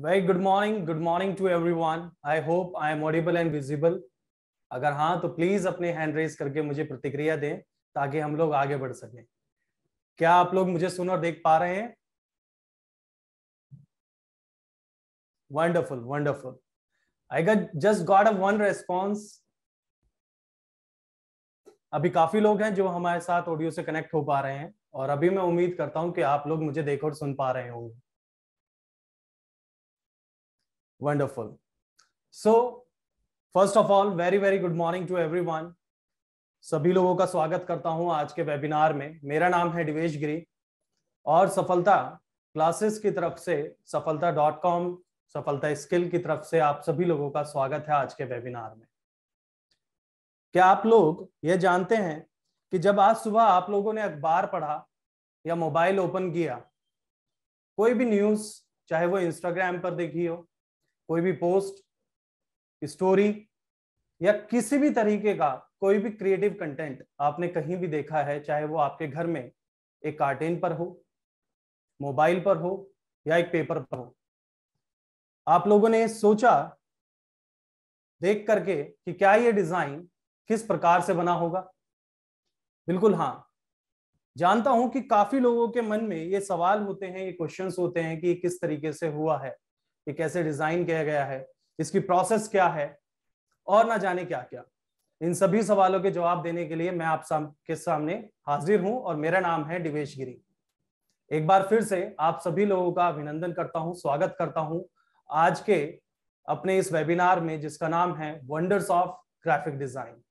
Very good morning good morning to everyone I hope I am audible and visible अगर हाँ तो please अपने hand raise करके मुझे प्रतिक्रिया दें ताकि हम लोग आगे बढ़ सकें क्या आप लोग मुझे सुन और देख पा रहे हैं wonderful wonderful I got just got a one response अभी काफी लोग हैं जो हमारे साथ ऑडियो से कनेक्ट हो पा रहे हैं और अभी मैं उम्मीद करता हूं कि आप लोग मुझे देख और सुन पा रहे होंगे Wonderful. So, first of all very very good morning to everyone सभी लोगों का स्वागत करता हूं आज के वेबिनार में मेरा नाम है डिवेश गिरी और सफलता क्लासेस की तरफ से सफलता डॉट कॉम सफलता स्किल की तरफ से आप सभी लोगों का स्वागत है आज के वेबिनार में क्या आप लोग ये जानते हैं कि जब आज सुबह आप लोगों ने अखबार पढ़ा या मोबाइल ओपन किया कोई भी न्यूज चाहे वो इंस्टाग्राम पर देखी हो कोई भी पोस्ट स्टोरी या किसी भी तरीके का कोई भी क्रिएटिव कंटेंट आपने कहीं भी देखा है चाहे वो आपके घर में एक कार्टेन पर हो मोबाइल पर हो या एक पेपर पर हो आप लोगों ने सोचा देख करके कि क्या ये डिजाइन किस प्रकार से बना होगा बिल्कुल हाँ जानता हूं कि काफी लोगों के मन में ये सवाल होते हैं ये क्वेश्चंस होते हैं कि किस तरीके से हुआ है ये कैसे डिजाइन किया गया है इसकी प्रोसेस क्या है और ना जाने क्या क्या इन सभी सवालों के जवाब देने के लिए मैं आप साम, के सामने हाजिर हूं और मेरा नाम है डिवेश गिरी एक बार फिर से आप सभी लोगों का अभिनंदन करता हूं स्वागत करता हूं आज के अपने इस वेबिनार में जिसका नाम है वंडर्स ऑफ ग्राफिक डिजाइन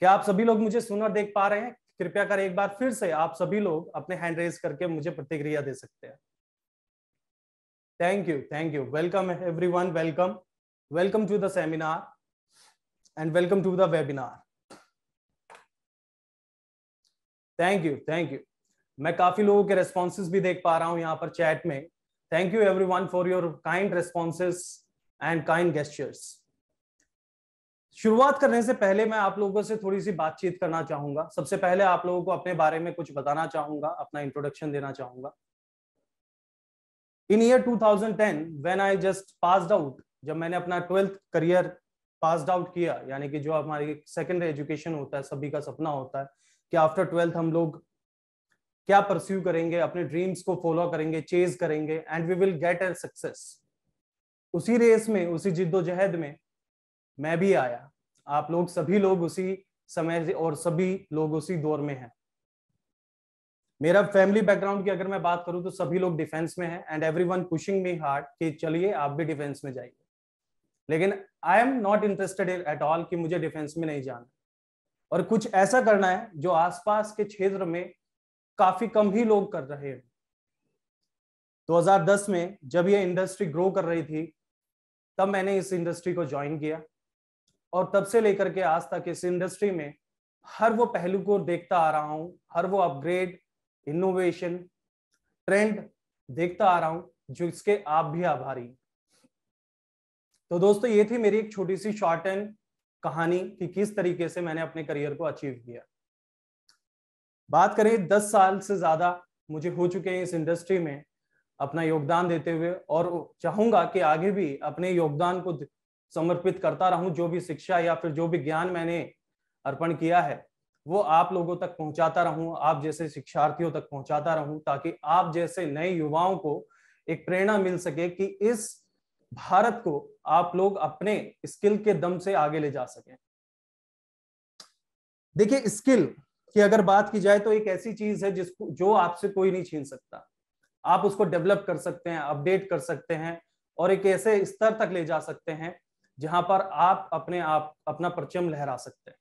क्या आप सभी लोग मुझे सुन और देख पा रहे हैं कृपया कर एक बार फिर से आप सभी लोग अपने हैंड रेज करके मुझे प्रतिक्रिया दे सकते हैं thank you thank you welcome everyone welcome welcome to the seminar and welcome to the webinar thank you thank you मैं काफी लोगों के रेस्पॉन्सेस भी देख पा रहा हूँ यहाँ पर चैट में thank you everyone for your kind responses and kind gestures शुरुआत करने से पहले मैं आप लोगों से थोड़ी सी बातचीत करना चाहूंगा सबसे पहले आप लोगों को अपने बारे में कुछ बताना चाहूंगा अपना इंट्रोडक्शन देना चाहूंगा in year 2010 when I just pass out जब मैंने अपना ट्वेल्थ करियर पास्ड आउट किया यानी कि जो हमारी सेकेंडरी एजुकेशन होता है सभी का सपना होता है कि आफ्टर ट्वेल्थ हम लोग क्या परस्यू करेंगे अपने ड्रीम्स को फॉलो करेंगे चेज करेंगे and we will get a success उसी रेस में उसी जिद्दोजहद में मैं भी आया आप लोग सभी लोग उसी समय और सभी लोग उसी दौर में हैं मेरा फैमिली बैकग्राउंड की अगर मैं बात करूं तो सभी लोग डिफेंस में हैं and everyone pushing me hard कि चलिए आप भी डिफेंस में जाइए लेकिन I am not interested at all कि मुझे डिफेंस में नहीं जाना और कुछ ऐसा करना है जो आसपास के क्षेत्र में काफी कम ही लोग कर रहे हैं 2010 में जब ये इंडस्ट्री ग्रो कर रही थी तब मैंने इस इंडस्ट्री को ज्वाइन किया और तब से लेकर के आज तक इस इंडस्ट्री में हर वो पहलू को देखता आ रहा हूँ हर वो अपग्रेड इनोवेशन ट्रेंड देखता आ रहा हूं जिसके आप भी आभारी तो दोस्तों ये थी मेरी एक छोटी सी शॉर्ट एंड कहानी कि किस तरीके से मैंने अपने करियर को अचीव किया बात करें दस साल से ज्यादा मुझे हो चुके हैं इस इंडस्ट्री में अपना योगदान देते हुए और चाहूंगा कि आगे भी अपने योगदान को समर्पित करता रहूं जो भी शिक्षा या फिर जो भी ज्ञान मैंने अर्पण किया है वो आप लोगों तक पहुंचाता रहूं आप जैसे शिक्षार्थियों तक पहुंचाता रहूं ताकि आप जैसे नए युवाओं को एक प्रेरणा मिल सके कि इस भारत को आप लोग अपने स्किल के दम से आगे ले जा सके देखिए स्किल की अगर बात की जाए तो एक ऐसी चीज है जिसको जो आपसे कोई नहीं छीन सकता आप उसको डेवलप कर सकते हैं अपडेट कर सकते हैं और एक ऐसे स्तर तक ले जा सकते हैं जहां पर आप अपने आप अपना परचम लहरा सकते हैं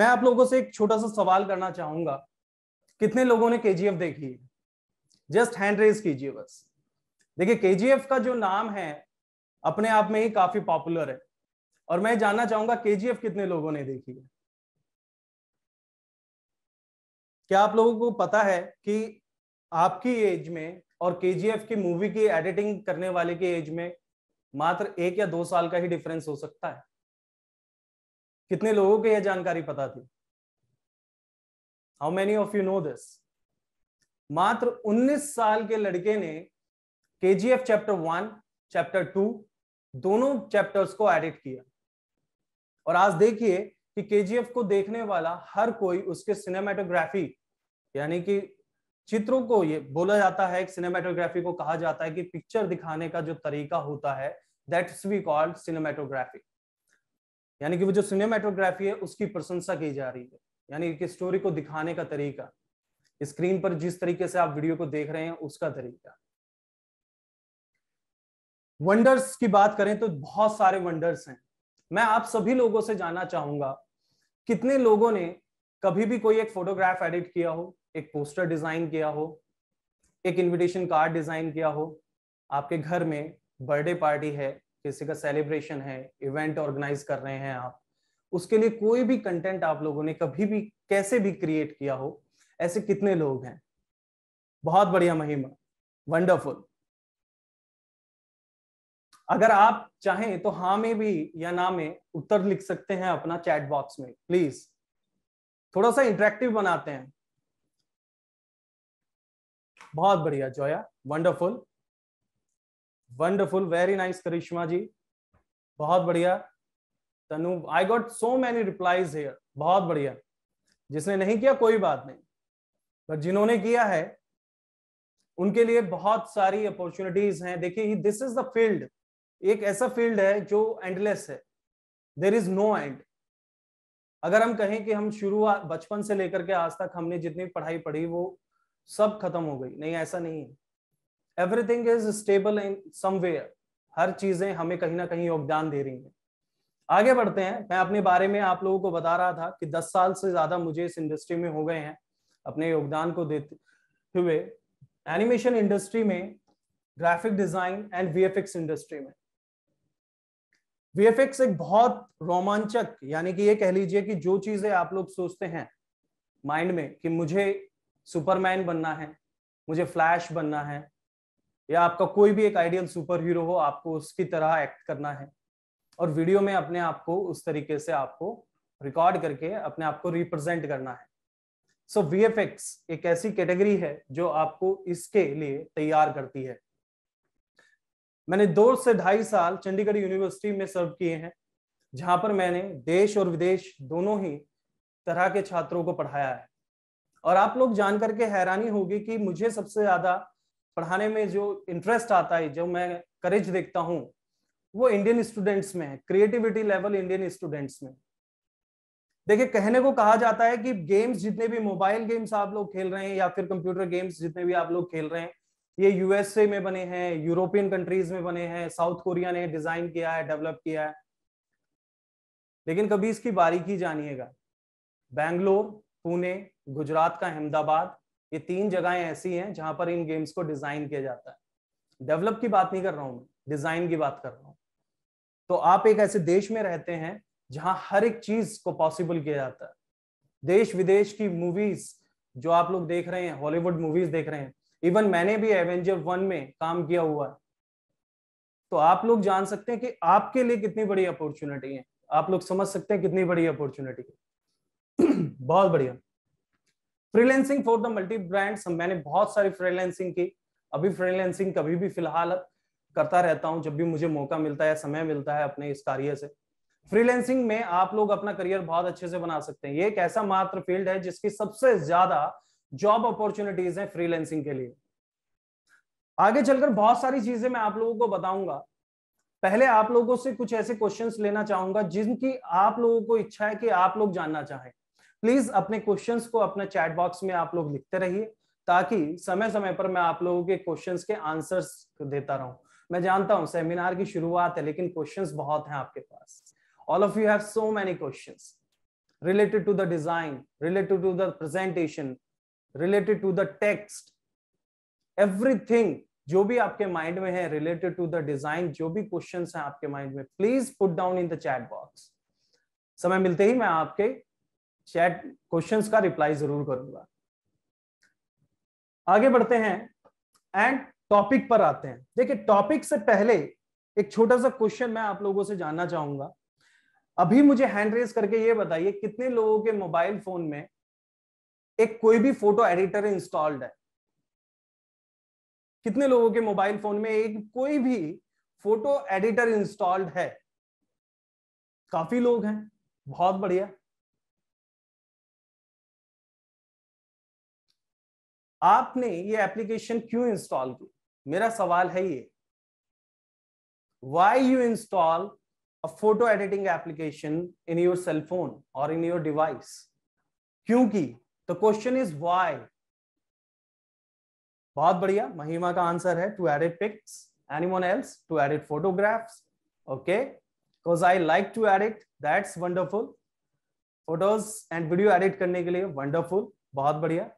मैं आप लोगों से एक छोटा सा सवाल करना चाहूंगा कितने लोगों ने के देखी है जस्ट हैंड रेज कीजिए बस देखिए के का जो नाम है अपने आप में ही काफी पॉपुलर है और मैं जानना चाहूंगा के कितने लोगों ने देखी है क्या आप लोगों को पता है कि आपकी एज में और के की मूवी की एडिटिंग करने वाले की एज में मात्र एक या दो साल का ही डिफरेंस हो सकता है कितने लोगों को यह जानकारी पता थी how many of you know this मात्र 19 साल के लड़के ने K G F chapter one chapter two दोनों चैप्टर्स को एडिट किया और आज देखिए कि के जी एफ को देखने वाला हर कोई उसके सिनेमेटोग्राफी यानी कि चित्रों को ये बोला जाता है सिनेमेटोग्राफी को कहा जाता है कि पिक्चर दिखाने का जो तरीका होता है दैट्स वी कॉल्ड सिनेमेटोग्राफी यानी कि वो जो सिनेमाटोग्राफी है उसकी प्रशंसा की जा रही है यानी कि स्टोरी को दिखाने का तरीका स्क्रीन पर जिस तरीके से आप वीडियो को देख रहे हैं उसका तरीका वंडर्स की बात करें तो बहुत सारे वंडर्स हैं मैं आप सभी लोगों से जानना चाहूंगा कितने लोगों ने कभी भी कोई एक फोटोग्राफ एडिट किया हो एक पोस्टर डिजाइन किया हो एक इनविटेशन कार्ड डिजाइन किया हो आपके घर में बर्थडे पार्टी है किसी का सेलिब्रेशन है इवेंट ऑर्गेनाइज कर रहे हैं आप उसके लिए कोई भी कंटेंट आप लोगों ने कभी भी कैसे भी क्रिएट किया हो ऐसे कितने लोग हैं बहुत बढ़िया महिमा वंडरफुल अगर आप चाहें तो हाँ में भी या ना में उत्तर लिख सकते हैं अपना चैट बॉक्स में प्लीज थोड़ा सा इंटरेक्टिव बनाते हैं बहुत बढ़िया Zoya wonderful wonderful very nice Karishma ji बहुत बढ़िया Tanu I got so many replies here बहुत बढ़िया जिसने नहीं किया कोई बात नहीं पर जिन्होंने किया है उनके लिए बहुत सारी अपॉर्चुनिटीज हैं देखिए दिस इज द फील्ड एक ऐसा फील्ड है जो एंडलेस है देर इज नो एंड अगर हम कहें कि हम शुरुआत बचपन से लेकर के आज तक हमने जितनी पढ़ाई पढ़ी वो सब खत्म हो गई नहीं ऐसा नहीं है everything is stable in somewhere हर चीजें हमें कहीं ना कहीं योगदान दे रही हैं आगे बढ़ते हैं मैं अपने बारे में आप लोगों को बता रहा था कि 10 साल से ज्यादा मुझे इस इंडस्ट्री में हो गए हैं अपने योगदान को देते हुए एनिमेशन इंडस्ट्री में graphic design and we industry में वी एक बहुत रोमांचक यानी कि ये कह लीजिए कि जो चीजें आप लोग सोचते हैं माइंड में कि मुझे सुपरमैन बनना है मुझे फ्लैश बनना है या आपका कोई भी एक आइडियल सुपर हीरो हो आपको उसकी तरह एक्ट करना है और वीडियो में अपने आप को उस तरीके से आपको रिकॉर्ड करके अपने आप को रिप्रेजेंट करना है सो वी एक ऐसी कैटेगरी है जो आपको इसके लिए तैयार करती है मैंने दो से ढाई साल चंडीगढ़ यूनिवर्सिटी में सर्व किए हैं जहां पर मैंने देश और विदेश दोनों ही तरह के छात्रों को पढ़ाया है और आप लोग जानकर के हैरानी होगी कि मुझे सबसे ज्यादा पढ़ाने में जो इंटरेस्ट आता है जो मैं करेज देखता हूँ वो इंडियन स्टूडेंट्स में है क्रिएटिविटी लेवल इंडियन स्टूडेंट्स में देखिए कहने को कहा जाता है कि गेम्स जितने भी मोबाइल गेम्स आप लोग खेल रहे हैं या फिर कंप्यूटर गेम्स जितने भी आप लोग खेल रहे हैं ये यूएसए में बने हैं यूरोपियन कंट्रीज में बने हैं साउथ कोरिया ने डिजाइन किया है डेवलप किया है लेकिन कभी इसकी बारीकी जानिएगा बैंगलोर पुणे गुजरात का अहमदाबाद ये तीन जगहें ऐसी हैं जहां पर इन गेम्स को डिजाइन किया जाता है डेवलप की बात नहीं कर रहा हूं मैं डिजाइन की बात कर रहा हूं तो आप एक ऐसे देश में रहते हैं जहां हर एक चीज को पॉसिबल किया जाता है देश विदेश की मूवीज जो आप लोग देख रहे हैं हॉलीवुड मूवीज देख रहे हैं इवन मैंने भी एवेंजर वन में काम किया हुआ है तो आप लोग जान सकते हैं कि आपके लिए कितनी बड़ी अपॉर्चुनिटी है आप लोग समझ सकते हैं कितनी बड़ी अपॉर्चुनिटी है बहुत बढ़िया freelancing for the multi brands मैंने बहुत सारी फ्रीलेंसिंग की अभी फ्रीलेंसिंग कभी भी फिलहाल करता रहता हूं जब भी मुझे मौका मिलता है समय मिलता है अपने इस कार्य से फ्रीलेंसिंग में आप लोग अपना करियर बहुत अच्छे से बना सकते हैं ये एक ऐसा मात्र फील्ड है जिसकी सबसे ज्यादा जॉब अपॉर्चुनिटीज है फ्रीलेंसिंग के लिए आगे चलकर बहुत सारी चीजें मैं आप लोगों को बताऊंगा पहले आप लोगों से कुछ ऐसे क्वेश्चंस लेना चाहूंगा जिनकी आप लोगों को इच्छा है कि आप लोग जानना चाहें प्लीज अपने क्वेश्चंस को अपने चैट बॉक्स में आप लोग लिखते रहिए ताकि समय समय पर मैं आप लोगों के क्वेश्चंस के आंसर्स देता रहूं मैं जानता हूं सेमिनार की शुरुआत है लेकिन क्वेश्चंस बहुत हैं आपके पास all of you have so many questions related to the design related to the presentation related to the text everything जो भी आपके माइंड में है रिलेटेड टू द डिजाइन जो भी क्वेश्चन हैं आपके माइंड में please put down in the chat box समय मिलते ही मैं आपके चैट क्वेश्चंस का रिप्लाई जरूर करूंगा आगे बढ़ते हैं एंड टॉपिक पर आते हैं देखिए टॉपिक से पहले एक छोटा सा क्वेश्चन मैं आप लोगों से जानना चाहूंगा अभी मुझे हैंड रेस करके ये बताइए कितने लोगों के मोबाइल फोन में एक कोई भी फोटो एडिटर इंस्टॉल्ड है कितने लोगों के मोबाइल फोन में एक कोई भी फोटो एडिटर इंस्टॉल्ड है काफी लोग हैं बहुत बढ़िया आपने ये एप्लीकेशन क्यों इंस्टॉल की मेरा सवाल है ये why you install a photo editing application in your cellphone और इन योर डिवाइस क्योंकि द क्वेश्चन इज वाई बहुत बढ़िया महिमा का आंसर है to edit pics anymore else to edit photographs okay because I like to edit that's wonderful photos and video edit करने के लिए wonderful बहुत बढ़िया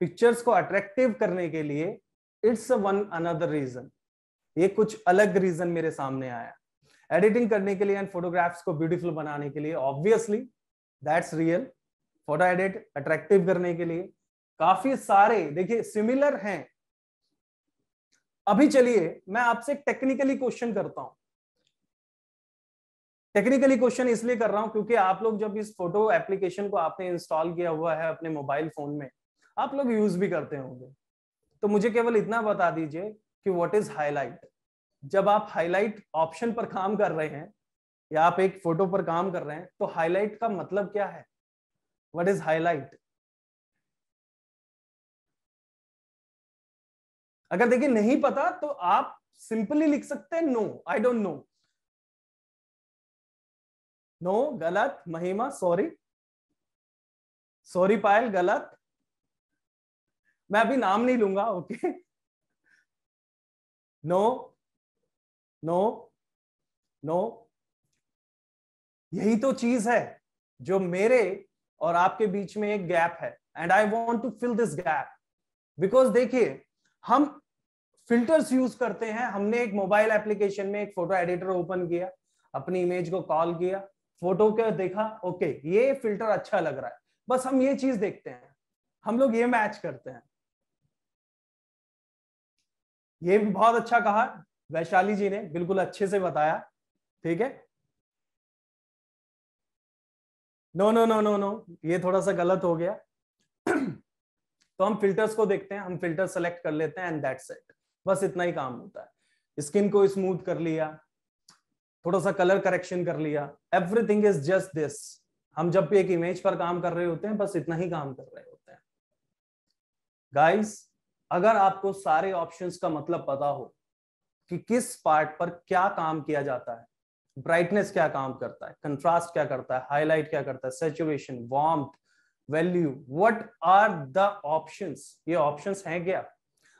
पिक्चर्स को अट्रैक्टिव करने के लिए इट्स वन अनदर रीजन ये कुछ अलग रीजन मेरे सामने आया एडिटिंग करने के लिए एंड फोटोग्राफ्स को ब्यूटीफुल बनाने के लिए obviously that's real photo edit attractive करने के लिए काफी सारे देखिए सिमिलर हैं अभी चलिए मैं आपसे टेक्निकली क्वेश्चन करता हूं टेक्निकली क्वेश्चन इसलिए कर रहा हूं क्योंकि आप लोग जब इस फोटो एप्लीकेशन को आपने इंस्टॉल किया हुआ है अपने मोबाइल फोन में आप लोग यूज भी करते होंगे तो मुझे केवल इतना बता दीजिए कि व्हाट इज हाईलाइट जब आप हाईलाइट ऑप्शन पर काम कर रहे हैं या आप एक फोटो पर काम कर रहे हैं तो हाईलाइट का मतलब क्या है व्हाट इज हाईलाइट अगर देखिए नहीं पता तो आप सिंपली लिख सकते हैं no I don't know no गलत महिमा सॉरी सॉरी पायल गलत मैं अभी नाम नहीं लूंगा ओके नो नो नो यही तो चीज है जो मेरे और आपके बीच में एक गैप है and I want to fill this gap because देखिए हम फिल्टर्स यूज करते हैं हमने एक मोबाइल एप्लीकेशन में एक फोटो एडिटर ओपन किया अपनी इमेज को कॉल किया फोटो के देखा ओके ये फिल्टर अच्छा लग रहा है बस हम ये चीज देखते हैं हम लोग ये मैच करते हैं ये भी बहुत अच्छा कहा वैशाली जी ने बिल्कुल अच्छे से बताया ठीक है no no no no no ये थोड़ा सा गलत हो गया तो हम फिल्टर्स को देखते हैं हम फिल्टर सेलेक्ट कर लेते हैं एंड दैट सेट बस इतना ही काम होता है स्किन को स्मूथ कर लिया थोड़ा सा कलर करेक्शन कर लिया एवरीथिंग इज जस्ट दिस हम जब भी एक इमेज पर काम कर रहे होते हैं बस इतना ही काम कर रहे होते हैं गाइस अगर आपको सारे ऑप्शंस का मतलब पता हो कि किस पार्ट पर क्या काम किया जाता है ब्राइटनेस क्या काम करता है कंट्रास्ट क्या करता है हाईलाइट क्या करता है situation warm value what are the option ये ऑप्शन हैं क्या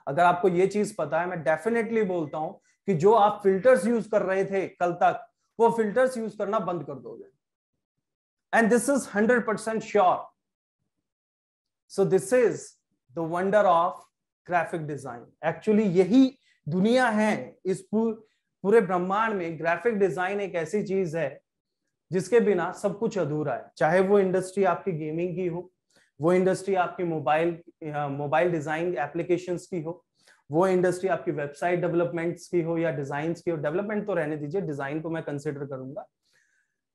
अगर आपको ये चीज पता है मैं डेफिनेटली बोलता हूं कि जो आप फिल्टर्स यूज कर रहे थे कल तक वो फिल्टर्स यूज करना बंद कर दोगे and this is hundred percent sure so this is the wonder of graphic design actually यही दुनिया है इस पूरे ब्रह्मांड में ग्राफिक डिजाइन एक ऐसी चीज है जिसके बिना सब कुछ अधूरा है चाहे वो इंडस्ट्री आपकी गेमिंग की हो वो इंडस्ट्री आपकी मोबाइल मोबाइल डिजाइन एप्लीकेशन की हो वो इंडस्ट्री आपकी वेबसाइट डेवलपमेंट्स की हो या डिजाइन की हो डेवलपमेंट तो रहने दीजिए डिजाइन को मैं कंसिडर करूंगा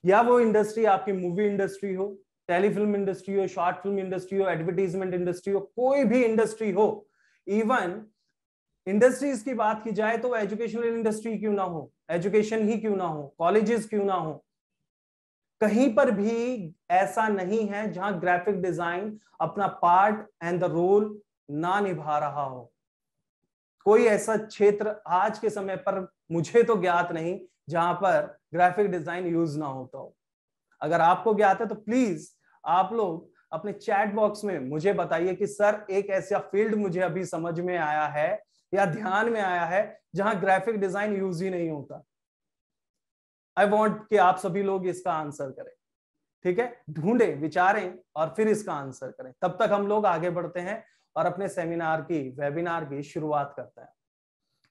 या वो इंडस्ट्री आपकी मूवी इंडस्ट्री हो टेलीफिल्म इंडस्ट्री हो शॉर्ट फिल्म इंडस्ट्री हो एडवर्टीजमेंट इंडस्ट्री हो कोई भी इंडस्ट्री हो इवन इंडस्ट्रीज की बात की जाए तो एजुकेशनल इंडस्ट्री क्यों ना हो एजुकेशन ही क्यों ना हो कॉलेजेस क्यों ना हो कहीं पर भी ऐसा नहीं है जहां ग्राफिक डिजाइन अपना पार्ट एंड द रोल ना निभा रहा हो कोई ऐसा क्षेत्र आज के समय पर मुझे तो ज्ञात नहीं जहां पर ग्राफिक डिजाइन यूज ना होता हो अगर आपको ज्ञात है तो प्लीज आप लोग अपने चैट बॉक्स में मुझे बताइए कि सर एक ऐसा फील्ड मुझे अभी समझ में आया है या ध्यान में आया है जहां ग्राफिक डिजाइन यूज ही नहीं होता आई वॉन्ट कि आप सभी लोग इसका आंसर करें ठीक है ढूंढे विचारें और फिर इसका आंसर करें तब तक हम लोग आगे बढ़ते हैं और अपने सेमिनार की वेबिनार की शुरुआत करते हैं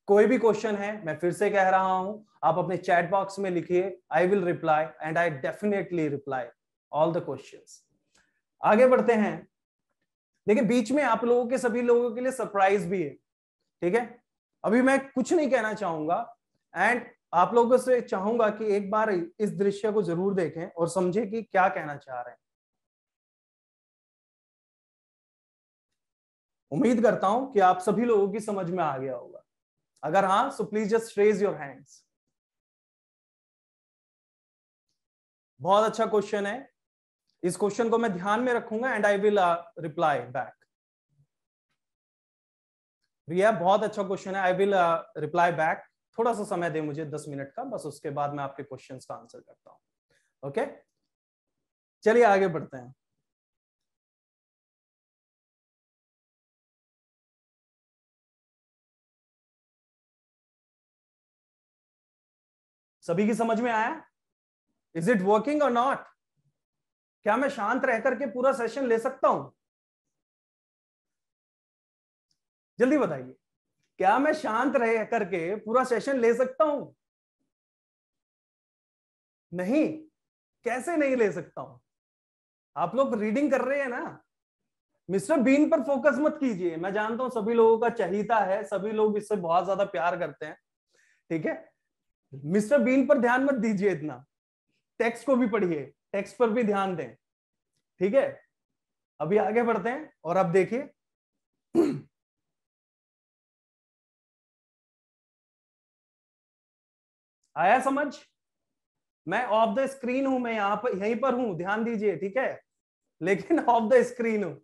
कोई भी क्वेश्चन है मैं फिर से कह रहा हूं आप अपने चैट बॉक्स में लिखिए I will reply and I definitely reply all the question आगे बढ़ते हैं देखिए बीच में आप लोगों के सभी लोगों के लिए सरप्राइज भी है ठीक है अभी मैं कुछ नहीं कहना चाहूंगा एंड आप लोगों से चाहूंगा कि एक बार इस दृश्य को जरूर देखें और समझे कि क्या कहना चाह रहे हैं उम्मीद करता हूं कि आप सभी लोगों की समझ में आ गया होगा अगर हां so please just raise your hands बहुत अच्छा क्वेश्चन है इस क्वेश्चन को मैं ध्यान में रखूंगा and I will reply back Riya बहुत अच्छा क्वेश्चन है आई विल रिप्लाई बैक थोड़ा सा समय दे मुझे दस मिनट का बस उसके बाद मैं आपके क्वेश्चंस का आंसर करता हूं ओके okay? चलिए आगे बढ़ते हैं सभी की समझ में आया इज इट वर्किंग और नॉट क्या मैं शांत रह करके पूरा सेशन ले सकता हूं जल्दी बताइए क्या मैं शांत रह करके पूरा सेशन ले सकता हूं नहीं कैसे नहीं ले सकता हूं आप लोग रीडिंग कर रहे हैं ना मिस्टर बीन पर फोकस मत कीजिए मैं जानता हूं सभी लोगों का चहिता है सभी लोग इससे बहुत ज्यादा प्यार करते हैं ठीक है मिस्टर बीन पर ध्यान मत दीजिए इतना टेक्स्ट को भी पढ़िए टेक्स्ट पर भी ध्यान दें ठीक है अभी आगे बढ़ते हैं और अब देखिए आया समझ मैं ऑफ द स्क्रीन हूं मैं यहां पर यहीं पर हूं ध्यान दीजिए ठीक है लेकिन ऑफ द स्क्रीन हूं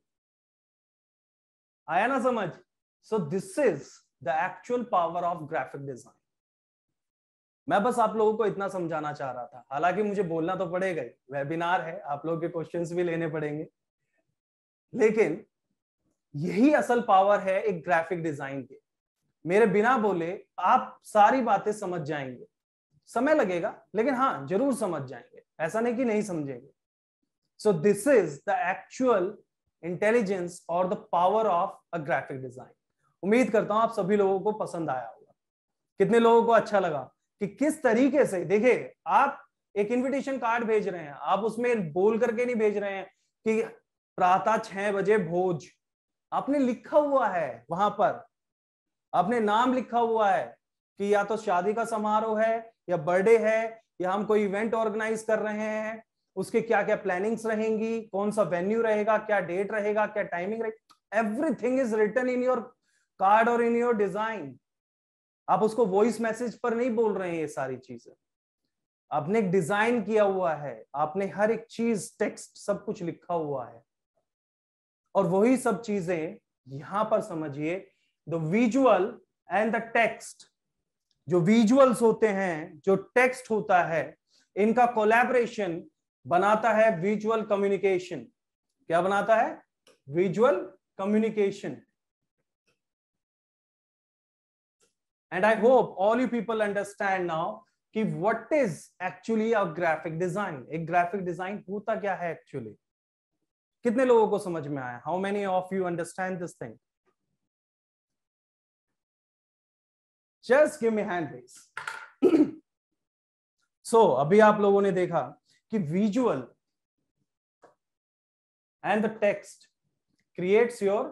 आया ना समझ so this is the actual power of graphic design मैं बस आप लोगों को इतना समझाना चाह रहा था हालांकि मुझे बोलना तो पड़ेगा ही वेबिनार है आप लोगों के क्वेश्चंस भी लेने पड़ेंगे लेकिन यही असल पावर है एक ग्राफिक डिजाइन के मेरे बिना बोले आप सारी बातें समझ जाएंगे समय लगेगा लेकिन हाँ जरूर समझ जाएंगे ऐसा नहीं कि नहीं समझेंगे so this is the actual intelligence और the power of a graphic design उम्मीद करता हूं आप सभी लोगों को पसंद आया होगा कितने लोगों को अच्छा लगा कि किस तरीके से देखिए आप एक इनविटेशन कार्ड भेज रहे हैं आप उसमें बोल करके नहीं भेज रहे हैं कि प्रातः छह बजे भोज आपने लिखा हुआ है वहां पर आपने नाम लिखा हुआ है कि या तो शादी का समारोह है या बर्थडे है या हम कोई इवेंट ऑर्गेनाइज कर रहे हैं उसके क्या क्या प्लानिंग्स रहेंगी कौन सा वेन्यू रहेगा क्या डेट रहेगा क्या टाइमिंग रहेगी everything is return in your card और इन योर डिजाइन आप उसको वॉइस मैसेज पर नहीं बोल रहे हैं ये सारी चीजें आपने एक डिजाइन किया हुआ है आपने हर एक चीज टेक्स्ट सब कुछ लिखा हुआ है और वही सब चीजें यहां पर समझिए the visual and the text जो विजुअल्स होते हैं जो टेक्स्ट होता है इनका कोलैबोरेशन बनाता है विजुअल कम्युनिकेशन क्या बनाता है visual communication And I hope all you people understand now कि what is actually a graphic design एक ग्राफिक डिजाइन होता क्या है एक्चुअली कितने लोगों को समझ में आया how many of you understand this thing just give me hand raise so अभी आप लोगों ने देखा कि visual and the text creates your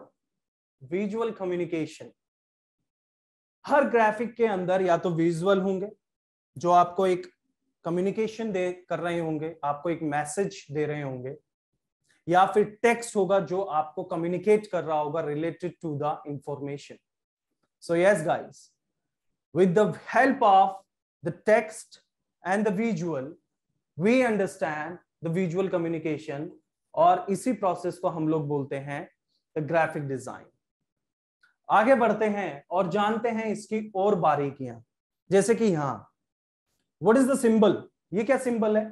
visual communication हर ग्राफिक के अंदर या तो विजुअल होंगे जो आपको एक कम्युनिकेशन दे कर रहे होंगे आपको एक मैसेज दे रहे होंगे या फिर टेक्स्ट होगा जो आपको कम्युनिकेट कर रहा होगा related to the information so yes guys with the help of the text and the visual we understand the visual communication और इसी प्रोसेस को हम लोग बोलते हैं द ग्राफिक डिजाइन आगे बढ़ते हैं और जानते हैं इसकी और बारीकियां जैसे कि यहां वट इज द सिंबल ये क्या सिंबल है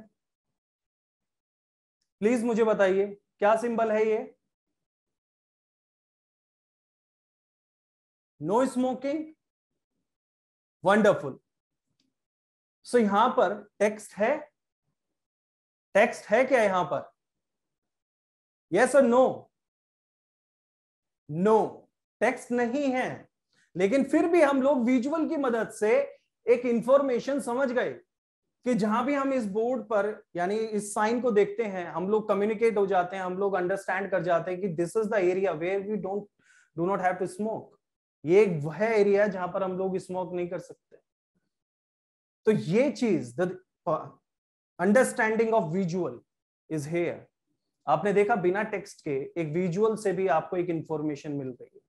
प्लीज मुझे बताइए क्या सिंबल है ये नो स्मोकिंग वंडरफुल सो यहां पर टेक्स्ट है टेक्स्ट है क्या यहां पर यस और नो नो टेक्स्ट नहीं है लेकिन फिर भी हम लोग विजुअल की मदद से एक इंफॉर्मेशन समझ गए कि जहां भी हम इस बोर्ड पर यानी इस साइन को देखते हैं हम लोग कम्युनिकेट हो जाते हैं हम लोग अंडरस्टैंड कर जाते हैं कि this is the area where we don't do not have to smoke ये एक वह एरिया जहां पर हम लोग स्मोक नहीं कर सकते तो ये चीज the understanding of visual is here आपने देखा बिना टेक्स्ट के एक विजुअल से भी आपको एक इंफॉर्मेशन मिल रही है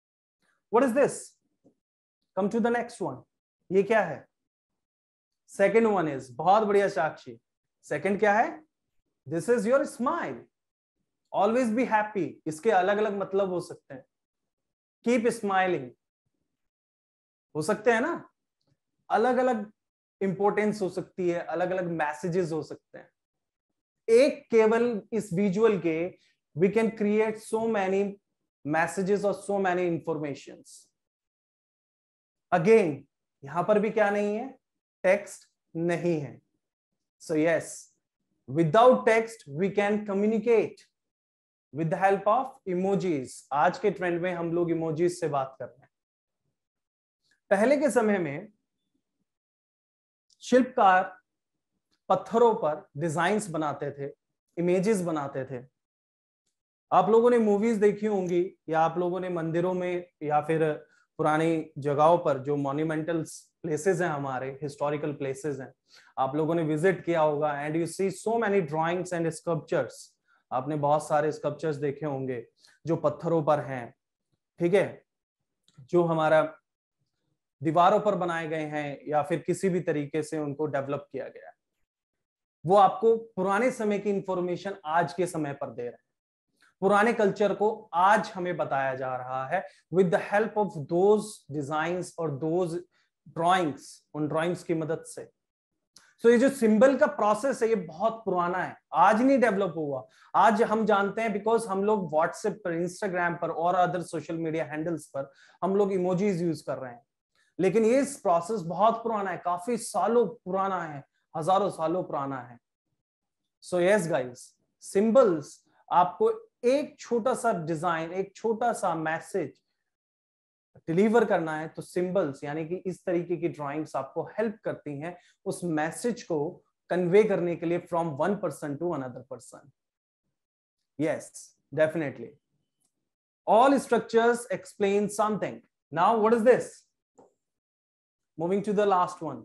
what is this come to the next one ये क्या है सेकेंड वन इज बहुत बढ़िया साक्षी सेकेंड क्या है this is your smile always be happy इसके अलग अलग मतलब हो सकते हैं कीप स्माइलिंग हो सकते हैं ना अलग अलग इंपोर्टेंस हो सकती है अलग अलग मैसेजेस हो सकते हैं एक केवल इस विजुअल के we can create so many messages और सो मैनी इंफॉर्मेशन अगेन यहां पर भी क्या नहीं है टेक्स्ट नहीं है so yes without text we can communicate with the help of emojis आज के ट्रेंड में हम लोग इमोजीज से बात कर रहे हैं पहले के समय में शिल्पकार पत्थरों पर डिजाइन बनाते थे इमेजेस बनाते थे आप लोगों ने मूवीज देखी होंगी या आप लोगों ने मंदिरों में या फिर पुरानी जगहों पर जो मोन्यूमेंटल प्लेसेस हैं हमारे हिस्टोरिकल प्लेसेस हैं आप लोगों ने विजिट किया होगा and you see so many drawings and sculptures आपने बहुत सारे स्कल्पचर्स देखे होंगे जो पत्थरों पर हैं ठीक है जो हमारा दीवारों पर बनाए गए हैं या फिर किसी भी तरीके से उनको डेवलप किया गया है वो आपको पुराने समय की इंफॉर्मेशन आज के समय पर दे रहे हैं पुराने कल्चर को आज हमें बताया जा रहा है with the help of those design और दोज ड्रॉइंग्स उन ड्रॉइंग्स की मदद से सो so, ये जो सिंबल का प्रोसेस है ये बहुत पुराना है आज नहीं डेवलप हुआ आज हम जानते हैं बिकॉज हम लोग व्हाट्सएप पर इंस्टाग्राम पर और अदर सोशल मीडिया हैंडल्स पर हम लोग इमोजीज यूज कर रहे हैं लेकिन ये प्रोसेस बहुत पुराना है काफी सालों पुराना है हजारों सालों पुराना है सो यस गाइस सिंबल्स आपको एक छोटा सा डिजाइन एक छोटा सा मैसेज डिलीवर करना है तो सिंबल्स यानी कि इस तरीके की ड्राइंग्स आपको हेल्प करती हैं उस मैसेज को कन्वे करने के लिए from one person to another person yes definitely all structures explain something now what is this moving to the last one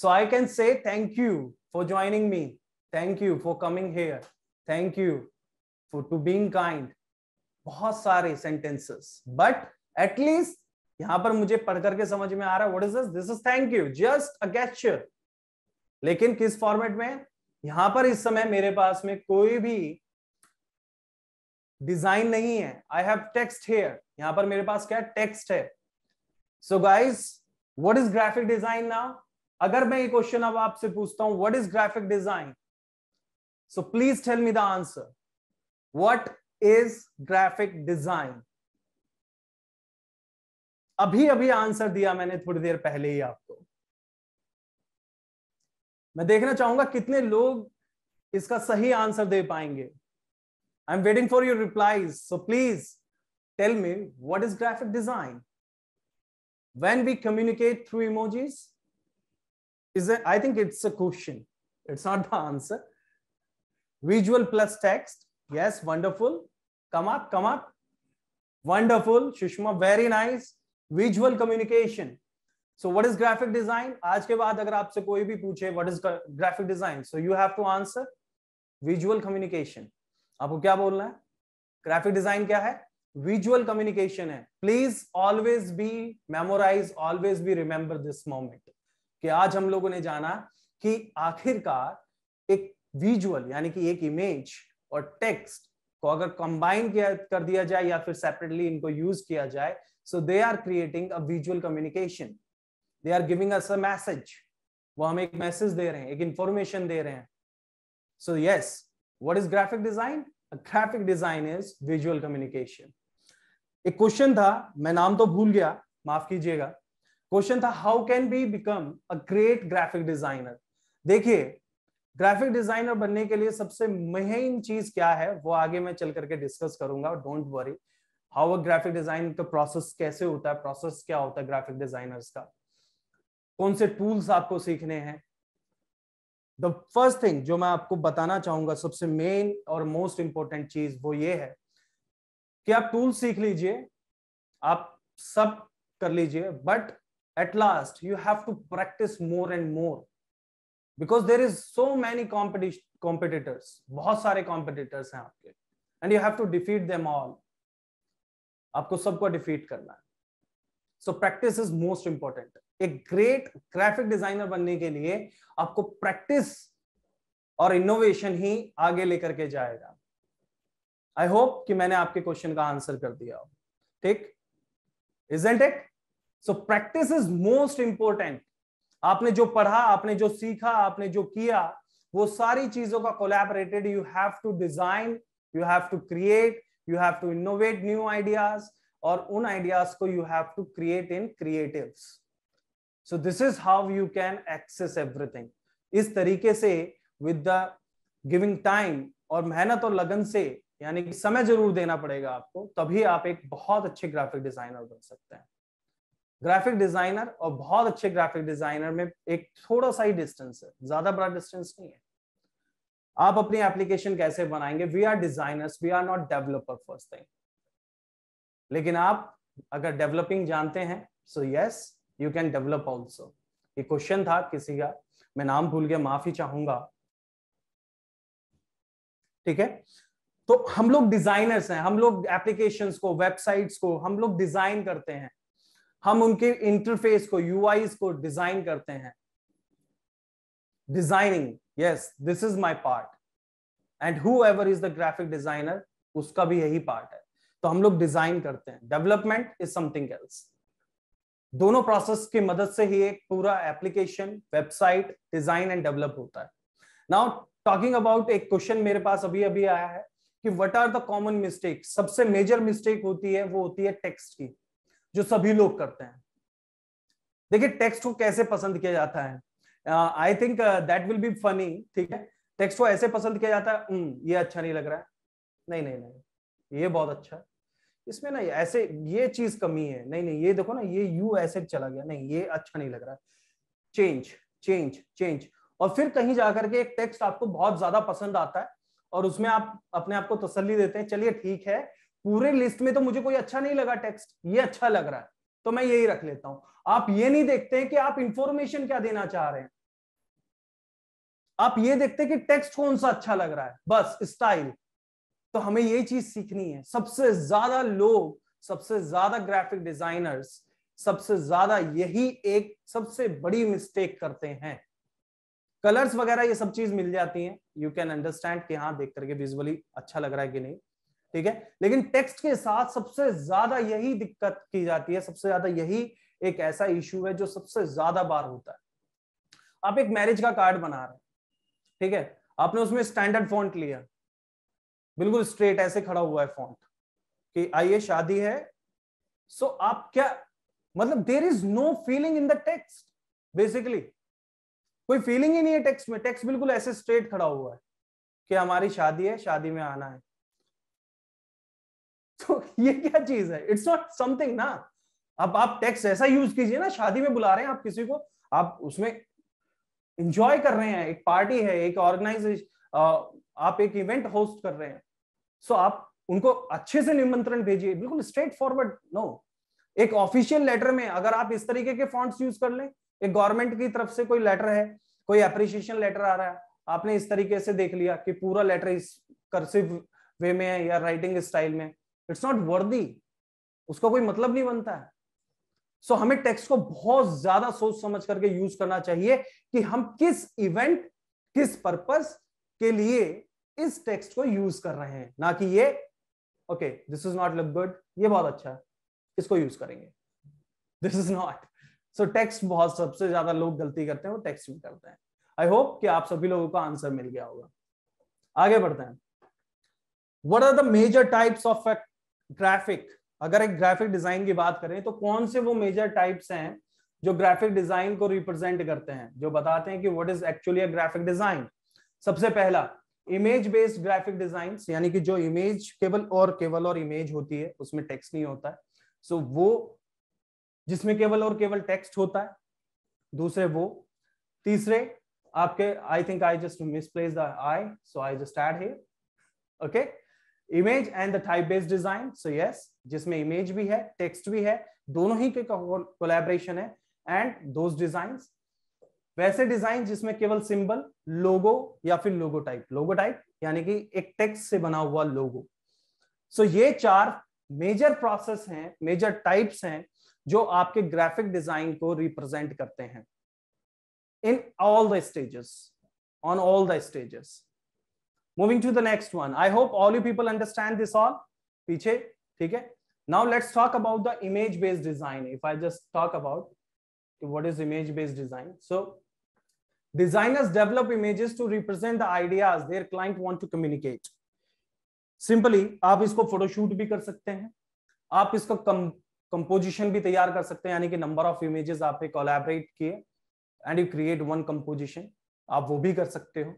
so I can say thank you for joining me thank you for coming here thank you for to being kind बहुत सारे sentences but at least यहां पर मुझे पढ़ करके समझ में आ रहा है what is this this is thank you just a gesture लेकिन किस फॉर्मेट में यहां पर इस समय मेरे पास में कोई भी डिजाइन नहीं है आई हैव टेक्स्ट हेयर यहां पर मेरे पास क्या टेक्स्ट है so guys what is graphic design now अगर मैं ये क्वेश्चन अब आपसे पूछता हूं what is graphic design So please tell me the answer. What is graphic design? अभी अभी आंसर दिया मैंने थोड़ी देर पहले ही आपको मैं देखना चाहूंगा कितने लोग इसका सही आंसर दे पाएंगे I am waiting for your replies so please tell me what is graphic when we communicate through emojis is it? I think it's a question it's not the answer visual plus text yes wonderful come up come up wonderful sushma very nice visual communication so what is graphic design aaj ke baad agar aapse koi bhi puche what is graphic design so you have to answer visual communication aapko kya bolna hai graphic design kya hai visual communication hai please always be memorize always be remember this moment कि आज हम लोगों ने जाना कि आखिरकार एक visual यानी कि एक इमेज और टेक्स्ट को अगर कंबाइन किया कर दिया जाए या फिर सेपरेटली इनको यूज किया जाए so they are creating a visual communication they are giving us a message वो हमें एक मैसेज दे रहे हैं एक इंफॉर्मेशन दे रहे हैं so yes what is graphic design graphic design is visual communication एक क्वेश्चन था मैं नाम तो भूल गया माफ कीजिएगा क्वेश्चन था how can be become a great graphic designer देखिए ग्राफिक डिजाइनर बनने के लिए सबसे मेन चीज क्या है वो आगे मैं चल करके डिस्कस करूंगा don't worry how a graphic design का प्रोसेस कैसे होता है प्रोसेस क्या होता है ग्राफिक डिजाइनर्स का कौन से टूल्स आपको सीखने हैं द फर्स्ट थिंग जो मैं आपको बताना चाहूंगा सबसे मेन और मोस्ट इंपॉर्टेंट चीज वो ये है कि आप टूल सीख लीजिए आप सब कर लीजिए but at last you have to practice more and more because there is so many competitors बहुत सारे कॉम्पिटिटर्स हैं आपके and you have to defeat them all आपको सबको डिफीट करना है so practice is most important एक ग्रेट ग्राफिक डिजाइनर बनने के लिए आपको प्रैक्टिस और इनोवेशन ही आगे लेकर के जाएगा आई होप कि मैंने आपके क्वेश्चन का आंसर कर दिया ठीक isn't it so practice is most important आपने जो पढ़ा आपने जो सीखा आपने जो किया वो सारी चीजों का collaborated you have to design you have to create you have to innovate new ideas और उन आइडियाज को you have to create in creative so this is how you can access everything इस तरीके से विद द गिविंग टाइम और मेहनत और लगन से यानी कि समय जरूर देना पड़ेगा आपको तभी आप एक बहुत अच्छे ग्राफिक डिजाइनर बन सकते हैं ग्राफिक डिजाइनर और बहुत अच्छे ग्राफिक डिजाइनर में एक थोड़ा सा ही डिस्टेंस है ज्यादा बड़ा डिस्टेंस नहीं है आप अपनी एप्लीकेशन कैसे बनाएंगे we are designers we are not developer first thing लेकिन आप अगर डेवलपिंग जानते हैं so yes you can develop also ये क्वेश्चन था किसी का मैं नाम भूल गया माफी चाहूंगा ठीक है तो हम लोग डिजाइनर्स हैं हम लोग एप्लीकेशंस को वेबसाइट्स को हम लोग डिजाइन करते हैं हम उनके इंटरफेस को यू को डिजाइन करते हैं designing yes this is my part and whoever is the graphic designer उसका भी यही पार्ट है तो हम लोग डिजाइन करते हैं डेवलपमेंट इज समथिंग एल्स दोनों प्रोसेस की मदद से ही एक पूरा application website design and develop होता है नाउ टॉकिंग अबाउट एक क्वेश्चन मेरे पास अभी अभी आया है कि what are the common mistake सबसे मेजर मिस्टेक होती है वो होती है टेक्स्ट की जो सभी लोग करते हैं देखिए टेक्स्ट को कैसे पसंद किया जाता है I think that will be funny ठीक है टेक्स्ट को ऐसे पसंद किया जाता है ये अच्छा नहीं लग रहा है नहीं नहीं नहीं ये बहुत अच्छा है इसमें ना ऐसे ये चीज कमी है नहीं नहीं ये देखो ना ये यू ऐसे चला गया नहीं ये अच्छा नहीं लग रहा है चेंज चेंज चेंज और फिर कहीं जाकर के एक टेक्स्ट आपको बहुत ज्यादा पसंद आता है और उसमें आप अपने आप को तसल्ली देते हैं चलिए ठीक है पूरे लिस्ट में तो मुझे कोई अच्छा नहीं लगा टेक्स्ट ये अच्छा लग रहा है तो मैं यही रख लेता हूं आप ये नहीं देखते हैं कि आप इंफॉर्मेशन क्या देना चाह रहे हैं आप ये देखते हैं कि टेक्स्ट कौन सा अच्छा लग रहा है बस स्टाइल तो हमें यही चीज सीखनी है सबसे ज्यादा लोग सबसे ज्यादा ग्राफिक डिजाइनर्स सबसे ज्यादा यही एक सबसे बड़ी मिस्टेक करते हैं कलर्स वगैरह ये सब चीज मिल जाती हैं यू कैन अंडरस्टैंड कि हाँ देख करके विजुअली अच्छा लग रहा है कि नहीं ठीक है लेकिन टेक्स्ट के साथ सबसे ज्यादा यही दिक्कत की जाती है सबसे ज्यादा यही एक ऐसा इश्यू है जो सबसे ज्यादा बार होता है आप एक मैरिज का कार्ड बना रहे हैं ठीक है आपने उसमें स्टैंडर्ड फॉन्ट लिया बिल्कुल स्ट्रेट ऐसे खड़ा हुआ है फॉन्ट कि आइए शादी है सो so आप क्या मतलब there is no feeling in the text basically कोई फीलिंग ही नहीं है टेक्स्ट में टेक्स्ट बिल्कुल ऐसे स्ट्रेट खड़ा हुआ है कि हमारी शादी है शादी में आना है तो ये क्या चीज है इट्स नॉट समथिंग ना अब आप टैक्स ऐसा यूज कीजिए ना शादी में बुला रहे हैं आप किसी को आप उसमें इंजॉय कर रहे हैं एक पार्टी है एक ऑर्गेनाइजेशन आप एक इवेंट होस्ट कर रहे हैं सो so आप उनको अच्छे से निमंत्रण भेजिए बिल्कुल स्ट्रेट फॉरवर्ड नो एक ऑफिशियल लेटर में अगर आप इस तरीके के फॉन्ट्स यूज कर लें एक गवर्नमेंट की तरफ से कोई लेटर है कोई अप्रिशिएशन लेटर आ रहा है आपने इस तरीके से देख लिया कि पूरा लेटर इस कर्सिव वे में है या राइटिंग स्टाइल में इट्स नॉट वर्दी उसका कोई मतलब नहीं बनता है सो so, हमें टेक्स्ट को बहुत ज्यादा सोच समझ करके यूज करना चाहिए कि हम किस इवेंट किस पर्पस के लिए इस टेक्स्ट को यूज कर रहे हैं ना कि ये okay this is not look good ये बहुत अच्छा है इसको यूज करेंगे this is not so text बहुत सबसे ज्यादा लोग गलती करते हैं वो टेक्स्ट यूज करते हैं आई होप कि आप सभी लोगों को आंसर मिल गया होगा आगे बढ़ते हैं what are the major types of graphic अगर एक ग्राफिक डिजाइन की बात करें तो कौन से वो मेजर टाइप्स हैं जो ग्राफिक डिजाइन को रिप्रेजेंट करते हैं जो बताते हैं कि what is actually a graphic design सबसे पहला इमेज बेस्ड ग्राफिक डिजाइन यानी कि जो इमेज केवल और केवल और इमेज होती है उसमें टेक्स्ट नहीं होता है सो so, वो जिसमें केवल और केवल टेक्स्ट होता है दूसरे वो तीसरे आपके I think I just misplace the I so I just add here okay image and the type based design so yes जिसमें इमेज भी है टेक्स्ट भी है दोनों ही के कोलैबोरेशन है एंड दोज डिजाइन वैसे डिजाइन जिसमें केवल सिंबल लोगो या फिर लोगो टाइप लोगो टाइप यानी कि एक टेक्स्ट से बना हुआ लोगो सो so ये चार मेजर प्रोसेस हैं मेजर टाइप्स हैं जो आपके ग्राफिक डिजाइन को रिप्रेजेंट करते हैं in all the stages on all the stages moving to the next one I hope all you people understand this all पीछे ठीक है now let's talk about the image based design if I just talk about what is image based design so designers develop images to represent the ideas their client want to communicate simply आप इसको photoshoot भी कर सकते हैं आप इसको कम composition भी तैयार कर सकते हैं यानी कि नंबर ऑफ इमेजेस आप कोलैबोरेट किए and you create one composition आप वो भी कर सकते हो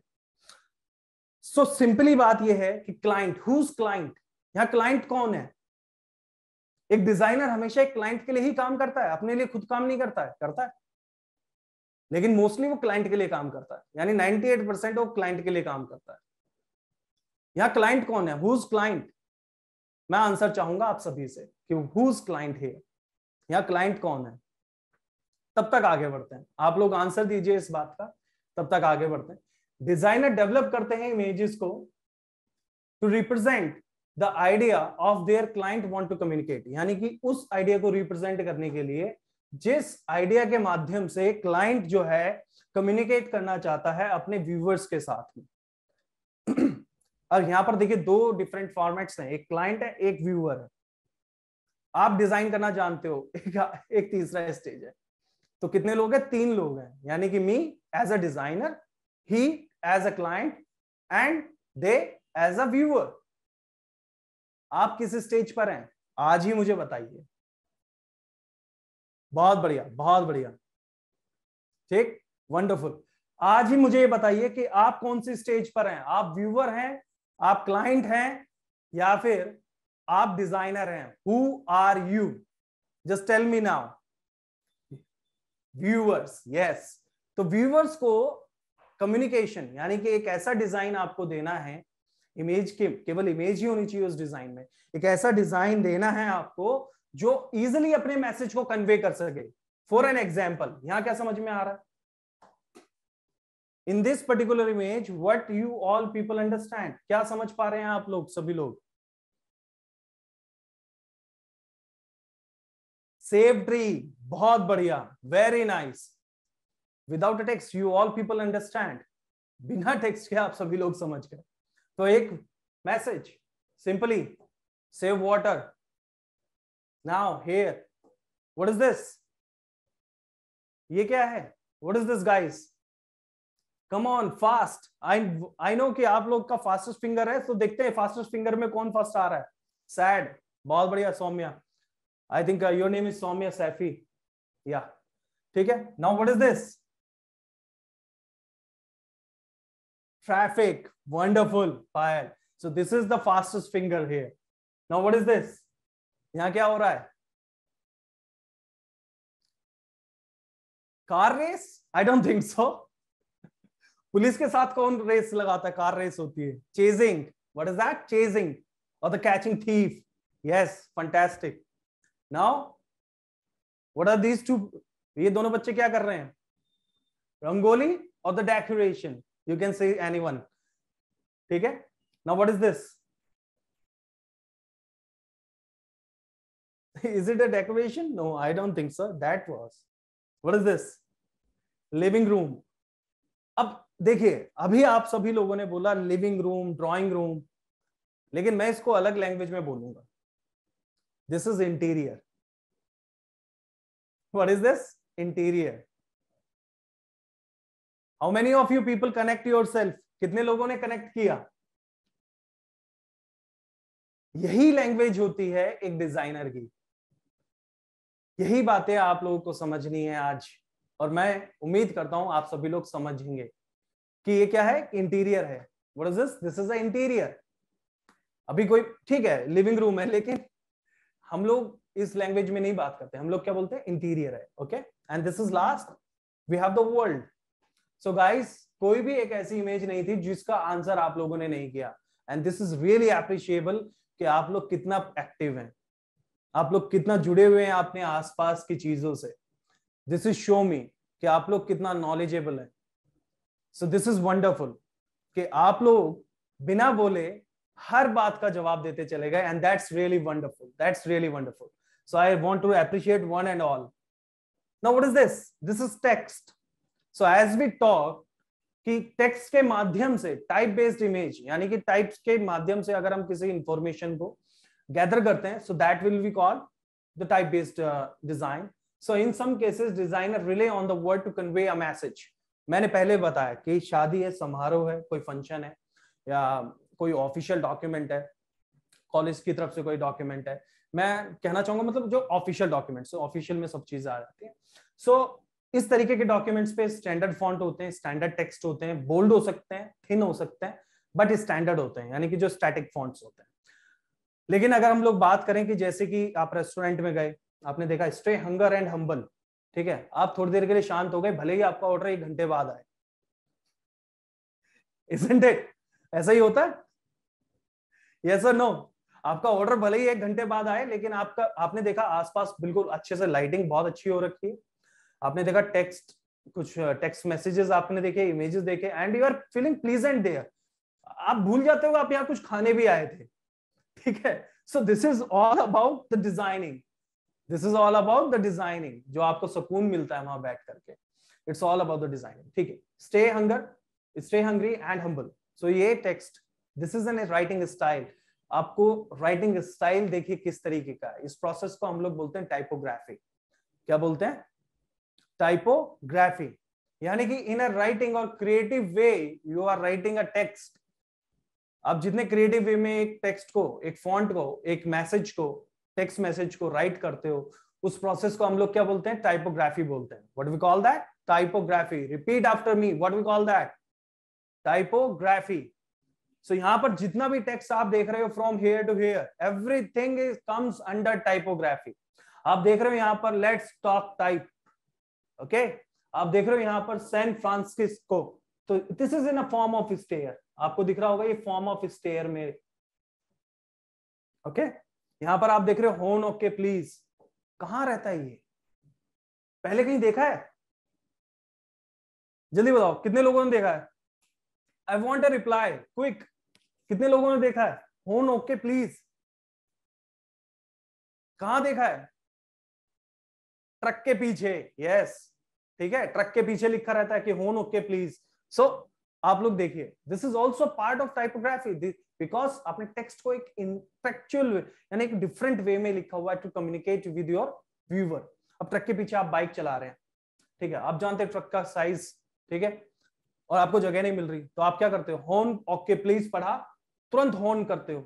सो so, सिंपली बात यह है कि क्लाइंट हुज क्लाइंट यहाँ क्लाइंट कौन है एक डिजाइनर हमेशा एक क्लाइंट के लिए ही काम करता है अपने लिए खुद काम नहीं करता है करता है लेकिन मोस्टली वो क्लाइंट के लिए काम करता है यानी 98 परसेंट वो क्लाइंट के लिए काम करता है यहाँ क्लाइंट कौन है हुज क्लाइंट मैं आंसर चाहूंगा आप सभी से कि हुज क्लाइंट है यहाँ क्लाइंट कौन है तब तक आगे बढ़ते हैं आप लोग आंसर दीजिए इस बात का तब तक आगे बढ़ते हैं डिजाइनर डेवलप करते हैं इमेजेस को to represent the idea of their client want to communicate यानी कि उस आइडिया को रिप्रेजेंट करने के लिए जिस आइडिया के माध्यम से क्लाइंट जो है कम्युनिकेट करना चाहता है अपने व्यूवर्स के साथ में और यहां पर देखिए दो डिफरेंट फॉर्मेट्स हैं एक क्लाइंट है एक व्यूअर है आप डिजाइन करना जानते हो एक, एक तीसरा स्टेज है तो कितने लोग हैं तीन लोग हैं यानी कि me as a designer he as a client and they as a viewer आप किस स्टेज पर हैं आज ही मुझे बताइए बहुत बढ़िया बहुत बढ़िया ठीक वंडरफुल आज ही मुझे ये बताइए कि आप कौन सी स्टेज पर हैं आप व्यूअर हैं आप क्लाइंट हैं या फिर आप डिजाइनर हैं who are you just tell me now viewers yes तो व्यूअर्स को कम्युनिकेशन यानी कि एक ऐसा डिजाइन आपको देना है इमेज के केवल इमेज ही होनी चाहिए उस डिजाइन में एक ऐसा डिजाइन देना है आपको जो इजिली अपने मैसेज को कन्वे कर सके फॉर एन एग्जाम्पल यहां क्या समझ में आ रहा है in this particular image what you all people understand क्या समझ पा रहे हैं आप लोग सभी लोग सेव ट्री बहुत बढ़िया very nice nice. Without text you all people understand बिना टेक्स्ट के आप सभी लोग समझ गए तो एक message simply save water now here what is this ये क्या है what is this guys come on fast I I know कि आप लोग का फास्टेस्ट फिंगर है तो देखते हैं फास्टेस्ट फिंगर में कौन फास्ट आ रहा है सैड बहुत बढ़िया Soumya I think your name is Soumya Saifi या ठीक है now what is this Traffic. Wonderful, Payal. So this is the fastest finger here. Now what is this? yahan kya ho raha hai car race i don't think so police के साथ कौन race लगाता है car race होती है chasing what is that chasing और the catching thief yes fantastic now what are these two ये दोनों बच्चे क्या कर रहे हैं रंगोली और the decoration you can see any one ठीक है now what is this is it a decoration no I don't think so that was what is this living room अब देखिए अभी आप सभी लोगों ने बोला लिविंग रूम ड्रॉइंग रूम लेकिन मैं इसको अलग लैंग्वेज में बोलूंगा this is interior what is this interior how many of you people connect your कितने लोगों ने कनेक्ट किया यही लैंग्वेज होती है एक डिजाइनर की यही बातें आप लोगों को समझनी है आज और मैं उम्मीद करता हूं आप सभी लोग समझेंगे कि ये क्या है इंटीरियर है what is this this is interior अभी कोई ठीक है लिविंग रूम है लेकिन हम लोग इस लैंग्वेज में नहीं बात करते हम लोग क्या बोलते हैं इंटीरियर है okay and this is last we have the world so so guys कोई भी एक ऐसी इमेज नहीं थी जिसका आंसर आप लोगों ने नहीं किया and this is really appreciable कि आप लोग कितना एक्टिव हैं आप लोग कितना जुड़े हुए हैं अपने आसपास की चीजों से दिस इज शो मी कि आप लोग कितना नॉलेजेबल है सो दिस इज वंडरफुल कि आप लोग बिना बोले हर बात का जवाब देते चले गए and that's really wonderful that's really wonderful so I want to appreciate one and all now what is this this is text so as we talk कि टेक्स्ट के माध्यम से टाइप बेस्ड इमेज यानी कि टाइप के माध्यम से अगर हम किसी इंफॉर्मेशन को गैदर करते हैं so that will be called the type based design so in some cases designer rely on the word to convey a message मैंने पहले बताया कि शादी है समारोह है कोई फंक्शन है या कोई ऑफिशियल डॉक्यूमेंट है कॉलेज की तरफ से कोई डॉक्यूमेंट है मैं कहना चाहूंगा मतलब जो ऑफिशियल डॉक्यूमेंट्स ऑफिशियल में सब चीजें आ जाती है सो so, इस तरीके के डॉक्यूमेंट्स पे स्टैंडर्ड फॉन्ट होते हैं स्टैंडर्ड टेक्स्ट होते हैं बोल्ड हो सकते हैं थिन हो सकते हैं बट स्टैंडर्ड होते हैं यानी कि जो स्टैटिक फॉन्ट्स होते हैं लेकिन अगर हम लोग बात करें कि जैसे कि आप रेस्टोरेंट में गए आपने देखा स्ट्रे हंगर एंड हम्बल ठीक है आप थोड़ी देर के लिए शांत हो गए भले ही आपका ऑर्डर एक घंटे बाद आए इट ऐसा ही होता है यस और नो आपका ऑर्डर भले ही एक घंटे बाद आए लेकिन आपका आपने देखा आसपास बिल्कुल अच्छे से लाइटिंग बहुत अच्छी हो रखी है आपने देखा टेक्स्ट कुछ टेक्स्ट मैसेजेस आपने देखे इमेजेस देखे and you are feeling pleasant there आप भूल जाते हो आप यहाँ कुछ खाने भी आए थे ठीक है so this is all about the designing this is all about the designing जो आपको सुकून मिलता है वहां बैठ करके it's all about the designing ठीक है stay hunger stay hungry and humble so ये text this is an writing style आपको राइटिंग स्टाइल देखिए किस तरीके का इस प्रोसेस को हम लोग बोलते हैं टाइपोग्राफी क्या बोलते हैं टाइपोग्राफी यानी कि इन अ राइटिंग और creative way you are writing a text आप जितने क्रिएटिव वे में एक टेक्स्ट को एक फॉन्ट को एक मैसेज को टेक्स्ट मैसेज को राइट करते हो उस प्रोसेस को हम लोग क्या बोलते हैं टाइपोग्राफी बोलते हैं what we call that typography repeat after me what we call that typography so यहां पर जितना भी टेक्स्ट आप देख रहे हो from here to here everything is comes under typography आप देख रहे हो यहां पर लेट्स टॉक टाइप ओके आप देख रहे हो यहां पर सैन फ्रांसिस्को तो this is in a form of stair आपको दिख रहा होगा ये फॉर्म ऑफ स्टेयर में ओके okay? पर आप देख रहे हो होन ओके प्लीज कहां रहता है ये पहले कहीं देखा है जल्दी बताओ कितने लोगों ने देखा है I want a reply quick कितने लोगों ने देखा है होन ओके प्लीज कहा देखा है ट्रक के पीछे यस ठीक है ट्रक के पीछे लिखा रहता है कि होन ओके प्लीज सो आप लोग देखिए this is also part of typography because आपने टेक्स्ट को एक इंटेक्चुअल यानी एक डिफरेंट वे में लिखा हुआ है to communicate with your viewer अब ट्रक के पीछे आप बाइक चला रहे हैं ठीक है आप जानते हैं ट्रक का साइज ठीक है और आपको जगह नहीं मिल रही तो आप क्या करते हो हॉर्न ओके प्लीज पढ़ा तुरंत हॉर्न करते हो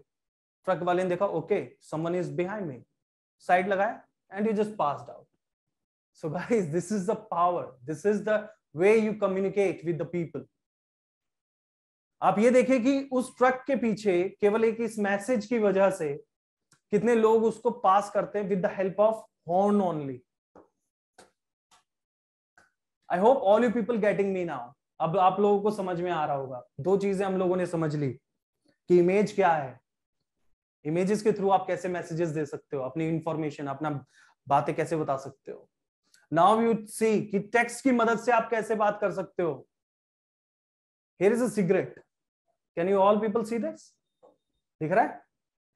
ट्रक वाले ने देखा okay someone is behind me side लगाया and you just pass out So guys, this is the power. This is the way you communicate with the people. आप ये देखें कि उस ट्रक के पीछे केवल एक इस मैसेज की वजह से कितने लोग उसको पास करते हैं with the help of horn only I hope all you people getting me now अब आप लोगों को समझ में आ रहा होगा दो चीजें हम लोगों ने समझ ली कि इमेज क्या है इमेजेस के थ्रू आप कैसे मैसेजेस दे सकते हो अपनी इंफॉर्मेशन अपना बातें कैसे बता सकते हो नाउ यू सी कि टेक्स्ट की मदद से आप कैसे बात कर सकते हो here is a cigarette can you all people see this दिख रहा है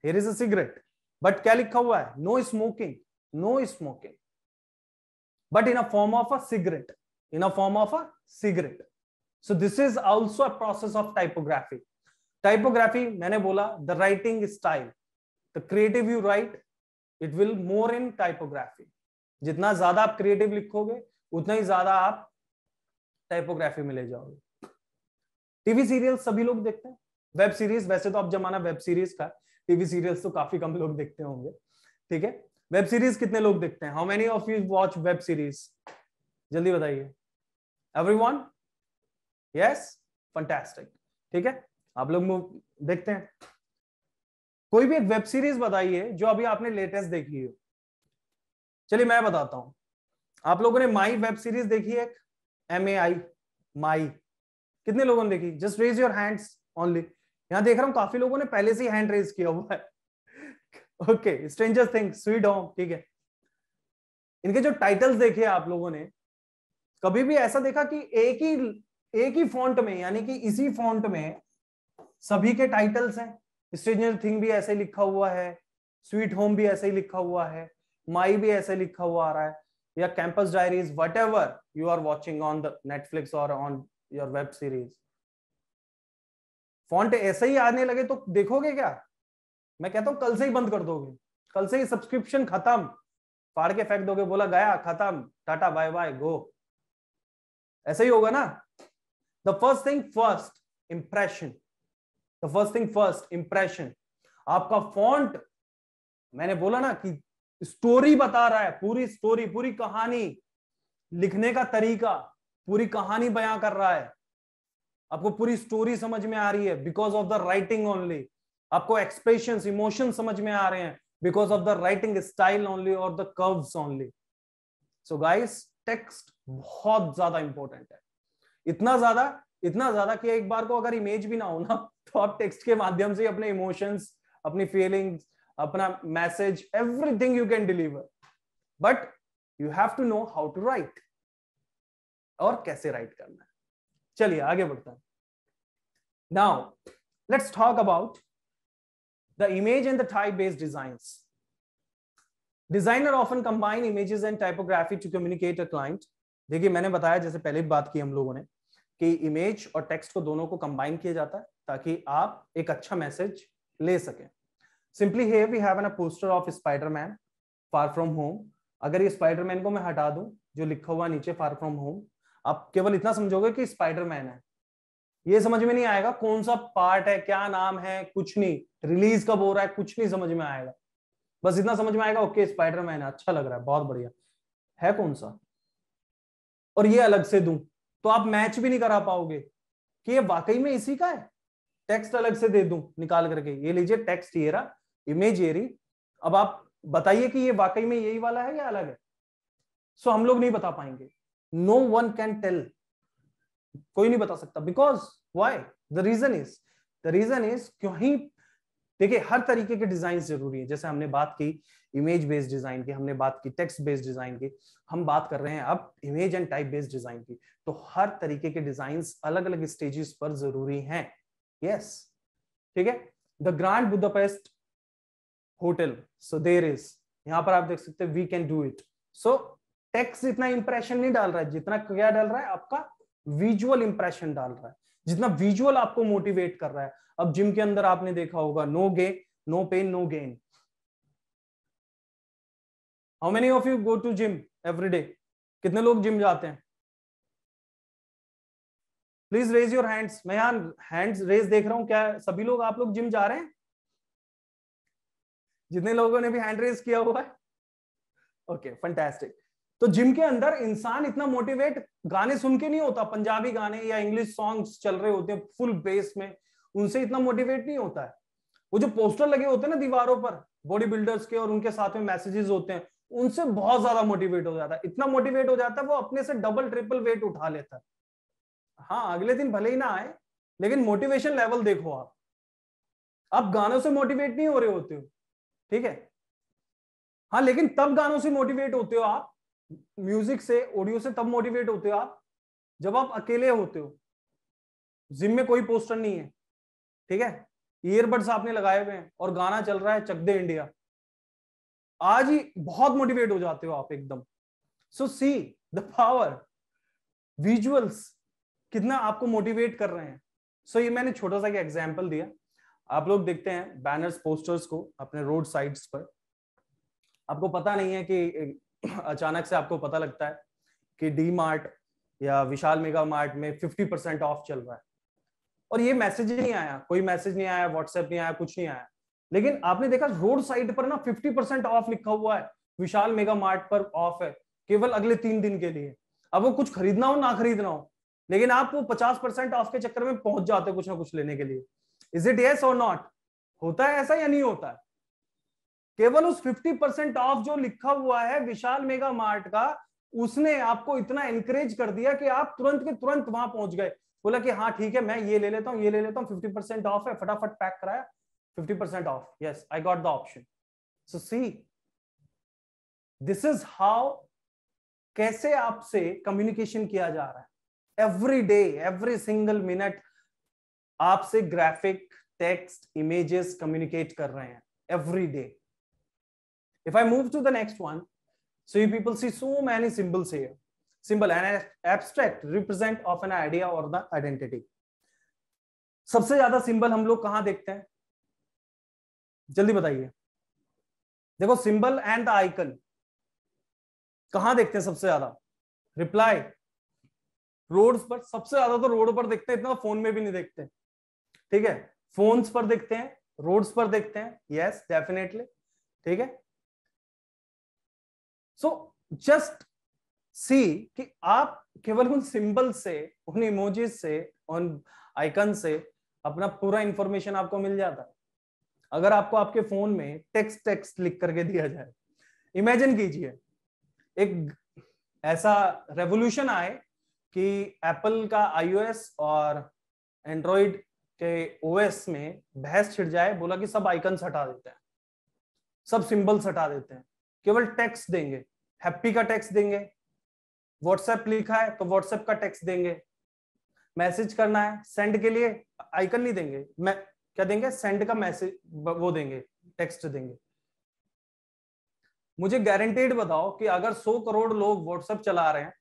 here is a cigarette but क्या लिखा हुआ है no smoking no smoking but in a form of a cigarette in a form of a cigarette so this is also a process of typography typography मैंने बोला the writing style the creative you write it will more in typography जितना ज्यादा आप creative लिखोगे उतना ही ज्यादा आप typography में ले जाओगे टीवी सीरियल सभी लोग देखते हैं वेब सीरीज वैसे तो अब जमाना वेब सीरीज का टीवी सीरियल्स तो काफी कम लोग देखते होंगे ठीक है वेब सीरीज कितने लोग देखते हैं how many of you watch web series जल्दी बताइए एवरी वन यस फंटेस्टिक ठीक है आप लोग देखते हैं कोई भी एक वेब सीरीज बताइए जो अभी आपने लेटेस्ट देखी हो चलिए मैं बताता हूं आप लोगों ने माई वेब सीरीज देखी है एम ए आई माई कितने लोगों ने देखी just raise your hands only यहां देख रहा हूं काफी लोगों ने पहले से ही हैंड रेज किया हुआ है okay stranger thing sweet home ठीक है इनके जो टाइटल्स देखे आप लोगों ने कभी भी ऐसा देखा कि एक ही एक ही फॉन्ट में यानी कि इसी फॉन्ट में सभी के टाइटल्स हैं स्ट्रेंजर थिंग भी ऐसे लिखा हुआ है स्वीट होम भी ऐसे ही लिखा हुआ है माई भी ऐसे लिखा हुआ आ रहा है या campus diaries whatever you are watching on the Netflix और on your web series font ऐसे ही आने लगे तो देखोगे क्या मैं कहता हूं कल से ही बंद कर दोगे कल से ही सब्सक्रिप्शन खत्म फाड़ के फेंक दोगे बोला गया खत्म टाटा बाय बाय गो ऐसे ही होगा ना the first thing first impression the first thing first impression आपका फॉन्ट मैंने बोला ना कि स्टोरी बता रहा है पूरी स्टोरी पूरी कहानी लिखने का तरीका पूरी कहानी बयां कर रहा है आपको पूरी स्टोरी समझ में आ रही है because of the writing only आपको एक्सप्रेशन इमोशन समझ में आ रहे हैं because of the writing style only और the curves only so guys text बहुत ज्यादा इंपॉर्टेंट है इतना ज्यादा इतना ज्यादा कि एक बार को अगर इमेज भी ना हो ना तो आप टेक्स्ट के माध्यम से अपने इमोशंस अपनी फीलिंग्स अपना message everything you can deliver but you have to know how to write और कैसे राइट करना है चलिए आगे बढ़ता हूं now let's talk about the image and the type based design designer often combine images and typography to communicate a client देखिए मैंने बताया जैसे पहले भी बात की हम लोगों ने कि इमेज और टेक्स्ट को दोनों को कंबाइन किया जाता है ताकि आप एक अच्छा मैसेज ले सकें simply here we have an, a poster of Spider-Man far from home. अगर ये स्पाइडरमैन को मैं हटा दूं जो लिखा हुआ नीचे फार फ्रॉम होम आप केवल इतना समझोगे कि स्पाइडरमैन है ये समझ में नहीं आएगा कौन सा पार्ट है क्या नाम है कुछ नहीं रिलीज कब हो रहा है कुछ नहीं समझ में आएगा बस इतना समझ में आएगा ओके स्पाइडरमैन है अच्छा लग रहा है बहुत बढ़िया है कौन सा और ये अलग से दूं तो आप मैच भी नहीं करा पाओगे कि ये वाकई में इसी का है टेक्स्ट अलग से दे दूं निकाल करके ये लीजिए टेक्स्ट ये रहा इमेज एरी अब आप बताइए कि ये वाकई में यही वाला है या अलग है सो so, हम लोग नहीं बता पाएंगे नो वन कैन टेल कोई नहीं बता सकता because why the reason is the reason is क्यों ही देखिए हर तरीके के डिजाइन जरूरी है जैसे हमने बात की इमेज बेस्ड डिजाइन की हमने बात की टेक्स्ट बेस्ड डिजाइन की हम बात कर रहे हैं अब image and type based design की तो हर तरीके के डिजाइन अलग अलग स्टेजेस पर जरूरी हैं यस ठीक है the Grand Budapest Hotel so there is यहाँ पर आप देख सकते हैं we can do it so text इतना इंप्रेशन नहीं डाल रहा है जितना क्या डाल रहा है आपका विजुअल इंप्रेशन डाल रहा है जितना विजुअल आपको मोटिवेट कर रहा है अब जिम के अंदर आपने देखा होगा no gain no pain no gain how many of you go to gym every day कितने लोग जिम जाते हैं प्लीज रेज योर हैंड्स मैं यहाँ हैंड्स रेज देख रहा हूँ क्या सभी लोग आप लोग जिम जा रहे हैं जितने लोगों ने भी हैंड रेज किया हुआ है ओके okay, फंटेस्टिक तो जिम के अंदर इंसान इतना मोटिवेट गाने सुन के नहीं होता पंजाबी गाने या इंग्लिश सॉन्ग्स चल रहे होते हैं फुल बेस में उनसे इतना मोटिवेट नहीं होता है वो जो पोस्टर लगे होते हैं ना दीवारों पर बॉडी बिल्डर्स के और उनके साथ में मैसेजेस होते हैं उनसे बहुत ज्यादा मोटिवेट हो जाता है इतना मोटिवेट हो जाता है वो अपने से डबल ट्रिपल वेट उठा लेता है हाँ अगले दिन भले ही ना आए लेकिन मोटिवेशन लेवल देखो आप आप गानों से मोटिवेट नहीं हो रहे होते हो ठीक है हाँ लेकिन तब गानों से मोटिवेट होते हो आप म्यूजिक से ऑडियो से तब मोटिवेट होते हो आप जब आप अकेले होते हो जिम में कोई पोस्टर नहीं है ठीक है ईयरबड्स आपने लगाए हुए हैं और गाना चल रहा है चक दे इंडिया आज ही बहुत मोटिवेट हो जाते हो आप एकदम so see the power visuals कितना आपको मोटिवेट कर रहे हैं सो so, ये मैंने छोटा सा एक एग्जाम्पल दिया आप लोग देखते हैं बैनर्स पोस्टर्स को अपने रोड साइड्स पर आपको पता नहीं है कि अचानक से आपको पता लगता है कि डी मार्ट या विशाल मेगा मार्ट में 50 परसेंट ऑफ चल रहा है और ये मैसेज नहीं आया कोई मैसेज नहीं आया व्हाट्सएप नहीं आया कुछ नहीं आया लेकिन आपने देखा रोड साइड पर ना 50 परसेंट ऑफ लिखा हुआ है विशाल मेगा मार्ट पर ऑफ है केवल अगले तीन दिन के लिए अब वो कुछ खरीदना हो ना खरीदना हो लेकिन आप वो पचास परसेंट ऑफ के चक्कर में पहुंच जाते कुछ ना कुछ लेने के लिए इज इट यस और नॉट होता है ऐसा या नहीं होता है केवल उस 50 परसेंट ऑफ जो लिखा हुआ है विशाल मेगा मार्ट का उसने आपको इतना एनकरेज कर दिया कि आप तुरंत के तुरंत वहां पहुंच गए बोला कि हाँ ठीक है मैं ये ले लेता हूँ ये ले लेता हूँ फिफ्टी परसेंट ऑफ है फटाफट पैक कराया fifty percent off yes I got the option so see this is how कैसे आपसे कम्युनिकेशन किया जा रहा है every day every single minute आपसे ग्राफिक टेक्स्ट इमेजेस कम्युनिकेट कर रहे हैं every day if I move to the next one so you people see so many symbols here symbol and abstract represent of an idea और the identity सबसे ज्यादा symbol हम लोग कहां देखते हैं जल्दी बताइए देखो सिंबल एंड द आइकन कहां देखते हैं सबसे ज्यादा रिप्लाई रोड्स पर सबसे ज्यादा तो रोड पर देखते हैं इतना फोन में भी नहीं देखते ठीक है फोन्स पर देखते हैं रोड्स पर देखते हैं यस डेफिनेटली ठीक है सो जस्ट सी कि आप केवल उन सिंबल से उन इमोजीज से उन आइकन से अपना पूरा इंफॉर्मेशन आपको मिल जाता है अगर आपको आपके फोन में टेक्स्ट टेक्स्ट लिख करके दिया जाए इमेजिन कीजिए एक ऐसा रेवोल्यूशन आए कि एप्पल का आईओएस और एंड्रॉइड के ओएस में बहस छिड़ जाए बोला कि सब आइकन्स हटा देते हैं सब सिंबल्स हटा देते हैं केवल टेक्स देंगे हैप्पी का टेक्स देंगे व्हाट्सएप लिखा है तो व्हाट्सएप का टेक्स देंगे मैसेज करना है सेंड के लिए आइकन नहीं देंगे मैं क्या देंगे सेंड का मैसेज वो देंगे टेक्स्ट देंगे मुझे गारंटेड बताओ कि अगर 100 करोड़ लोग व्हाट्सएप चला रहे हैं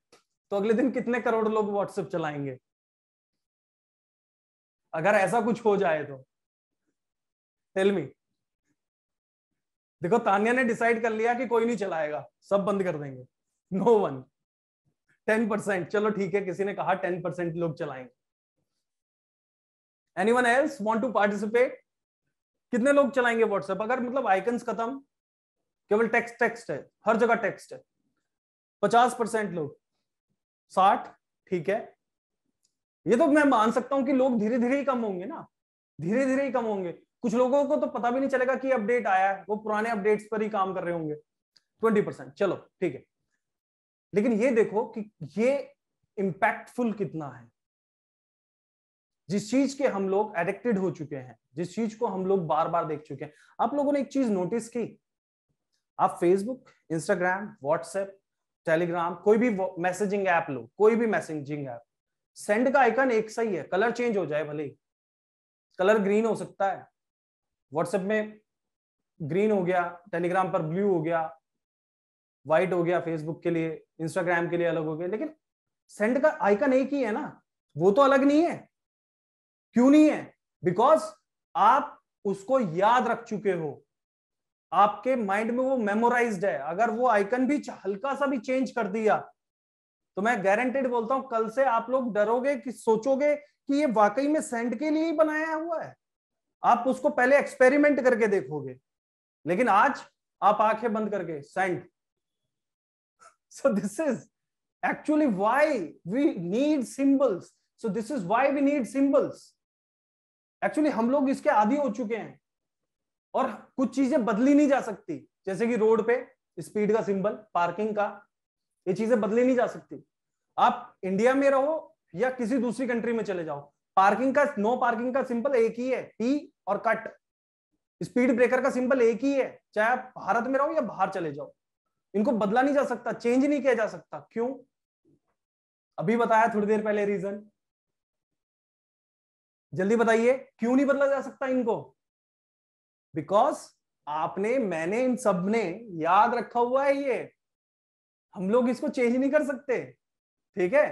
तो अगले दिन कितने करोड़ लोग व्हाट्सएप चलाएंगे अगर ऐसा कुछ हो जाए तो टेल मी देखो तानिया ने डिसाइड कर लिया कि कोई नहीं चलाएगा सब बंद कर देंगे नो वन टेन परसेंट चलो ठीक है किसी ने कहा टेन परसेंट लोग चलाएंगे anyone else want to participate कितने लोग चलाएंगे व्हाट्सएप अगर मतलब आइकन्स खत्म केवल टेक्स्ट टेक्स्ट है हर जगह टेक्स्ट है पचास परसेंट लोग साठ ठीक है ये तो मैं मान सकता हूं कि लोग धीरे धीरे ही कम होंगे ना धीरे धीरे ही कम होंगे कुछ लोगों को तो पता भी नहीं चलेगा कि अपडेट आया है वो पुराने अपडेट्स पर ही काम कर रहे होंगे ट्वेंटी परसेंट चलो ठीक है लेकिन ये देखो कि ये इम्पैक्टफुल कितना है जिस चीज के हम लोग एडिक्टेड हो चुके हैं जिस चीज को हम लोग बार बार देख चुके हैं आप लोगों ने एक चीज नोटिस की आप फेसबुक इंस्टाग्राम व्हाट्सएप टेलीग्राम कोई भी मैसेजिंग ऐप लो कोई भी मैसेजिंग ऐप सेंड का आइकन एक सा ही है कलर चेंज हो जाए भले कलर ग्रीन हो सकता है व्हाट्सएप में ग्रीन हो गया टेलीग्राम पर ब्लू हो गया व्हाइट हो गया फेसबुक के लिए इंस्टाग्राम के लिए अलग हो गया लेकिन सेंड का आइकन एक ही है ना वो तो अलग नहीं है क्यों नहीं है बिकॉज आप उसको याद रख चुके हो आपके माइंड में वो मेमोराइज्ड है अगर वो आइकन भी हल्का सा भी चेंज कर दिया तो मैं गारंटेड बोलता हूं कल से आप लोग डरोगे कि सोचोगे कि ये वाकई में सेंट के लिए ही बनाया हुआ है आप उसको पहले एक्सपेरिमेंट करके देखोगे लेकिन आज आप आंखें बंद करके sent so this is actually why we need symbols so this is why we need symbols actually हम लोग इसके आदि हो चुके हैं और कुछ चीजें बदली नहीं जा सकती जैसे कि रोड पे स्पीड का सिंबल पार्किंग का ये चीजें बदली नहीं जा सकती आप इंडिया में रहो या किसी दूसरी कंट्री में चले जाओ पार्किंग का नो पार्किंग का सिंपल एक ही है टी और कट स्पीड ब्रेकर का सिंपल एक ही है चाहे आप भारत में रहो या बाहर चले जाओ इनको बदला नहीं जा सकता चेंज नहीं किया जा सकता क्यों अभी बताया थोड़ी देर पहले रीजन जल्दी बताइए क्यों नहीं बदला जा सकता इनको बिकॉज आपने मैंने इन सब ने याद रखा हुआ है ये हम लोग इसको चेंज नहीं कर सकते ठीक है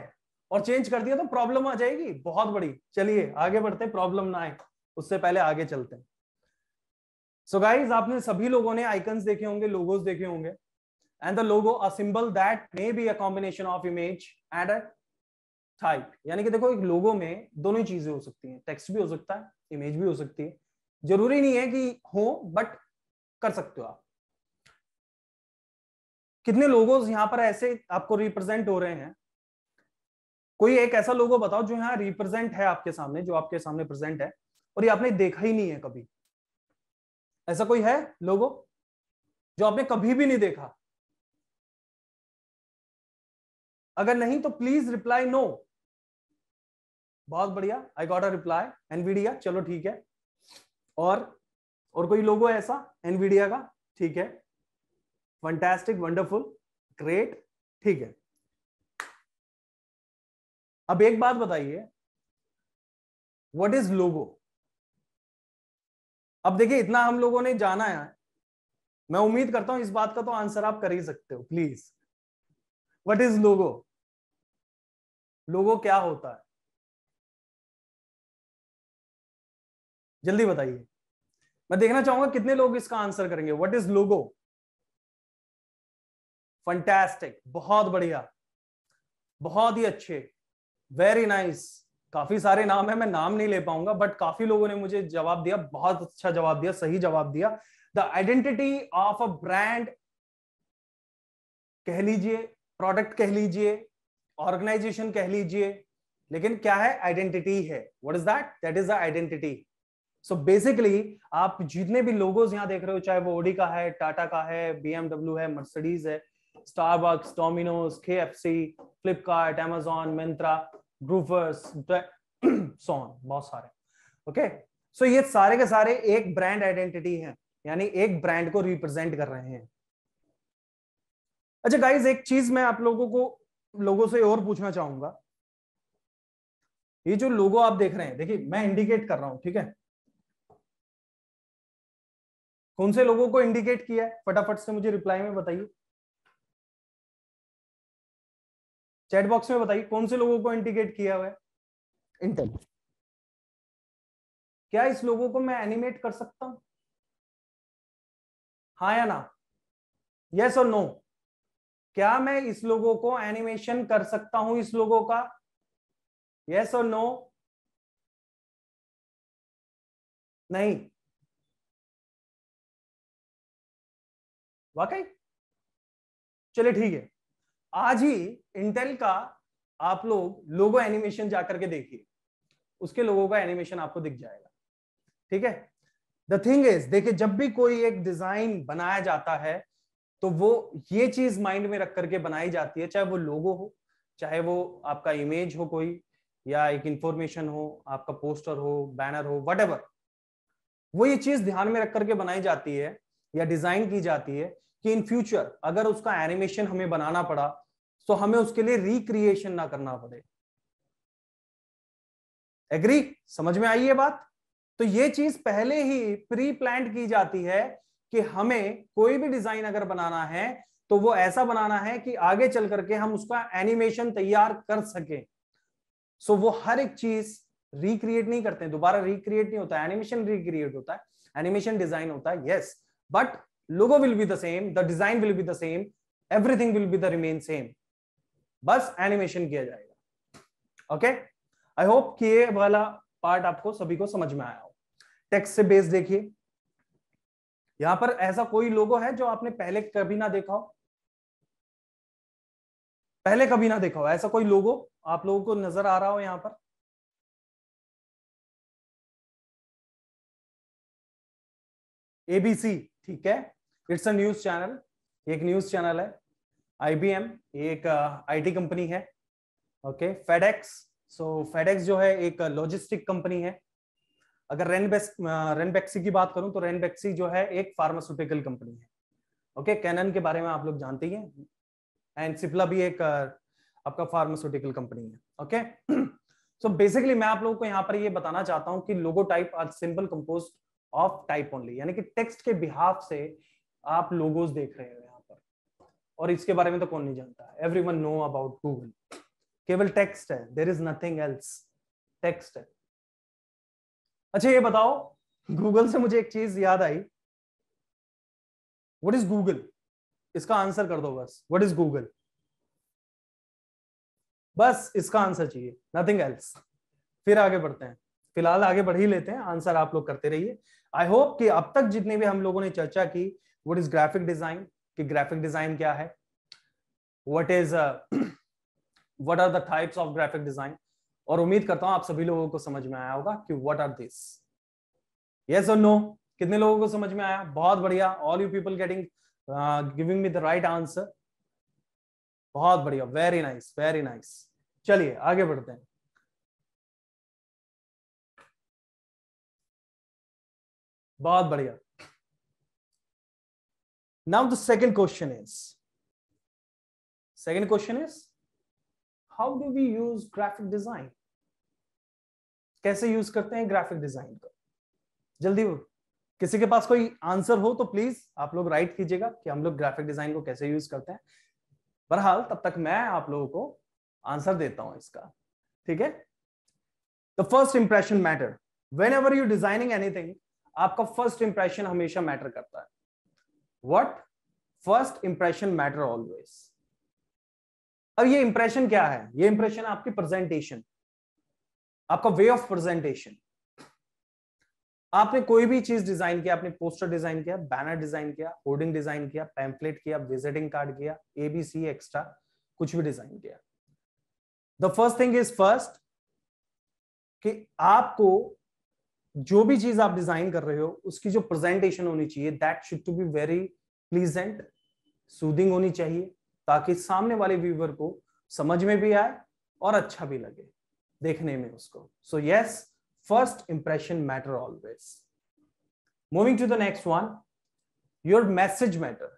और चेंज कर दिया तो प्रॉब्लम आ जाएगी बहुत बड़ी चलिए आगे बढ़ते प्रॉब्लम ना आए उससे पहले आगे चलते हैं सो so गाइज आपने सभी लोगों ने आइकन देखे होंगे लोगोस देखे होंगे and the logo a symbol that may be a combination of image and a type यानी कि देखो एक लोगो में दोनों ही चीजें हो सकती हैं टेक्स्ट भी हो सकता है इमेज भी हो सकती है जरूरी नहीं है कि हो बट कर सकते हो आप कितने लोगों यहां पर ऐसे आपको रिप्रेजेंट हो रहे हैं कोई एक ऐसा लोगो बताओ जो यहाँ रिप्रेजेंट है आपके सामने जो आपके सामने प्रेजेंट है और ये आपने देखा ही नहीं है कभी ऐसा कोई है लोगो जो आपने कभी भी नहीं देखा अगर नहीं तो प्लीज रिप्लाई नो बहुत बढ़िया I got a reply Nvidia चलो ठीक है और और कोई लोगो ऐसा एनवीडिया का ठीक है फंटेस्टिक वंडरफुल ग्रेट ठीक है अब एक बात बताइए व्हाट इज लोगो अब देखिए इतना हम लोगों ने जाना है मैं उम्मीद करता हूं इस बात का तो आंसर आप कर ही सकते हो please what is logo logo क्या होता है जल्दी बताइए मैं देखना चाहूंगा कितने लोग इसका आंसर करेंगे व्हाट इज लोगो फंटेस्टिक बहुत बढ़िया बहुत ही अच्छे वेरी नाइस काफी सारे नाम है मैं नाम नहीं ले पाऊंगा बट काफी लोगों ने मुझे जवाब दिया बहुत अच्छा जवाब दिया सही जवाब दिया the identity of a brand कह लीजिए प्रोडक्ट कह लीजिए ऑर्गेनाइजेशन कह लीजिए लेकिन क्या है आइडेंटिटी है what is that that is the identity so basically आप जितने भी लोगोज यहां देख रहे हो चाहे वो ओडी का है टाटा का है बीएमडब्ल्यू है मर्सिडीज है Starbucks, Domino's, KFC, Flipkart, Amazon, Mintra, Groovers, so on, बहुत सारे ओके सो ये सारे के सारे एक ब्रांड आइडेंटिटी है यानी एक ब्रांड को रिप्रेजेंट कर रहे हैं अच्छा गाइज एक चीज मैं आप लोगों को लोगों से और पूछना चाहूंगा ये जो लोगो आप देख रहे हैं देखिए मैं इंडिकेट कर रहा हूं ठीक है कौन से लोगों को इंडिकेट किया है फटाफट से मुझे रिप्लाई में बताइए चैट बॉक्स में बताइए कौन से लोगों को इंडिकेट किया हुआ है इंटेल क्या इस लोगों को मैं एनिमेट कर सकता हूं हा या ना यस और नो क्या मैं इस लोगों को एनिमेशन कर सकता हूं इस लोगों का यस और नो नहीं वाकई चलिए ठीक है आज ही इंटेल का आप लोग लोगो एनिमेशन जाकर के देखिए उसके लोगों का एनिमेशन आपको दिख जाएगा ठीक है द थिंग इज देखिए जब भी कोई एक डिजाइन बनाया जाता है तो वो ये चीज माइंड में रख करके बनाई जाती है चाहे वो लोगो हो चाहे वो आपका इमेज हो कोई या एक इंफॉर्मेशन हो आपका पोस्टर हो बैनर हो वट वो ये चीज ध्यान में रख करके बनाई जाती है या डिजाइन की जाती है कि इन फ्यूचर अगर उसका एनिमेशन हमें बनाना पड़ा सो हमें उसके लिए रिक्रिएशन ना करना पड़े एग्री समझ में आई है बात तो ये चीज पहले ही प्री प्लान की जाती है कि हमें कोई भी डिजाइन अगर बनाना है तो वो ऐसा बनाना है कि आगे चल करके हम उसका एनिमेशन तैयार कर सके सो वो हर एक चीज रिक्रिएट नहीं करते दोबारा रिक्रिएट नहीं होता एनिमेशन रिक्रिएट होता है एनिमेशन डिजाइन होता है yes but logo will be the same the design will be the same everything will be the remain same बस एनिमेशन किया जाएगा ओके आई होप कि ये वाला पार्ट आपको सभी को समझ में आया हो टेक्स्ट से बेस देखिए यहां पर ऐसा कोई लोगो है जो आपने पहले कभी ना देखा हो पहले कभी ना देखा हो ऐसा कोई लोगो आप लोगों को नजर आ रहा हो यहां पर एबीसी ठीक है इट्स अ न्यूज चैनल एक न्यूज चैनल है आईबीएम एक आईटी uh, कंपनी है ओके फेडेक्स सो फेडेक्स जो है एक लॉजिस्टिक कंपनी है अगर रेनबेक्स रेनबेक्सी uh, की बात करूं तो रेनबेक्सी जो है एक फार्मास्यूटिकल कंपनी है ओके okay, कैनन के बारे में आप लोग जानते ही हैं एंड सिप्ला भी एक uh, आपका फार्मास्यूटिकल कंपनी है ओके सो बेसिकली मैं आप लोगों को यहां पर ये बताना चाहता हूं कि logo type are simple compose of type only यानी कि टेक्स्ट के बिहाफ से आप लोगोज देख रहे हो और इसके बारे में तो कौन नहीं जानता everyone know about Google केवल टेक्स्ट है there is nothing else text है अच्छा ये बताओ गूगल से मुझे एक चीज याद आई वट इज गूगल इसका आंसर कर दो बस वट इज गूगल बस इसका आंसर चाहिए नथिंग एल्स फिर आगे बढ़ते हैं फिलहाल आगे बढ़ ही लेते हैं आंसर आप लोग करते रहिए आई होप कि अब तक जितने भी हम लोगों ने चर्चा की वट इज ग्राफिक डिजाइन कि ग्राफिक डिजाइन क्या है what is what are the types of graphic design और उम्मीद करता हूं आप सभी लोगों को समझ में आया होगा कि वट आर दिस यस और नो कितने लोगों को समझ में आया बहुत बढ़िया all you people getting giving me the right answer बहुत बढ़िया वेरी नाइस वेरी नाइस चलिए आगे बढ़ते हैं बहुत बढ़िया now the second question is second question is how do we use graphic design कैसे यूज करते हैं ग्राफिक डिजाइन को जल्दी किसी के पास कोई आंसर हो तो प्लीज आप लोग राइट कीजिएगा कि हम लोग ग्राफिक डिजाइन को कैसे यूज करते हैं बहरहाल तब तक मैं आप लोगों को आंसर देता हूं इसका ठीक है the first impression matter whenever you designing anything आपका फर्स्ट इंप्रेशन हमेशा मैटर करता है what first impression matter always अब ये इंप्रेशन क्या है ये इंप्रेशन आपकी प्रेजेंटेशन आपका वे ऑफ प्रेजेंटेशन आपने कोई भी चीज डिजाइन किया आपने पोस्टर डिजाइन किया बैनर डिजाइन किया होर्डिंग डिजाइन किया पैम्पलेट किया विजिटिंग कार्ड किया एबीसी एक्स्ट्रा कुछ भी डिजाइन किया the first thing is first कि आपको जो भी चीज आप डिजाइन कर रहे हो उसकी जो प्रेजेंटेशन होनी चाहिए that should to be very pleasant soothing होनी चाहिए ताकि सामने वाले व्यूवर को समझ में भी आए और अच्छा भी लगे देखने में उसको so yes first impression matter always moving to the next one your message matter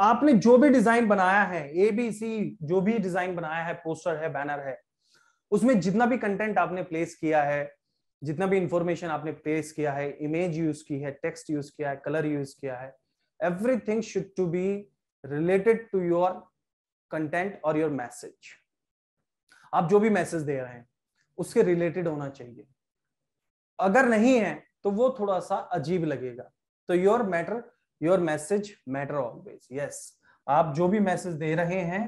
आपने जो भी डिजाइन बनाया है ए बी सी जो भी डिजाइन बनाया है पोस्टर है बैनर है उसमें जितना भी कंटेंट आपने प्लेस किया है जितना भी इंफॉर्मेशन आपने प्लेस किया है इमेज यूज की है टेक्स्ट यूज किया है कलर यूज किया है everything should to be related to your content और योर मैसेज आप जो भी मैसेज दे रहे हैं उसके रिलेटेड होना चाहिए अगर नहीं है तो वो थोड़ा सा अजीब लगेगा तो your matter your message matter always yes आप जो भी मैसेज दे रहे हैं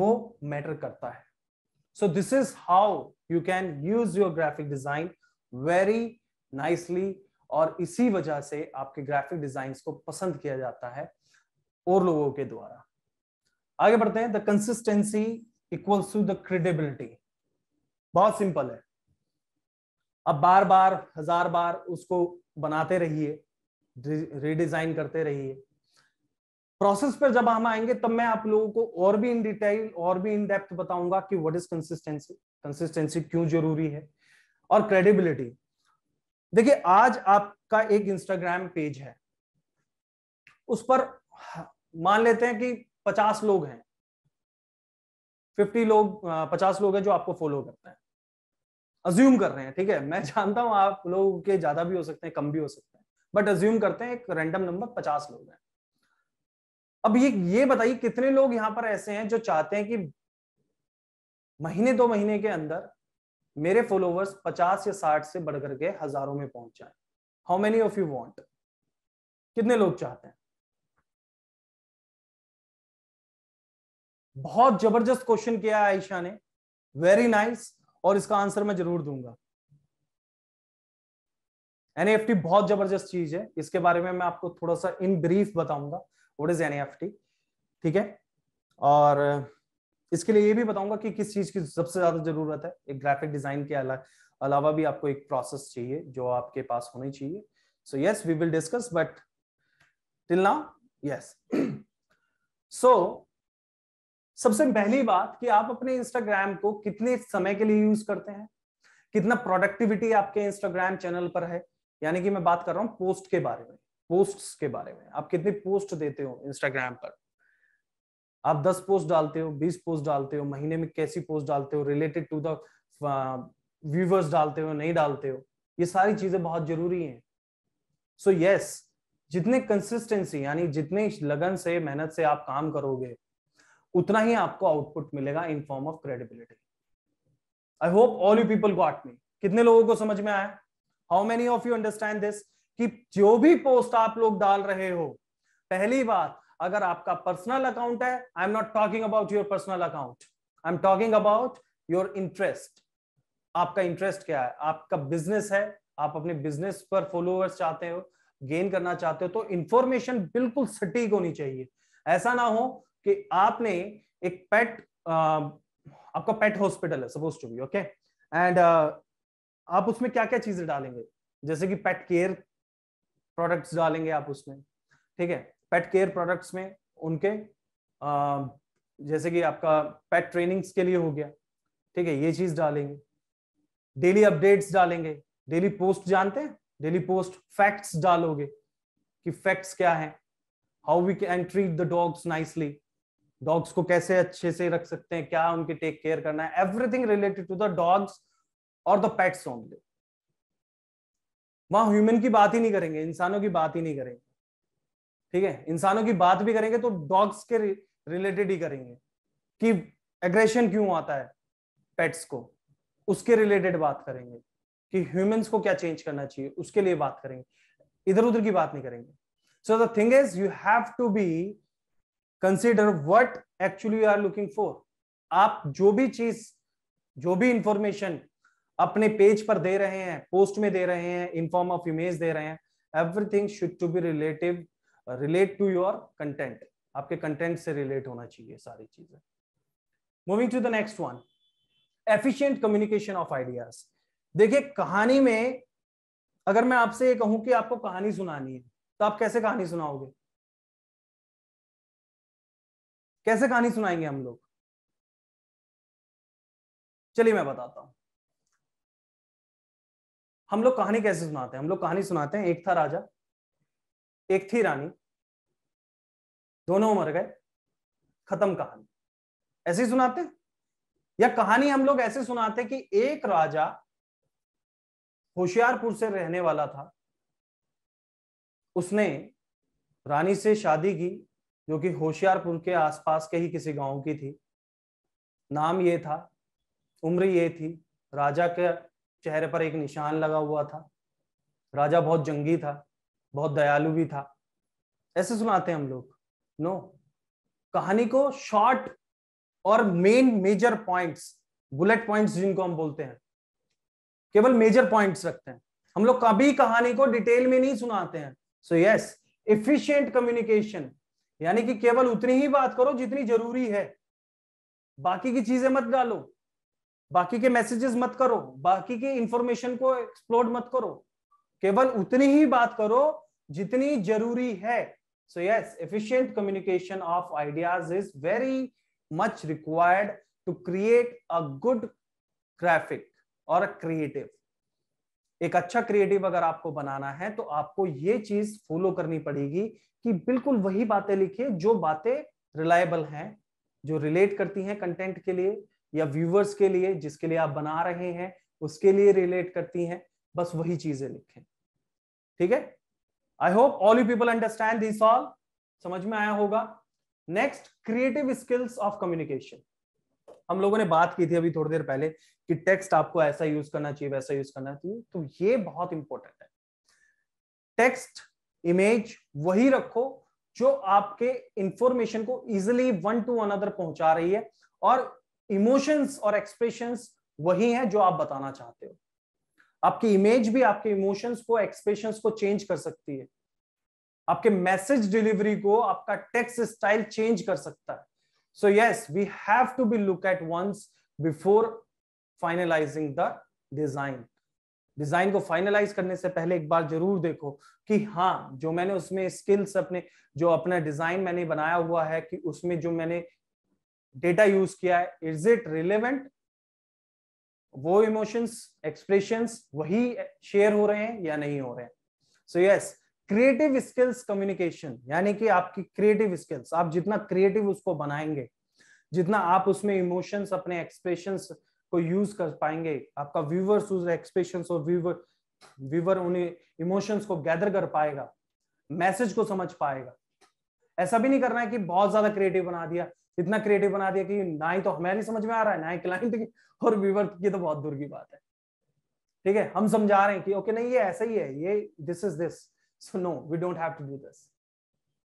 वो मैटर करता है so this is how you can use your graphic design very nicely और इसी वजह से आपके ग्राफिक डिजाइन को पसंद किया जाता है और लोगों के द्वारा आगे बढ़ते हैं the consistency equals to the credibility बहुत सिंपल है अब बार बार हजार बार उसको बनाते रहिए रिडिजाइन करते रहिए प्रोसेस पर जब हम आएंगे तब मैं आप लोगों को और भी इन डिटेल और भी इन डेप्थ बताऊंगा कि व्हाट इज कंसिस्टेंसी कंसिस्टेंसी क्यों जरूरी है और क्रेडिबिलिटी देखिए आज आपका एक इंस्टाग्राम पेज है उस पर मान लेते हैं कि पचास लोग हैं फिफ्टी लोग पचास लोग हैं जो आपको फॉलो करते हैं अज्यूम कर रहे हैं ठीक है मैं जानता हूं आप लोग के ज्यादा भी हो सकते हैं कम भी हो सकते हैं बट अज्यूम करते हैं एक रैंडम नंबर पचास लोग हैं अब ये ये बताइए कितने लोग यहां पर ऐसे हैं जो चाहते हैं कि महीने दो महीने के अंदर मेरे फॉलोवर्स 50 या 60 से बढ़कर के हजारों में पहुंच जाए how many of you want कितने लोग चाहते हैं बहुत जबरदस्त क्वेश्चन किया आयशा ने वेरी नाइस nice, और इसका आंसर मैं जरूर दूंगा एनएफटी बहुत जबरदस्त चीज है इसके बारे में मैं आपको थोड़ा सा इन ब्रीफ बताऊंगा व्हाट इज एनईएफटी ठीक है और इसके लिए ये भी बताऊंगा कि किस चीज की सबसे ज्यादा जरूरत है एक ग्राफिक डिजाइन के अला, अलावा भी आपको एक प्रोसेस चाहिए जो आपके पास होनी चाहिए so yes we will discuss but till now yes so सबसे पहली बात कि आप अपने इंस्टाग्राम को कितने समय के लिए यूज करते हैं कितना प्रोडक्टिविटी आपके इंस्टाग्राम चैनल पर है यानी कि मैं बात कर रहा हूँ पोस्ट के बारे में पोस्ट के बारे में आप कितनी पोस्ट देते हो इंस्टाग्राम पर आप 10 पोस्ट डालते हो 20 पोस्ट डालते हो महीने में कैसी पोस्ट डालते हो रिलेटेड टू द व्यूवर्स डालते हो नहीं डालते हो ये सारी चीजें बहुत जरूरी हैं सो so, यस yes, जितने कंसिस्टेंसी यानी जितने लगन से मेहनत से आप काम करोगे उतना ही आपको आउटपुट मिलेगा in form of credibility I hope all you people got me कितने लोगों को समझ में आया how many of you understand this कि जो भी पोस्ट आप लोग डाल रहे हो पहली बात अगर आपका पर्सनल अकाउंट है I am not talking about your personal account I am talking about your interest आपका इंटरेस्ट क्या है आपका बिजनेस है आप अपने बिजनेस पर फॉलोअर्स चाहते हो गेन करना चाहते हो तो इंफॉर्मेशन बिल्कुल सटीक होनी चाहिए ऐसा ना हो कि आपने एक पेट आपका पेट हॉस्पिटल है suppose to be okay and आप उसमें क्या क्या चीजें डालेंगे जैसे कि पेट केयर प्रोडक्ट्स डालेंगे आप उसमें ठीक है पेट केयर प्रोडक्ट्स में उनके आ, जैसे कि आपका पेट ट्रेनिंग्स के लिए हो गया ठीक है ये चीज डालेंगे डेली अपडेट्स डालेंगे डेली पोस्ट जानते हैं डेली पोस्ट फैक्ट्स डालोगे कि फैक्ट्स क्या है how we can treat the dogs nicely dogs को कैसे अच्छे से रख सकते हैं क्या उनके टेक केयर करना है everything related to the dogs और द पेट्स ओनली वहां ह्यूमन की बात ही नहीं करेंगे इंसानों की बात ही नहीं करेंगे ठीक है इंसानों की बात भी करेंगे तो डॉग्स के रिलेटेड ही करेंगे कि एग्रेशन क्यों आता है पेट्स को उसके रिलेटेड बात करेंगे कि ह्यूमंस को क्या चेंज करना चाहिए उसके लिए बात करेंगे इधर उधर की बात नहीं करेंगे so the thing is you have to be consider what actually you are looking for आप जो भी चीज जो भी इंफॉर्मेशन अपने पेज पर दे रहे हैं पोस्ट में दे रहे हैं इन फॉर्म ऑफ इमेज दे रहे हैं everything should to be relative relate to your content आपके कंटेंट से रिलेट होना चाहिए सारी चीजें moving to the next one efficient communication of ideas देखिए कहानी में अगर मैं आपसे ये कहूं कि आपको कहानी सुनानी है तो आप कैसे कहानी सुनाओगे कैसे कहानी सुनाएंगे हम लोग चलिए मैं बताता हूं हम लोग कहानी कैसे सुनाते हैं हम लोग कहानी सुनाते हैं एक था राजा एक थी रानी दोनों मर गए खत्म कहानी ऐसी सुनाते या कहानी हम लोग ऐसे सुनाते कि एक राजा होशियारपुर से रहने वाला था उसने रानी से शादी की जो कि होशियारपुर के आसपास के ही किसी गांव की थी नाम ये था उम्र ये थी राजा के चेहरे पर एक निशान लगा हुआ था राजा बहुत जंगी था बहुत दयालु भी था ऐसे सुनाते हैं हम लोग नो कहानी को शॉर्ट और main major points bullet points जिनको हम बोलते हैं केवल मेजर पॉइंट्स रखते हैं हम लोग कभी कहानी को डिटेल में नहीं सुनाते हैं सो यस इफिशियंट कम्युनिकेशन यानी कि केवल उतनी ही बात करो जितनी जरूरी है बाकी की चीजें मत डालो बाकी के मैसेजेस मत करो बाकी के इंफॉर्मेशन को एक्सप्लोर मत करो केवल उतनी ही बात करो जितनी जरूरी है so yes efficient communication of ideas is very much required to create a good graphic और अ क्रिएटिव एक अच्छा क्रिएटिव अगर आपको बनाना है तो आपको ये चीज फॉलो करनी पड़ेगी कि बिल्कुल वही बातें लिखिए जो बातें रिलायबल हैं जो रिलेट करती हैं कंटेंट के लिए या व्यूवर्स के लिए जिसके लिए आप बना रहे हैं उसके लिए रिलेट करती हैं बस वही चीजें लिखें ठीक है I hope all you people understand this all समझ में आया होगा next creative skills of communication हम लोगों ने बात की थी अभी थोड़ी देर पहले कि टेक्स्ट आपको ऐसा यूज करना चाहिए वैसा यूज करना चाहिए तो ये बहुत इंपॉर्टेंट है टेक्स्ट इमेज वही रखो जो आपके इंफॉर्मेशन को इजिली वन टू अनदर पहुंचा रही है और इमोशंस और एक्सप्रेशंस वही है जो आप बताना चाहते हो आपकी इमेज भी आपके इमोशंस को एक्सप्रेशंस को चेंज कर सकती है आपके मैसेज डिलीवरी को आपका टेक्स्ट स्टाइल चेंज कर सकता है so yes we have to be look at once before finalizing the design design को फाइनलाइज करने से पहले एक बार जरूर देखो कि हाँ जो मैंने उसमें स्किल्स अपने जो अपना डिजाइन मैंने बनाया हुआ है कि उसमें जो मैंने डेटा यूज किया है इज इट रिलेवेंट वो इमोशंस एक्सप्रेशंस वही शेयर हो रहे हैं या नहीं हो रहे हैं so yes creative skills communication यानी कि आपकी क्रिएटिव स्किल्स आप जितना क्रिएटिव उसको बनाएंगे जितना आप उसमें इमोशंस अपने एक्सप्रेशन को यूज कर पाएंगे आपका व्यूवर्स उस एक्सप्रेशन और व्यूवर व्यूवर उन्हें इमोशंस को गैदर कर पाएगा मैसेज को समझ पाएगा ऐसा भी नहीं करना है कि बहुत ज्यादा क्रिएटिव बना दिया इतना क्रिएटिव बना दिया कि ना ही तो हमें नहीं समझ में आ रहा है ना ही क्लाइंट की और व्यूवर की तो बहुत दूर की बात है ठीक है हम समझा रहे हैं कि ओके नहीं ये ऐसा ही है ये this is this so no we don't have to do this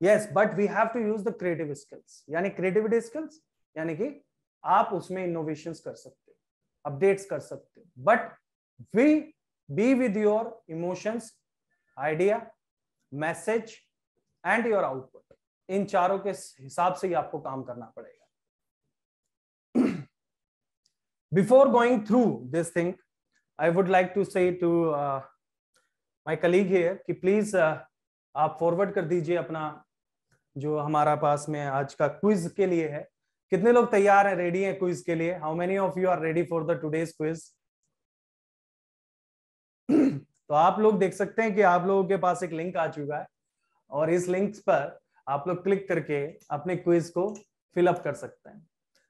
yes but we have to use the creative skills यानी क्रिएटिविटी स्किल्स यानी कि आप उसमें इनोवेशन कर सकते हो अपडेट्स कर सकते हो but we be with your emotions idea message and your output इन चारों के हिसाब से ही आपको काम करना पड़ेगा before going through this thing I would like to say to my colleague here कि प्लीज uh, आप फॉरवर्ड कर दीजिए अपना जो हमारा पास में आज का क्विज के लिए है कितने लोग तैयार हैं रेडी हैं क्विज के लिए how many of you are ready for the today's quiz तो आप लोग देख सकते हैं कि आप लोगों के पास एक लिंक आ चुका है और इस लिंक पर आप लोग क्लिक करके अपने क्विज को फिलअप कर सकते हैं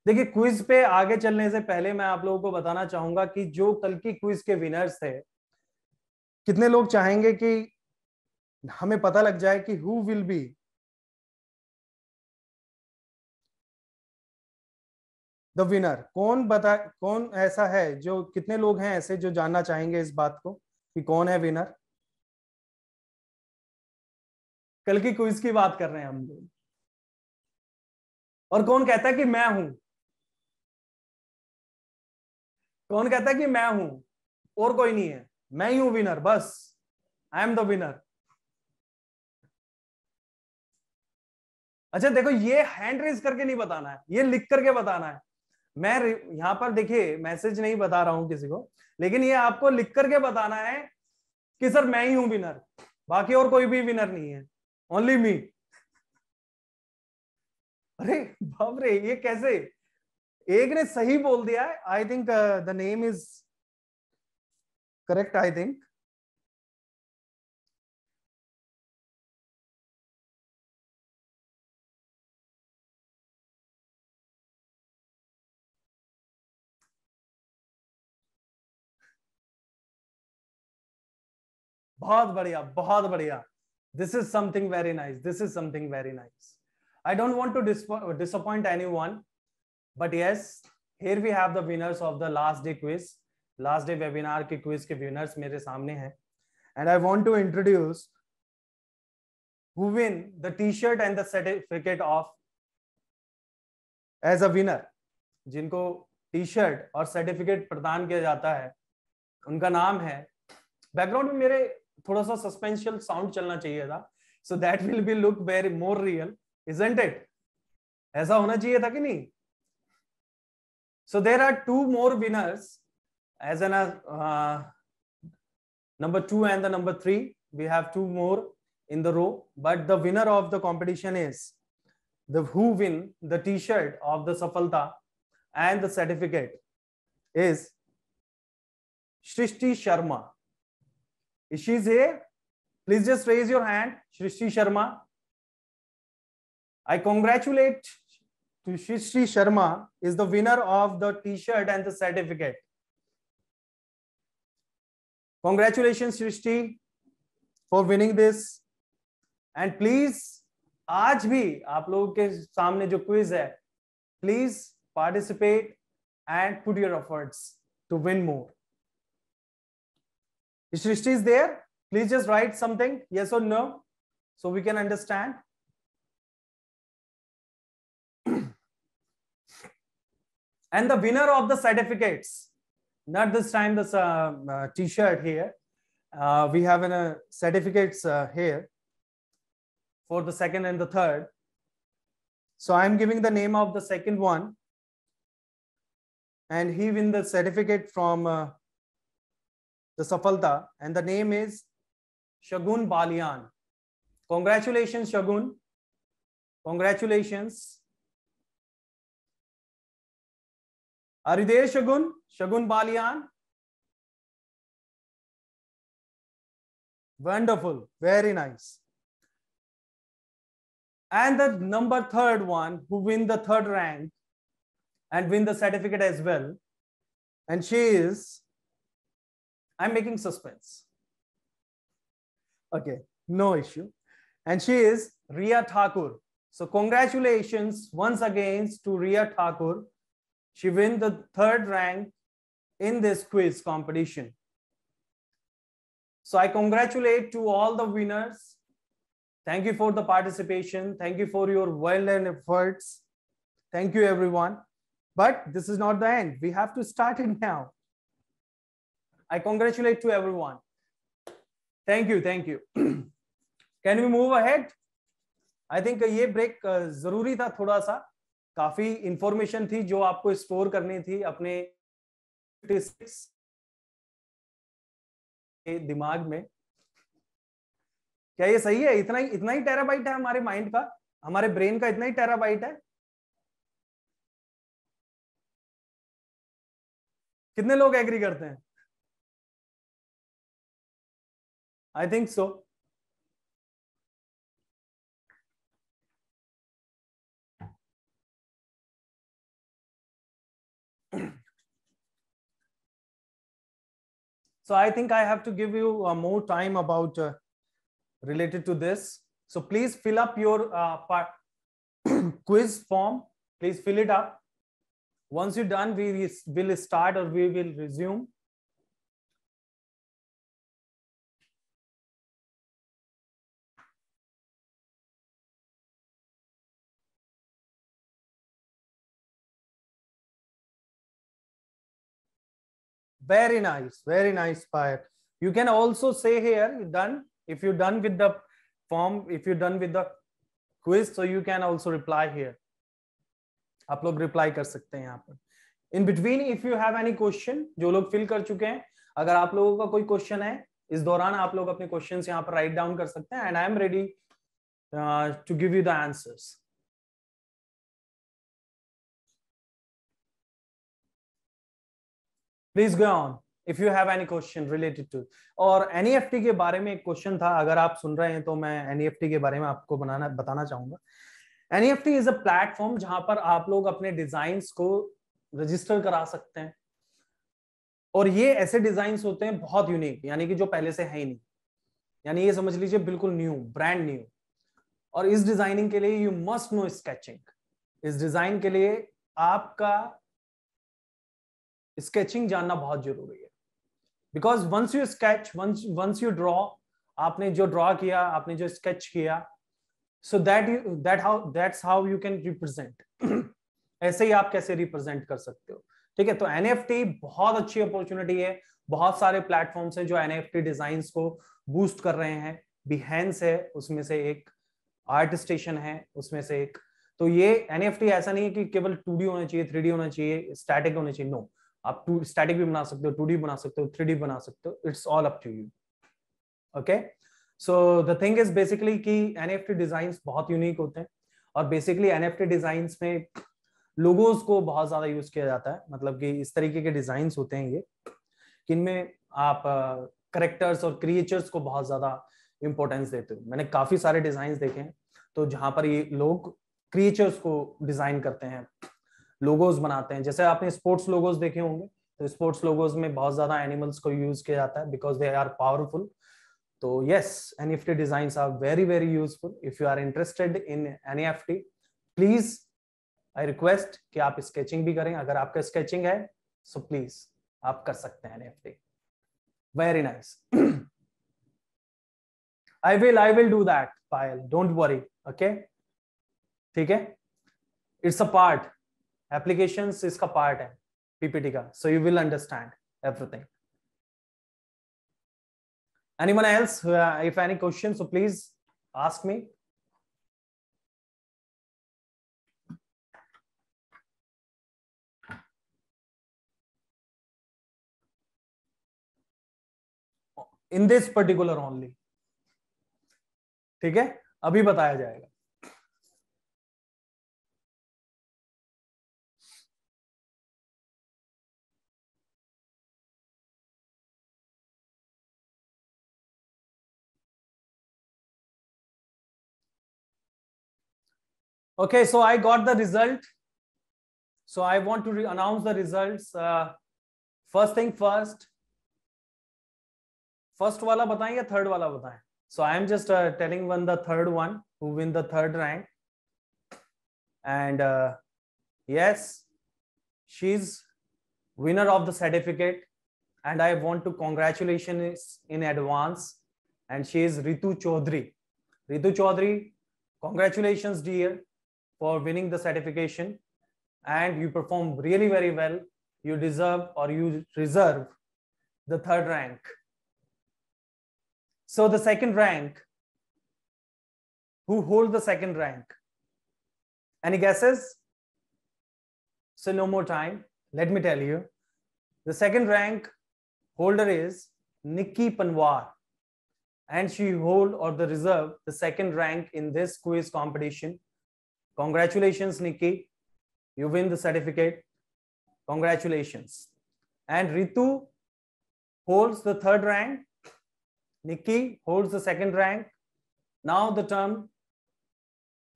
देखिए क्विज पे आगे चलने से पहले मैं आप लोगों को बताना चाहूंगा कि जो कल की क्विज के विनर्स थे कितने लोग चाहेंगे कि हमें पता लग जाए कि who will be the winner कौन बता कौन ऐसा है जो कितने लोग हैं ऐसे जो जानना चाहेंगे इस बात को कि कौन है विनर कल की क्विज की बात कर रहे हैं हम लोग और कौन कहता है कि मैं हूं कौन कहता है कि मैं हूं और कोई नहीं है मैं ही हूं विनर बस आई एम द विनर अच्छा देखो ये हैंड रेज करके नहीं बताना है ये लिख करके बताना है मैं यहां पर देखिए मैसेज नहीं बता रहा हूं किसी को लेकिन ये आपको लिख करके बताना है कि सर मैं ही हूं विनर बाकी और कोई भी विनर नहीं है ओनली मी अरे बाप रे ये कैसे एक ने सही बोल दिया है I think the name is correct I think बहुत बढ़िया बहुत बढ़िया this is something very nice this is something very nice i don't want to dis disappoint anyone but yes here we have the winners of the last day quiz last day webinar के quiz ke winners mere samne हैं and i want to introduce who win the t-shirt and the certificate of as a winner jinko t-shirt और certificate pradan kiya jata hai unka naam hai background में मेरे थोड़ा सा suspenseful sound चलना चाहिए था so that will be look very more real isn't it ऐसा होना चाहिए था कि नहीं so there are two more winners as an number 2 and the number 3 we have two more in the row but the winner of the competition is the who win the t-shirt of the safalta and the certificate is shrishti sharma Is she here? Please just raise your hand, Shrishti Sharma. I congratulate Shrishti Sharma is the winner of the T-shirt and the certificate. Congratulations, Shrishti, for winning this. And please, आज भी आप लोगों के सामने जो quiz है, please participate and put your efforts to win more. Is Srishti is there? Please just write something, yes or no, so we can understand. and the winner of the certificates, not this time this uh, uh, t-shirt here. Uh, we have a certificates uh, here for the second and the third. So I'm giving the name of the second one. And he win the certificate from uh, the Safalta, and the name is Shagun Balian. Congratulations, Shagun. Congratulations. Are you there, Shagun? Shagun Balian? Wonderful. Very nice. And the number third one who win the third rank and win the certificate as well. And she is I'm making suspense. Okay, no issue. And she is Ria Thakur. So congratulations once again to Ria Thakur. She win the third rank in this quiz competition. So I congratulate to all the winners. Thank you for the participation. Thank you for your well and efforts. Thank you, everyone. But this is not the end. We have to start it now. I congratulate to everyone. Thank you, thank you. Can we move ahead? I think ये break uh, जरूरी था थोड़ा सा काफी information थी जो आपको store करनी थी अपने दिमाग में क्या ये सही है इतना ही इतना ही टेराबाइट है हमारे माइंड का हमारे ब्रेन का इतना ही टेराबाइट है कितने लोग एग्री करते हैं I think so. so I think I have to give you uh, more time about uh, related to this. So please fill up your uh, part quiz form. Please fill it up. Once you're done, we will start or we will resume. very nice very nice fire you can also say here you done if you done with the form if you done with the quiz so you can also reply here आप लोग reply कर सकते हैं यहाँ पर in between if you have any question जो लोग fill कर चुके हैं अगर आप लोगों का कोई क्वेश्चन है इस दौरान आप लोग अपने क्वेश्चन यहाँ पर राइट डाउन कर सकते हैं and I am ready to give you the answers please go on if you have any question related to और एन e के बारे में एक क्वेश्चन था अगर आप सुन रहे हैं तो मैं एन e के बारे में आपको बनाना बताना चाहूंगा एन इज अ प्लेटफॉर्म जहां पर आप लोग अपने डिजाइन को रजिस्टर करा सकते हैं और ये ऐसे डिजाइन होते हैं बहुत यूनिक यानी कि जो पहले से है ही नहीं यानी ये समझ लीजिए बिल्कुल न्यू ब्रांड न्यू और इस डिजाइनिंग के लिए यू मस्ट नो स्केचिंग इस डिजाइन के लिए आपका स्केचिंग जानना बहुत जरूरी है because once you sketch once you draw आपने जो ड्रॉ किया आपने जो स्केच किया so that that how that's how you can represent ऐसे ही आप कैसे रिप्रेजेंट कर सकते हो ठीक है तो एन बहुत अच्छी अपॉर्चुनिटी है बहुत सारे प्लेटफॉर्म्स हैं जो एन एफ डिजाइन को बूस्ट कर रहे हैं बिहेंस है उसमें से एक आर्ट स्टेशन है उसमें से एक तो ये एन ऐसा नहीं है कि केवल टू होना चाहिए थ्री होना चाहिए स्टैटिक होना चाहिए नो आप टू स्टैटिक भी बना सकते हो टू बना सकते हो थ्री बना सकते हो it's all up to you okay so the thing is basically कि एनएफटी डिजाइन बहुत यूनिक होते हैं और बेसिकली एनएफटी डिजाइन में लोगोज को बहुत ज्यादा यूज किया जाता है मतलब कि इस तरीके के डिजाइन होते हैं ये किनमें आप करेक्टर्स uh, और क्रिएचर्स को बहुत ज्यादा इंपॉर्टेंस देते हो मैंने काफी सारे डिजाइन देखे हैं तो जहां पर ये लोग क्रिएचर्स को डिजाइन करते हैं लोगोज बनाते हैं जैसे आपने स्पोर्ट्स लोगोज देखे होंगे तो स्पोर्ट्स लोगोज में बहुत ज्यादा एनिमल्स को यूज किया जाता है बिकॉज दे आर पावरफुल तो yes N F T design are very very useful if you are interested in N F T please I request कि आप स्केचिंग भी करें अगर आपका स्केचिंग है सो प्लीज आप कर सकते हैं N F T very nice I will I will do that Payal don't worry okay ठीक है इट्स अ पार्ट एप्लीकेशन इसका पार्ट है पीपीटी का so you will understand everything anyone else if any question so please ask me in this particular only ठीक है अभी बताया जाएगा Okay, so I got the result. So I want to announce the results. Uh, first thing first. First wala bataye ya third wala bataye? So I am just uh, telling one the third one who win the third rank. And uh, yes, she's winner of the certificate. And I want to congratulations in advance. And she is Ritu Chaudhary. Ritu Chaudhary, congratulations dear for winning the certification and you perform really very well, you deserve or you reserve the third rank. So the second rank, who hold the second rank? Any guesses? So no more time. Let me tell you. The second rank holder is Nikki Panwar. And she hold or the reserve the second rank in this quiz competition Congratulations, Nikki. You win the certificate. Congratulations. And Ritu holds the third rank. Nikki holds the second rank. Now the term,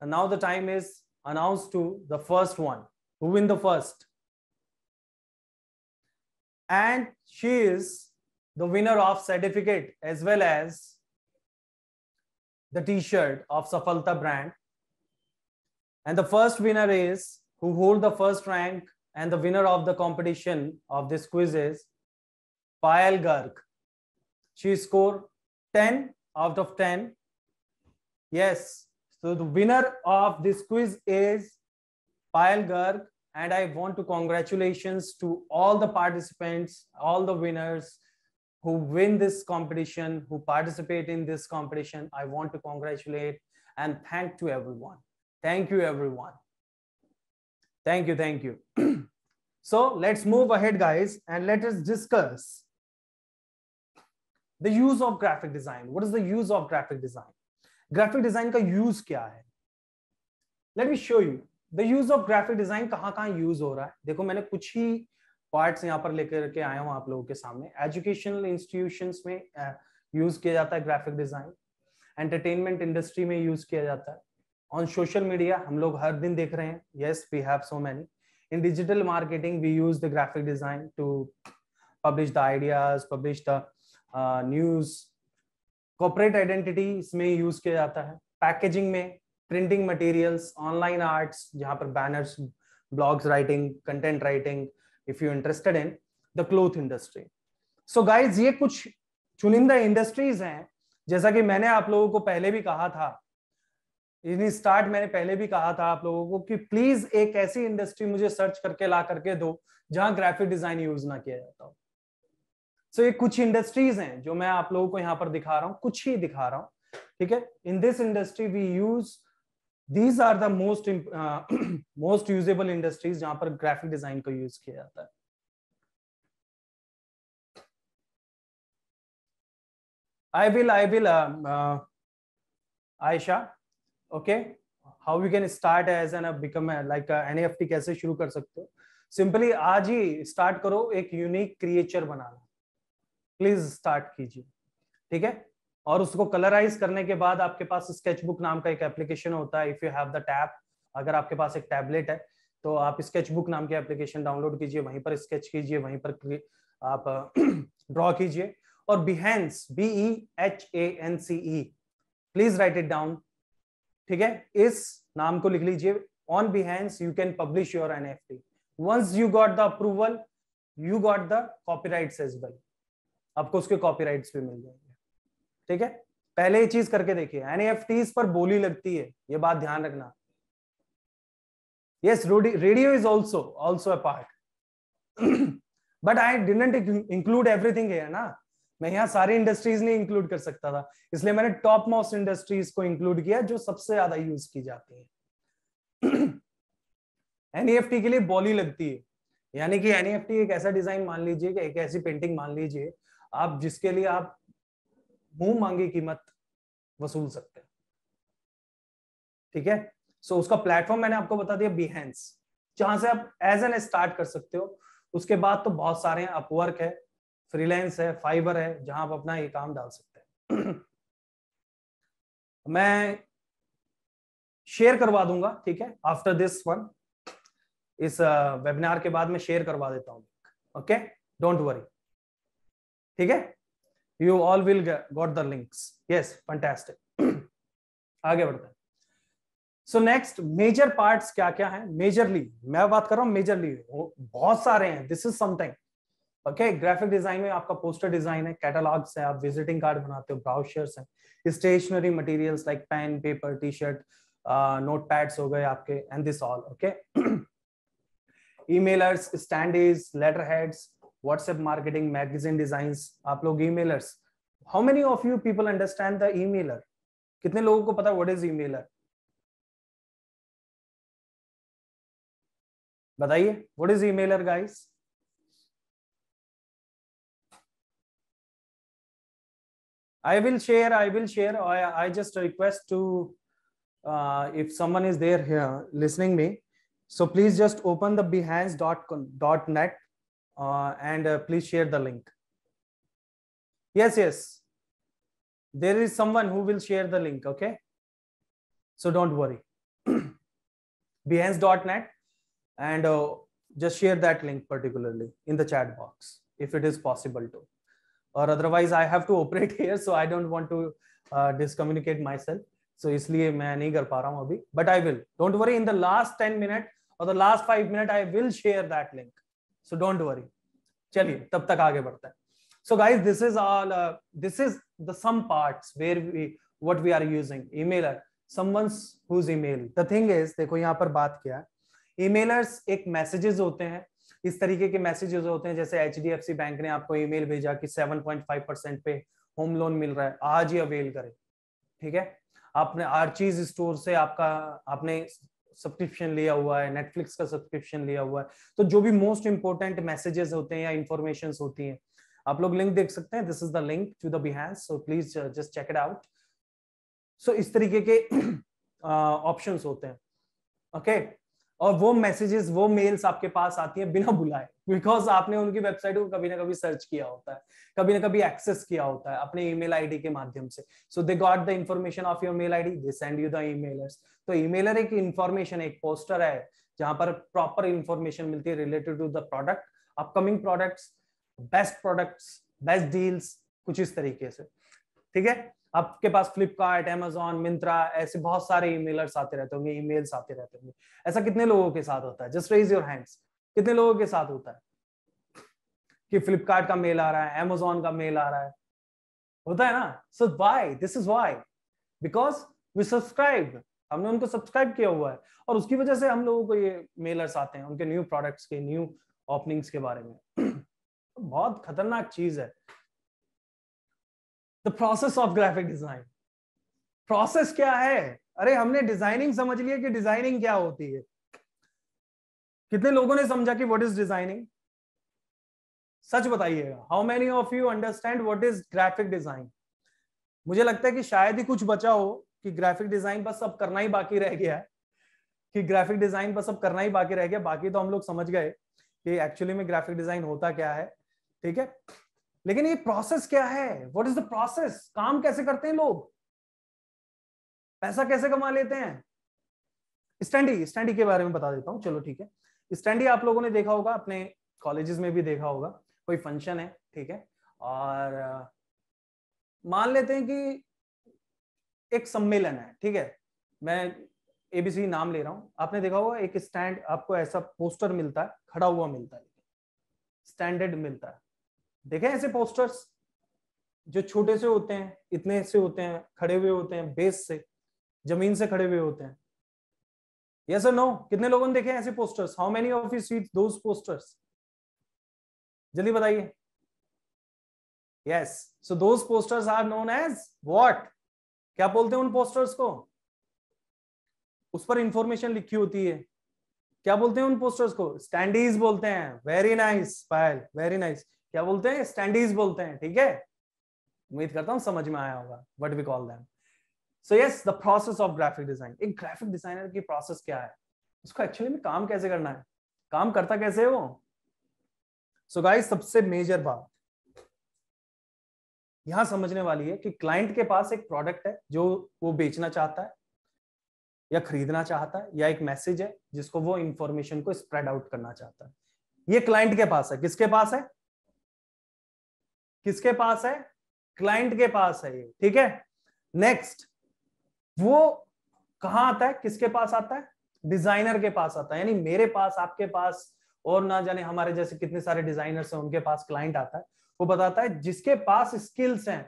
and now the time is announced to the first one. Who win the first? And she is the winner of certificate as well as the t-shirt of Safalta brand and the first winner is who hold the first rank and the winner of the competition of this quiz is Payal Garg. She scored 10 out of 10. Yes. So the winner of this quiz is Payal Garg. And I want to congratulations to all the participants, all the winners who win this competition, who participate in this competition. I want to congratulate and thank to everyone. Thank you, everyone. Thank you, thank you. so let's move ahead, guys, and let us discuss the use of graphic design. What is the use of graphic design? Graphic design का use क्या है? Let me show you. The use of graphic design कहाँ कहाँ use हो रहा है? देखो मैंने कुछ ही पार्ट्स यहाँ पर लेकर के आया हूँ आप लोगों के सामने एजुकेशनल इंस्टीट्यूशन में यूज किया जाता है ग्राफिक डिजाइन एंटरटेनमेंट इंडस्ट्री में यूज किया जाता है ऑन सोशल मीडिया हम लोग हर दिन देख रहे हैं yes we have so many in digital marketing we use the graphic design to publish the ideas publish the news corporate identity इसमें यूज किया जाता है पैकेजिंग में प्रिंटिंग मटेरियल्स ऑनलाइन आर्ट्स जहां पर banners blogs writing content writing if you interested in the cloth industry so guys ये कुछ चुनिंदा इंडस्ट्रीज हैं जैसा कि मैंने आप लोगों को पहले भी कहा था इन स्टार्ट मैंने पहले भी कहा था आप लोगों को कि प्लीज एक ऐसी इंडस्ट्री मुझे सर्च करके ला करके दो जहां ग्राफिक डिजाइन यूज ना किया जाता हो सो so, ये कुछ इंडस्ट्रीज हैं जो मैं आप लोगों को यहाँ पर दिखा रहा हूँ कुछ ही दिखा रहा हूँ ठीक है in this industry we use these are the most most usable industries जहां पर ग्राफिक डिजाइन को यूज किया जाता है I will I will Ayesha okay how we can start as an become like N F कैसे शुरू कर सकते हो सिंपली आज ही स्टार्ट करो एक यूनिक क्रिएचर बनाना प्लीज स्टार्ट कीजिए ठीक है और उसको कलराइज करने के बाद आपके पास स्केचबुक नाम का एक एप्लीकेशन होता है if you have the tab अगर आपके पास एक टैबलेट है तो आप स्केचबुक नाम के एप्लीकेशन डाउनलोड कीजिए वहीं पर स्केच कीजिए वहीं पर आप ड्रॉ कीजिए और Behance B E H A N C E please write it down ठीक है इस नाम को लिख लीजिए on Behance you can publish your T once you got the approval you got the copy as well आपको उसके राइट भी मिल जाएंगे ठीक है पहले ये चीज करके देखिए एनएफटीज पर बोली लगती है ये बात ध्यान रखना yes radio is also also a part but i didn't include everything here na मैं यहाँ सारी इंडस्ट्रीज नहीं इंक्लूड कर सकता था इसलिए मैंने टॉप मोस्ट इंडस्ट्रीज को इंक्लूड किया जो सबसे ज्यादा यूज की जाती है एनईएफटी e के लिए बॉली लगती है यानी कि एनईएफटी e एक ऐसा डिजाइन मान लीजिए कि एक ऐसी पेंटिंग मान लीजिए आप जिसके लिए आप मुंह मांगी कीमत वसूल सकते हैं ठीक है सो so, उसका प्लेटफॉर्म मैंने आपको बता दिया बिहेंस जहां से आप एज एन स्टार्ट कर सकते हो उसके बाद तो बहुत सारे अपवर्क है फ्रीलांस है फाइबर है जहां आप अपना ये काम डाल सकते हैं मैं शेयर करवा दूंगा ठीक है आफ्टर दिस वन इस वेबिनार के बाद मैं शेयर करवा देता हूँ ओके डोंट वरी ठीक है you all will got the links yes fantastic आगे बढ़ते हैं सो नेक्स्ट मेजर पार्ट्स क्या क्या है मेजरली मैं बात कर रहा हूं मेजरली बहुत सारे हैं this is something okay graphic design में आपका पोस्टर डिजाइन है कैटलॉग्स है आप विजिटिंग कार्ड बनाते हो ब्राउशर्स हैं stationery materials like pen paper T shirt notepads हो गए आपके and this all okay emailers standees letterheads WhatsApp marketing magazine design आप लोग emailers how many of you people understand the emailer कितने लोगों को पता व्हाट इज ईमेलर बताइए what is emailer guys I will share, I will share. I, I just request to, uh, if someone is there here listening me, so please just open the behance.net uh, and uh, please share the link. Yes, yes. There is someone who will share the link, okay? So don't worry. behance.net and uh, just share that link particularly in the chat box if it is possible to. और otherwise I have to operate here so I don't want to discommunicate myself so इसलिए मैं नहीं कर पा रहा हूँ अभी but I will don't worry in the last ten minute और the last five minute I will share that link so don't worry चलिए तब तक आगे बढ़ते हैं so guys this is all uh, this is the some parts where we what we are using emailer someone's whose email the thing is देखो यहाँ पर बात क्या है emailers एक messages होते हैं इस तरीके के मैसेजेस होते हैं जैसे एच बैंक ने आपको ईमेल भेजा कि 7.5 परसेंट पे होम लोन मिल रहा है आज ही अवेल करें ठीक है आपने आर्चीज स्टोर से आपका आपने सब्सक्रिप्शन लिया हुआ है नेटफ्लिक्स का सब्सक्रिप्शन लिया हुआ है तो जो भी मोस्ट इंपॉर्टेंट मैसेजेस होते हैं या इंफॉर्मेशन होती है आप लोग लिंक देख सकते हैं this is the link to the बिहार so please just check it out so इस तरीके के ऑप्शंस uh, होते हैं ओके okay? और वो मैसेजेस वो मेल्स आपके पास आती है बिना बुलाए बिकॉज आपने उनकी वेबसाइट को कभी ना कभी सर्च किया होता है कभी ना कभी एक्सेस किया होता है अपने ईमेल आईडी के माध्यम से so they got the information of your mail ID they send you the emailers तो ईमेलर एक इन्फॉर्मेशन एक पोस्टर है जहां पर प्रॉपर इन्फॉर्मेशन मिलती है related to the product upcoming products best products best deals कुछ इस तरीके से ठीक है आपके पास फ्लिपकार्ट एमेजोन मिंत्रा ऐसे बहुत सारे ईमेलर्स आते रहते होंगे ईमेल्स आते रहते होंगे ऐसा कितने लोगों के साथ होता है जस्ट रेज योर हैंड्स कितने लोगों के साथ होता है कि फ्लिपकार्ट का मेल आ रहा है एमेजोन का मेल आ रहा है होता है ना so why this is why because we subscribe हमने उनको सब्सक्राइब किया हुआ है और उसकी वजह से हम लोगों को ये मेलर्स आते हैं उनके न्यू प्रोडक्ट्स के न्यू ओपनिंग्स के बारे में बहुत खतरनाक चीज है the process of graphic design process क्या है अरे हमने डिजाइनिंग समझ लिया कि डिजाइनिंग क्या होती है कितने लोगों ने समझा कि व्हाट इज डिजाइनिंग सच बताइएगा how many of you understand what is graphic design मुझे लगता है कि शायद ही कुछ बचा हो कि ग्राफिक डिजाइन बस सब करना ही बाकी रह गया है कि ग्राफिक डिजाइन बस सब करना ही बाकी रह गया बाकी तो हम लोग समझ गए कि एक्चुअली में ग्राफिक डिजाइन होता क्या है ठीक है लेकिन ये प्रोसेस क्या है वॉट इज द प्रोसेस काम कैसे करते हैं लोग पैसा कैसे कमा लेते हैं स्टैंडी स्टैंडी के बारे में बता देता हूँ चलो ठीक है स्टैंडी आप लोगों ने देखा होगा अपने कॉलेजेस में भी देखा होगा कोई फंक्शन है ठीक है और मान लेते हैं कि एक सम्मेलन है ठीक है मैं एबीसी नाम ले रहा हूं आपने देखा होगा एक स्टैंड आपको ऐसा पोस्टर मिलता है खड़ा हुआ मिलता है स्टैंडर्ड मिलता है देखे ऐसे पोस्टर्स जो छोटे से होते हैं इतने से होते हैं खड़े हुए होते हैं बेस से जमीन से खड़े हुए होते हैं यस सर नो कितने लोगों ने देखे ऐसे posters how many of you seen those posters जल्दी बताइए yes so those posters are known as what क्या बोलते हैं उन पोस्टर्स को उस पर इंफॉर्मेशन लिखी होती है क्या बोलते हैं उन पोस्टर्स को स्टैंडीज बोलते हैं very nice Payal very nice क्या बोलते हैं स्टैंडीज बोलते हैं ठीक है उम्मीद करता हूँ समझ में आया होगा what we call them so yes the process of graphic design एक ग्राफिक डिजाइनर की प्रोसेस क्या है उसको एक्चुअली में काम कैसे करना है काम करता कैसे है वो सो so गाइस सबसे मेजर बात यहां समझने वाली है कि क्लाइंट के पास एक प्रोडक्ट है जो वो बेचना चाहता है या खरीदना चाहता है या एक मैसेज है जिसको वो इंफॉर्मेशन को स्प्रेड आउट करना चाहता है ये क्लाइंट के पास है किसके पास है किसके पास है क्लाइंट के पास है ये ठीक है नेक्स्ट वो कहा आता है किसके पास आता है डिजाइनर के पास आता है यानी मेरे पास आपके पास और ना जाने हमारे जैसे कितने सारे डिजाइनर्स हैं उनके पास क्लाइंट आता है वो बताता है जिसके पास स्किल्स हैं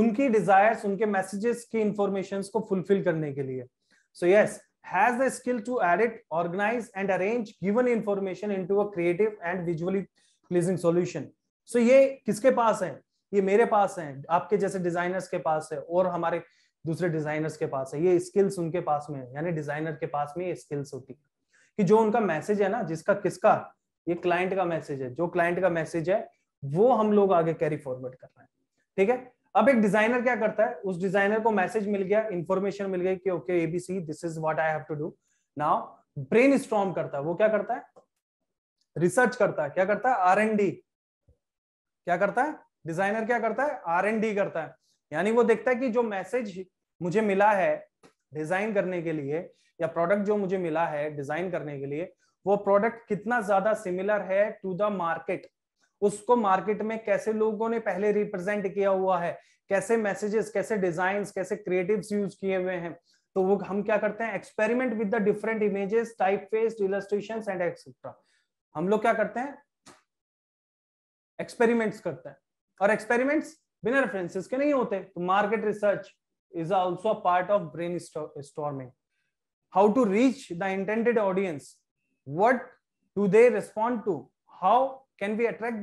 उनकी डिजायर्स उनके मैसेजेस की इंफॉर्मेशन को फुलफिल करने के लिए so yes has the skill to edit organise and arrange given information to a creative and visually pleasing solution so ये किसके पास है ये मेरे पास है आपके जैसे डिजाइनर्स के पास है और हमारे दूसरे डिजाइनर्स के पास है ये स्किल्स उनके पास में है यानी डिजाइनर के पास में ये स्किल्स होती है कि जो उनका मैसेज है ना जिसका किसका ये क्लाइंट का मैसेज है जो क्लाइंट का मैसेज है वो हम लोग आगे कैरी फॉरवर्ड कर रहे हैं ठीक है अब एक डिजाइनर क्या करता है उस डिजाइनर को मैसेज मिल गया इंफॉर्मेशन मिल गई कि okay ABC this is what I have to do now brain करता है वो क्या करता है रिसर्च करता है क्या करता है आर एन डी क्या करता है डिजाइनर क्या करता है आर एंड डी करता है यानी वो देखता है कि जो मैसेज मुझे मिला है डिजाइन करने के लिए या प्रोडक्ट जो मुझे मिला है डिजाइन करने के लिए वो प्रोडक्ट कितना ज्यादा सिमिलर है टू द मार्केट उसको मार्केट में कैसे लोगों ने पहले रिप्रेजेंट किया हुआ है कैसे मैसेजेस कैसे डिजाइन कैसे क्रिएटिव यूज किए हुए हैं तो वो हम क्या करते हैं experiment with the different images typeface illustration and etcetera हम लोग क्या करते हैं एक्सपेरिमेंट्स करता है और एक्सपेरिमेंट्स बिना रेफरेंसेस के नहीं होते तो market research is also part of brainstorming how to reach the intended audience what do they respond to how can be attract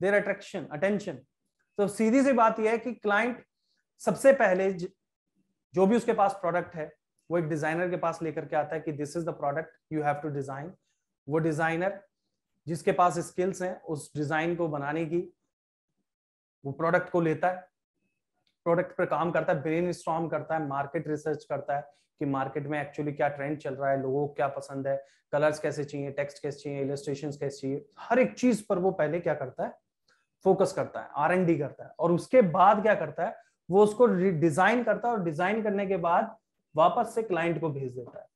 their attraction attention तो सीधी सी बात यह है कि क्लाइंट सबसे पहले जो भी उसके पास प्रोडक्ट है वो एक डिजाइनर के पास लेकर के आता है कि this is the product you have to design वो डिजाइनर जिसके पास स्किल्स हैं उस डिजाइन को बनाने की वो प्रोडक्ट को लेता है प्रोडक्ट पर काम करता है ब्रेन स्ट्रॉन्ग करता है मार्केट रिसर्च करता है कि मार्केट में एक्चुअली क्या ट्रेंड चल रहा है लोगों को क्या पसंद है कलर्स कैसे चाहिए टेक्स्ट कैसे चाहिए इलेस्ट्रेशन कैसे चाहिए हर एक चीज पर वो पहले क्या करता है फोकस करता है आर एन डी करता है और उसके बाद क्या करता है वो उसको डिजाइन करता है और डिजाइन करने के बाद वापस से क्लाइंट को भेज देता है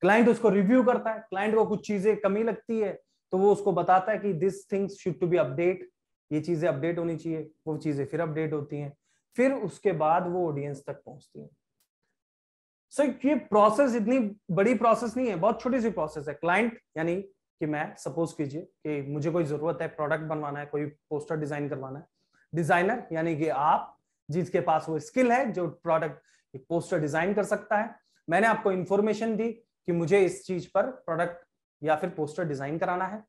क्लाइंट उसको रिव्यू करता है क्लाइंट को कुछ चीजें कमी लगती है तो वो उसको बताता है कि this things should to be update ये चीजें अपडेट होनी चाहिए वो चीजें फिर अपडेट होती हैं फिर उसके बाद वो ऑडियंस तक पहुंचती है सो so, ये प्रोसेस इतनी बड़ी प्रोसेस नहीं है बहुत छोटी सी प्रोसेस है क्लाइंट यानी कि मैं सपोज कीजिए कि मुझे कोई जरूरत है प्रोडक्ट बनवाना है कोई पोस्टर डिजाइन करवाना है डिजाइनर यानी कि आप जिसके पास वो स्किल है जो प्रोडक्ट पोस्टर डिजाइन कर सकता है मैंने आपको इन्फॉर्मेशन दी कि मुझे इस चीज पर प्रोडक्ट या फिर पोस्टर डिजाइन कराना है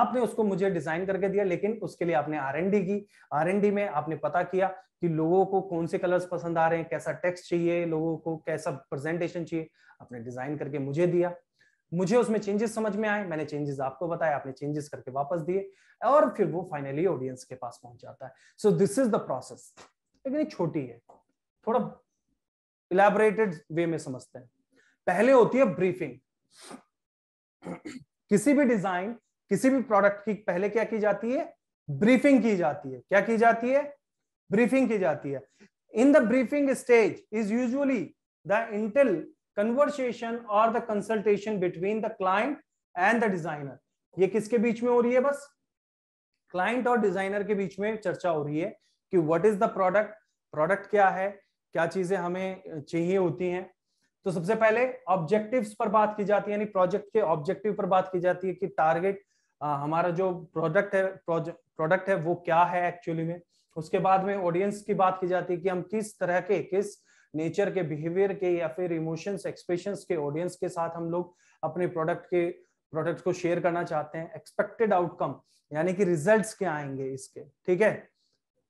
आपने उसको मुझे डिजाइन करके दिया लेकिन उसके लिए आपने आर की आर में आपने पता किया कि लोगों को कौन से कलर्स पसंद आ रहे हैं कैसा टेक्स्ट चाहिए लोगों को कैसा प्रेजेंटेशन चाहिए आपने डिजाइन करके मुझे दिया मुझे उसमें चेंजेस समझ में आए मैंने चेंजेस आपको बताया आपने चेंजेस करके वापस दिए और फिर वो फाइनली ऑडियंस के पास पहुंच जाता है so this is the process लेकिन छोटी है थोड़ा इलेबोरेटेड वे में समझते हैं पहले होती है ब्रीफिंग किसी भी डिजाइन किसी भी प्रोडक्ट की पहले क्या की जाती है ब्रीफिंग की जाती है क्या की जाती है ब्रीफिंग की जाती है in the briefing stage is usually the initial conversation और the consultation between the client and the designer ये किसके बीच में हो रही है बस क्लाइंट और डिजाइनर के बीच में चर्चा हो रही है कि what is the product product क्या है क्या चीजें हमें चाहिए होती हैं तो सबसे पहले ऑब्जेक्टिव्स पर बात की जाती है यानी प्रोजेक्ट के ऑब्जेक्टिव पर बात की जाती है कि टारगेट हमारा जो प्रोडक्ट है प्रोडक्ट है वो क्या है एक्चुअली में उसके बाद में ऑडियंस की बात की जाती है कि हम किस तरह के किस नेचर के बिहेवियर के या फिर इमोशंस एक्सप्रेशंस के ऑडियंस के साथ हम लोग अपने प्रोडक्ट के प्रोडक्ट को शेयर करना चाहते हैं एक्सपेक्टेड आउटकम यानी कि रिजल्ट्स क्या आएंगे इसके ठीक है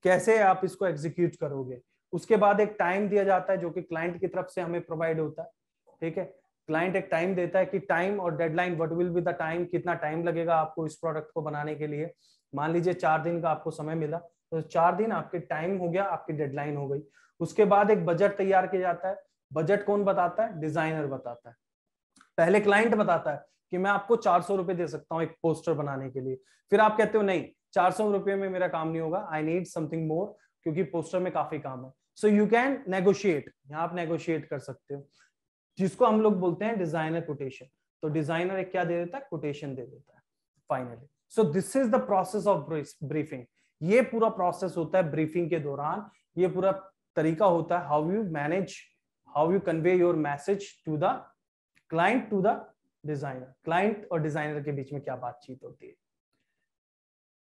कैसे आप इसको एग्जीक्यूट करोगे उसके बाद एक टाइम दिया जाता है जो कि क्लाइंट की तरफ से हमें प्रोवाइड होता है ठीक है क्लाइंट एक टाइम देता है कि टाइम और deadline what will be the time कितना टाइम लगेगा आपको इस प्रोडक्ट को बनाने के लिए मान लीजिए चार दिन का आपको समय मिला तो चार दिन आपके टाइम हो गया आपकी डेडलाइन हो गई उसके बाद एक बजट तैयार किया जाता है बजट कौन बताता है डिजाइनर बताता है पहले क्लाइंट बताता है कि मैं आपको चार सौ रुपए दे सकता हूँ एक पोस्टर बनाने के लिए फिर आप कहते हो नहीं चार सौ रुपये में मेरा काम नहीं होगा आई नीड समथिंग मोर क्योंकि पोस्टर में काफी काम है सो यू कैन नेगोशिएट यहाँ आप नेगोशिएट कर सकते हो जिसको हम लोग बोलते हैं डिजाइनर कोटेशन तो डिजाइनर एक क्या दे देता है कोटेशन दे देता है finally so this is the process of briefing ये पूरा प्रोसेस होता है ब्रीफिंग के दौरान ये पूरा तरीका होता है how you manage how you convey your message to the client to the designer client और डिजाइनर के बीच में क्या बातचीत होती है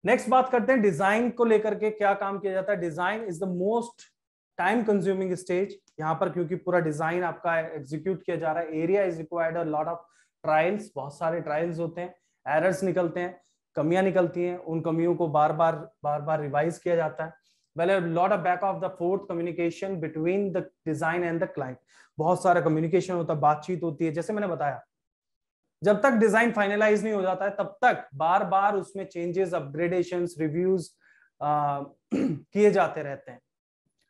नेक्स्ट बात करते हैं डिजाइन को लेकर के क्या काम किया जाता है design is the most time consuming stage यहाँ पर क्योंकि पूरा डिजाइन आपका एग्जीक्यूट किया जा रहा है एरिया इज रिक्वायर्ड और लॉट ऑफ ट्रायल्स बहुत सारे ट्रायल्स होते हैं एरर्स निकलते हैं कमियां निकलती हैं उन कमियों को बार बार बार बार रिवाइज किया जाता है well lot of back of the forth communication between the design and the client बहुत सारा कम्युनिकेशन होता है बातचीत होती है जैसे मैंने बताया जब तक डिजाइन फाइनलाइज नहीं हो जाता है तब तक बार बार उसमें चेंजेस अपग्रेडेशन रिव्यूज किए जाते रहते हैं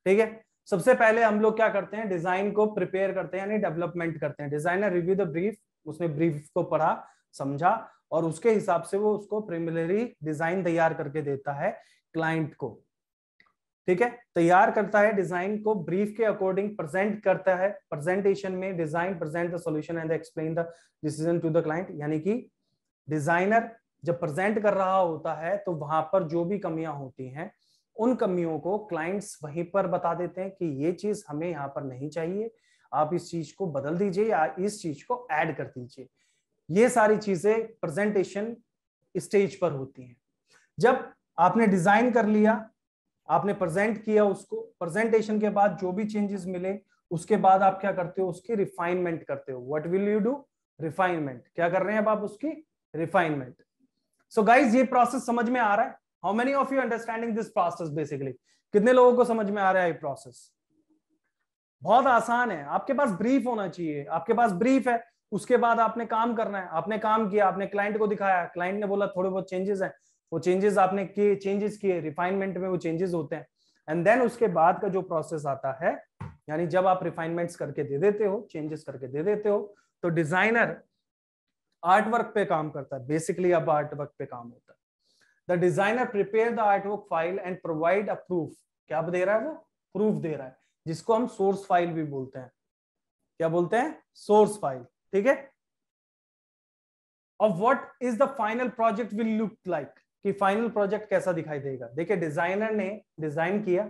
ठीक है सबसे पहले हम लोग क्या करते हैं डिजाइन को प्रिपेयर करते हैं यानी डेवलपमेंट करते हैं डिजाइनर रिव्यू द ब्रीफ उसने ब्रीफ को पढ़ा समझा और उसके हिसाब से वो उसको प्रिमिलरी डिजाइन तैयार करके देता है क्लाइंट को ठीक है तैयार करता है डिजाइन को ब्रीफ के अकॉर्डिंग प्रेजेंट करता है प्रेजेंटेशन में design present the solution and explain the decision to the client यानी कि डिजाइनर जब प्रेजेंट कर रहा होता है तो वहां पर जो भी कमियां होती हैं उन कमियों को क्लाइंट्स वहीं पर बता देते हैं कि ये चीज हमें यहाँ पर नहीं चाहिए आप इस चीज को बदल दीजिए या इस चीज को ऐड कर दीजिए ये सारी चीजें प्रेजेंटेशन स्टेज पर होती हैं जब आपने डिजाइन कर लिया आपने प्रेजेंट किया उसको प्रेजेंटेशन के बाद जो भी चेंजेस मिले उसके बाद आप क्या करते हो उसकी रिफाइनमेंट करते हो what will you do refinement क्या कर रहे हैं अब आप उसकी रिफाइनमेंट सो गाइज ये प्रोसेस समझ में आ रहा है how many of you understanding this process basically कितने लोगों को समझ में आ रहा है ये प्रोसेस बहुत आसान है आपके पास ब्रीफ होना चाहिए आपके पास ब्रीफ है उसके बाद आपने काम करना है आपने काम किया आपने क्लाइंट को दिखाया क्लाइंट ने बोला थोड़े बहुत चेंजेस हैं वो चेंजेस आपने किए चेंजेस किए रिफाइनमेंट में वो चेंजेस होते हैं एंड देन उसके बाद का जो प्रोसेस आता है यानी जब आप रिफाइनमेंट्स करके दे देते हो चेंजेस करके दे देते हो तो डिजाइनर आर्टवर्क पे काम करता है बेसिकली अब आर्टवर्क पे काम होता है the designer prepare the artwork file and provide a proof क्या दे रहा है वो प्रूफ दे रहा है जिसको हम सोर्स फाइल भी बोलते हैं क्या बोलते हैं सोर्स फाइल ठीक है और what is the final project will look like कि फाइनल प्रोजेक्ट कैसा दिखाई देगा देखिए डिजाइनर ने डिजाइन किया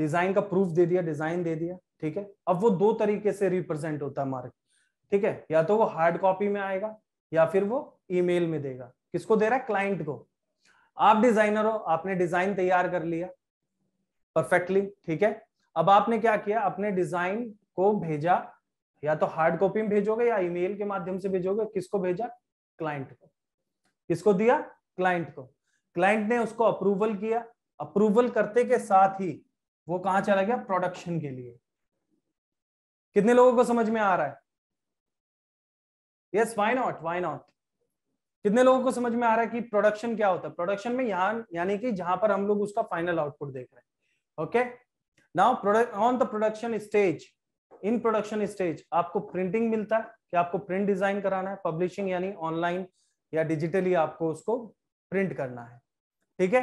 डिजाइन का प्रूफ दे दिया डिजाइन दे दिया ठीक है अब वो दो तरीके से रिप्रेजेंट होता है मार्क ठीक है या तो वो हार्ड कॉपी में आएगा या फिर वो ईमेल में देगा किसको दे रहा है क्लाइंट को आप डिजाइनर हो आपने डिजाइन तैयार कर लिया परफेक्टली ठीक है अब आपने क्या किया अपने डिजाइन को भेजा या तो हार्ड कॉपी में भेजोगे या ईमेल के माध्यम से भेजोगे किसको भेजा क्लाइंट को किसको दिया क्लाइंट को क्लाइंट ने उसको अप्रूवल किया अप्रूवल करते के साथ ही वो कहा चला गया प्रोडक्शन के लिए कितने लोगों को समझ में आ रहा है yes why not why not कितने लोगों को समझ में आ रहा है कि प्रोडक्शन क्या होता है प्रोडक्शन में यहाँ यानी कि जहां पर हम लोग उसका फाइनल आउटपुट देख रहे हैं okay now product on the production stage in production stage आपको प्रिंटिंग मिलता है कि आपको प्रिंट डिजाइन कराना है पब्लिशिंग यानी ऑनलाइन या डिजिटली आपको उसको प्रिंट करना है ठीक है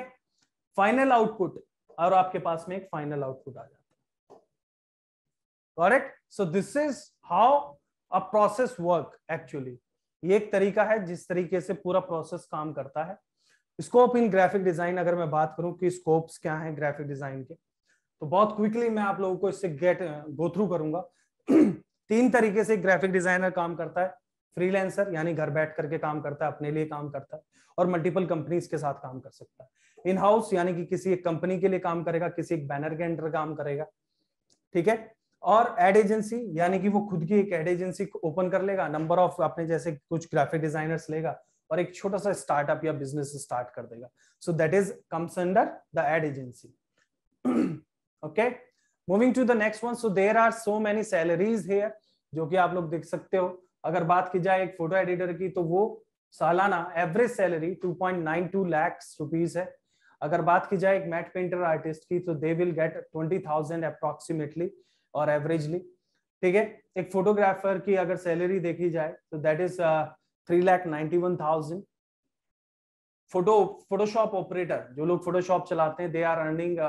फाइनल आउटपुट और आपके पास में एक फाइनल आउटपुट आ जाता है correct so this is how a process work actually ये एक तरीका है जिस तरीके से पूरा प्रोसेस काम करता है स्कोप इन ग्राफिक डिजाइन अगर मैं बात करूं कि स्कोप्स क्या हैं ग्राफिक डिजाइन के तो बहुत क्विकली मैं आप लोगों को इससे गेट गो थ्रू करूंगा तीन तरीके से ग्राफिक डिजाइनर काम करता है फ्रीलैंसर यानी घर बैठ करके काम करता है अपने लिए काम करता है और मल्टीपल कंपनीज के साथ काम कर सकता है इन हाउस यानी कि किसी एक कंपनी के लिए काम करेगा किसी एक बैनर के अंडर काम करेगा ठीक है और एड एजेंसी यानी कि वो खुद की एक एड एजेंसी ओपन कर लेगा नंबर ऑफ अपने जैसे कुछ ग्राफिक डिजाइनर्स लेगा और एक छोटा सा स्टार्टअप या बिजनेस स्टार्ट कर देगा so that is comes under the ad agency okay moving to the next one so there are so many salaries here जो कि आप लोग देख सकते हो अगर बात की जाए एक फोटो एडिटर की तो वो सालाना एवरेज सैलरी 2.92 लैक्स रुपीज है अगर बात की जाए एक मैट पेंटर आर्टिस्ट की तो they will get thousand approximately और एवरेजली ठीक है एक फोटोग्राफर की अगर सैलरी देखी जाए तो that is three lakh ninety one thousand photo Photoshop operator जो लोग फोटोशॉप चलाते हैं they are earning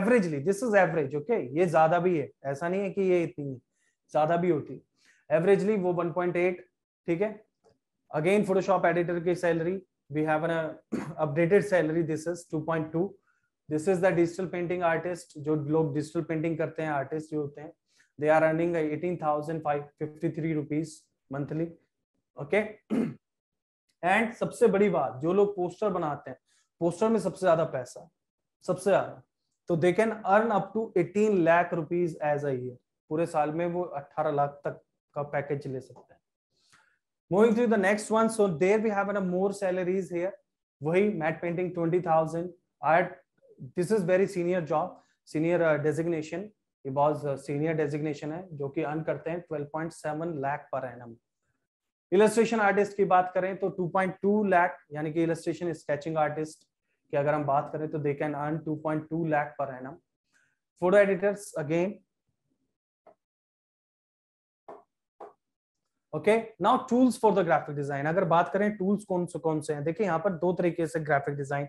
averagely this is average okay ये ज्यादा भी है ऐसा नहीं है कि ये इतनी है ज्यादा भी होती है एवरेजली वो 1.8 ठीक है अगेन फोटोशॉप एडिटर की salary we have an updated salary this is 2.2 this is the digital painting artist जो लोग डिजिटल पेंटिंग करते हैं आर्टिस्ट जो होते हैं they are earning eighteen thousand five fifty three rupees monthly okay and सबसे बड़ी बात जो लोग पोस्टर बनाते हैं पोस्टर में सबसे ज्यादा पैसा सबसे ज्यादा तो they can earn up to eighteen lakh rupees as a year पूरे साल में वो अट्ठारह लाख तक का पैकेज ले सकते हैं moving to the next one so there we have more salaries here वही matte painting twenty thousand art this is very senior job senior designation ये बहुत सीनियर uh, डेजिग्नेशन है जो कि अर्न करते हैं 12.7 लैक पर एम इलेट्रेशन आर्टिस्ट की बात करें तो 2.2 लाख यानी कि इलेट्रेशन स्केचिंग आर्टिस्ट की अगर हम बात करें तो they can earn two point two lakh per annum photo editors again okay now tools for the graphic design अगर बात करें टूल्स कौन से कौन से हैं देखिए यहाँ पर दो तरीके से ग्राफिक डिजाइन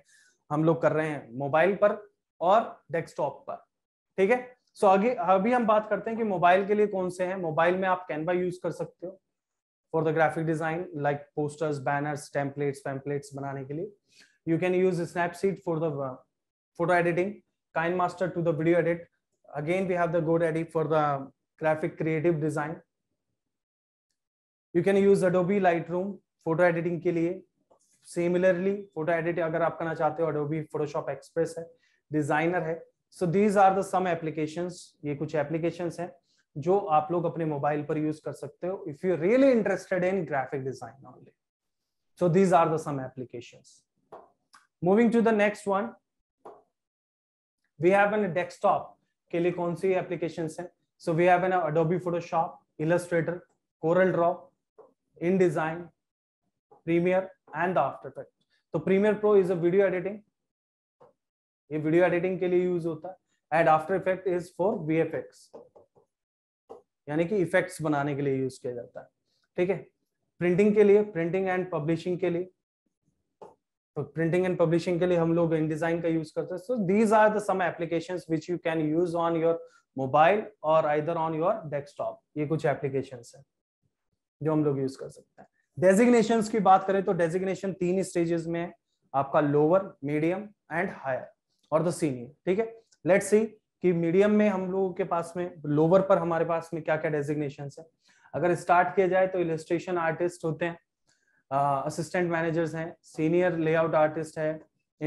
हम लोग कर रहे हैं मोबाइल पर और डेस्कटॉप पर ठीक है सो आगे अभी हम बात करते हैं कि मोबाइल के लिए कौन से हैं मोबाइल में आप कैनवा यूज कर सकते हो for the graphic design like posters banners templates वेम्पलेट्स बनाने के लिए you can use Snapseed for the photo editing KineMaster to the video edit have the good edit for the graphic creative design you can use Adobe Lightroom photo editing के लिए similarly photo edit अगर आप करना चाहते हो Adobe Photoshop Express है designer है so these are the some applications ये कुछ एप्लीकेशंस हैं जो आप लोग अपने मोबाइल पर यूज कर सकते हो if you really interested in graphic design only so these are the some applications moving to the next one we have an desktop के लिए कौन सी एप्लीकेशन है so we have an Adobe Photoshop Illustrator CorelDRAW InDesign Premiere and the After Effect तो Premiere Pro is audio editing ये video editing के लिए use होता है and After Effect is for V F x यानी कि effects बनाने के लिए यूज किया जाता है ठीक है प्रिंटिंग के लिए प्रिंटिंग एंड पब्लिशिंग के लिए तो प्रिंटिंग एंड पब्लिशिंग के लिए हम लोग इन डिजाइन का यूज करते हैं so these are the some applications which you can use on your mobile और आइदर ऑन योर डेस्कटॉप ये कुछ एप्लीकेशंस हैं जो हम लोग यूज कर सकते हैं डेजिग्नेशन की बात करें तो डेजिग्नेशन तीन स्टेजेस में है आपका लोअर मीडियम एंड हायर और द सीनियर ठीक है लेट सी कि मीडियम में हम लोगों के पास में लोअर पर हमारे पास में क्या क्या डेजिग्नेशन है अगर स्टार्ट किया जाए तो इलिस्ट्रेशन आर्टिस्ट होते हैं असिस्टेंट मैनेजर्स हैं सीनियर लेआउट आर्टिस्ट है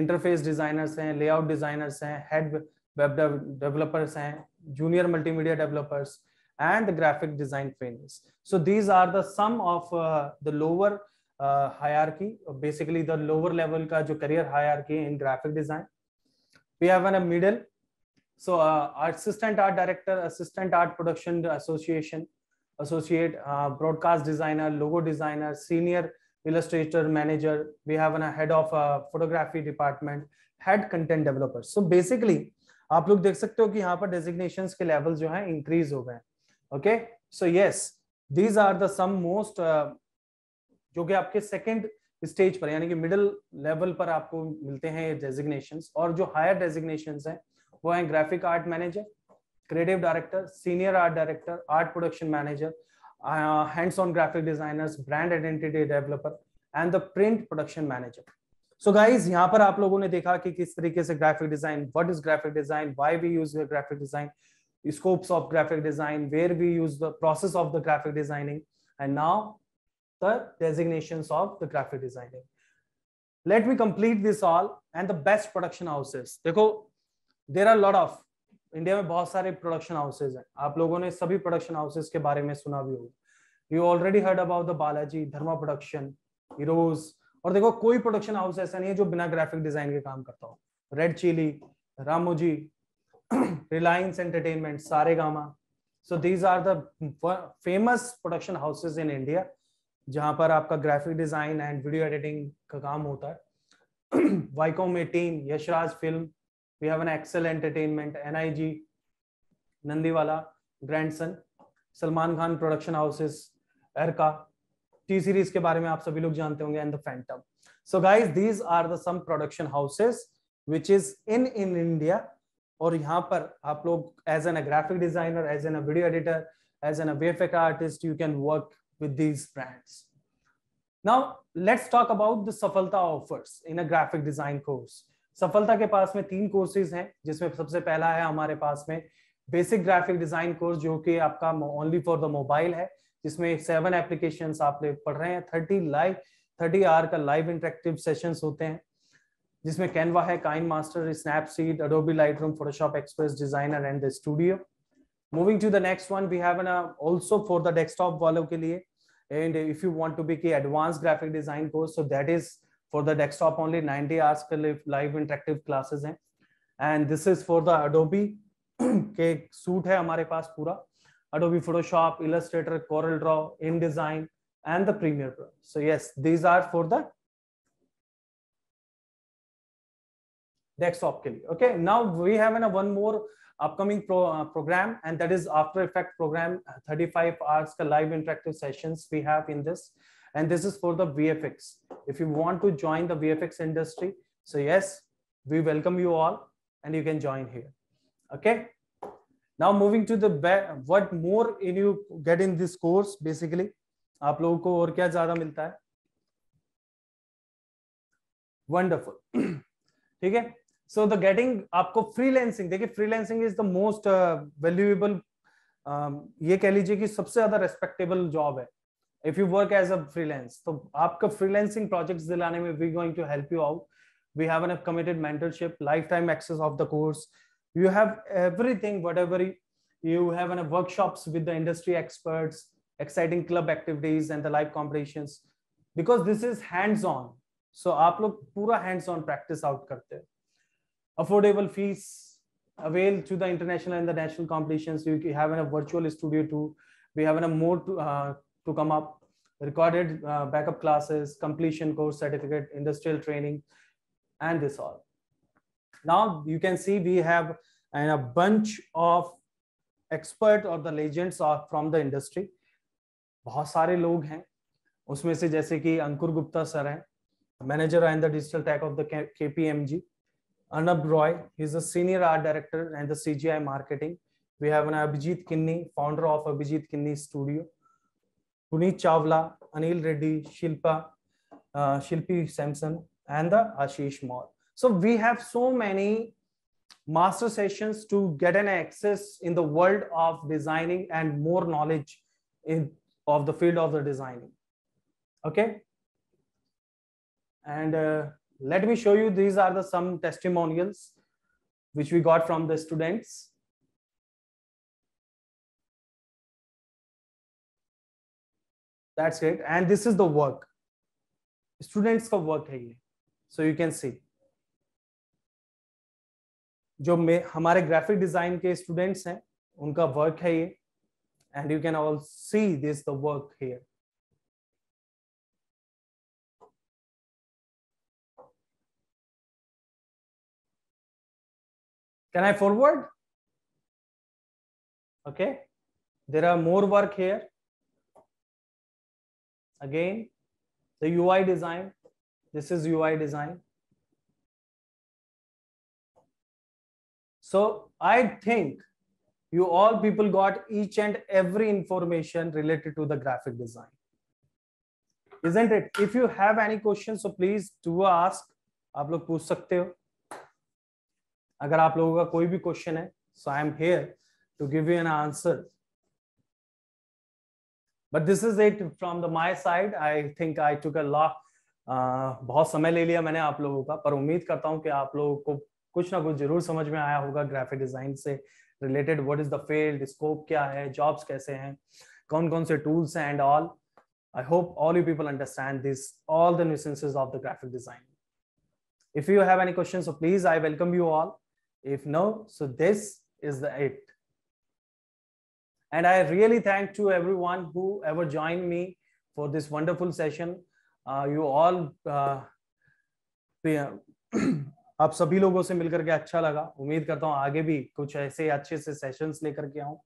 इंटरफेस डिजाइनर्स हैं लेआउट डिजाइनर्स हैं हेड वेब डेवलपर्स हैं junior multimedia developers and the graphic design phase. So these are the sum of uh, the lower uh, hierarchy, basically the lower level ka jo career hierarchy in graphic design. We have an, a middle. So uh, assistant art director, assistant art production association, associate uh, broadcast designer, logo designer, senior illustrator manager. We have an, a head of uh, photography department, head content developer. So basically आप लोग देख सकते हो कि यहाँ पर designation के level जो है इंक्रीज हो गए हैं okay so yes these are the some most uh, जो कि आपके सेकेंड स्टेज पर यानी कि मिडिल लेवल पर आपको मिलते हैं ये डेजिग्नेशन और जो हायर डेजिग्नेशन हैं वो हैं graphic art manager creative director senior art director art production manager hands on graphic designers brand identity developer and the print production manager so guys यहाँ पर आप लोगों ने देखा कि किस तरीके से graphic design what is graphic design why we use graphic design scopes of graphic design, where we use the process of the graphic designing, and now the designations of the graphic designing. Let me complete this all and the best production houses. dekho there are a lot of india mein bahut sare production houses hain aap logo ne sabhi production houses ke bare mein suna bhi hoga you already heard about the balaji dharma production heroes और देखो कोई production house ऐसा नहीं है जो बिना graphic design के काम करता हो red chilli Ramoji Reliance entertainment Saregama so these are the famous production houses in India जहां पर आपका graphic design and video editing का काम होता है Viacom eighteen Yash Raj film we have an Excel entertainment एन आई जी Nadiadwala grandson Salman Khan production houses एरका टी सीरीज के बारे में आप सभी लोग जानते होंगे and the phantom so guys these are the some production houses which is in in India और यहाँ पर आप लोग as an a graphic designer as an audio video editor as an a artist you can work with these brands now let's talk about the Safalta offers in a graphic design course Safalta के पास में तीन courses हैं जिसमें सबसे पहला है हमारे पास में बेसिक ग्राफिक डिजाइन कोर्स जो कि आपका ओनली फॉर द मोबाइल है जिसमें सेवन एप्लीकेशन आप पढ़ रहे हैं थर्टी लाइव थर्टी आवर का लाइव इंटरेक्टिव सेशंस होते हैं जिसमें कैनवा है KineMaster Snapseed Adobe Lightroom Photoshop Express designer and the studio moving to the next one we have an also for the desktop वालों के लिए and if you want to be की advance graphic design course so that is for the desktop only ninety hours के live interactive classes हैं and this is for the Adobe के suite है हमारे पास पूरा Adobe Photoshop Photoshop, Illustrator, Draw InDesign and the Premiere Pro. So yes, these are for the desktop के लिए okay now we have an one more upcoming program and that is After Effect program 35 hours का live interactive sessions we have in this and this is for the VFX if you want to join the VFX industry so yes we welcome you all and you can join here okay now moving to the what more in you get in this course basically आप लोगों को और क्या ज्यादा मिलता है wonderful ठीक है सो द गेटिंग आपको फ्रीलैंसिंग देखिए freelancing is the most valuable ये कह लीजिए कि सबसे ज्यादा रेस्पेक्टेबल जॉब है if you work as a freelance तो आपका फ्रीलैंसिंग प्रोजेक्ट्स दिलाने में we going to help you out we have an committed mentorship lifetime access of the course you have everything whatever you have an workshops with the industry experts exciting club activities and the live competitions because this is hands on so आप लोग पूरा hands on practice out करते हैं affordable fees avail to the international and the national competitions. You have a virtual studio too. We have a more to, uh, to come up, recorded uh, backup classes, completion course certificate, industrial training, and this all. Now you can see we have and a bunch of expert or the legends are from the industry. बहुत सारे लोग हैं उसमें से जैसे कि Ankur Gupta sir हैं manager and the digital tech of the K P Anab Roy, he's a senior art director and the CGI marketing. We have an Abhijit Kinney, founder of Abhijit Kinney Studio. Puneet Chawla, Anil Reddy, Shilpa, uh, Shilpi Sampson, and the Ashish Maur. So we have so many master sessions to get an access in the world of designing and more knowledge in of the field of the designing. Okay. And uh, let me show you these are the some testimonials which we got from the students that's it and this is the work Students का work है ये So you can see. जो हमारे graphic design के students हैं उनका work है ये and you can all see this the work here Can I forward? Okay. There are more work here. Again, the UI design. This is UI design. So I think you all people got each and every information related to the graphic design. Isn't it? If you have any questions, so please do ask. आप लोग पूछ सकते हो अगर आप लोगों का कोई भी क्वेश्चन है so I am here to give you an answer but this is it from the my side I think I took a lot बहुत समय ले लिया मैंने आप लोगों का पर उम्मीद करता हूँ कि आप लोगों को कुछ ना कुछ जरूर समझ में आया होगा ग्राफिक डिजाइन से related what is the field scope क्या है जॉब्स कैसे हैं कौन कौन से टूल्स हैं and all I hope all you people understand this all the nuances of the graphic design if you have any question so please I welcome you all If no, so this is the it. And I really thank to everyone who ever joined me for this wonderful session. Uh, you all, uh, आप सभी लोगों से मिलकर के अच्छा लगा उम्मीद करता हूँ आगे भी कुछ ऐसे अच्छे से सेशंस लेकर के आऊँ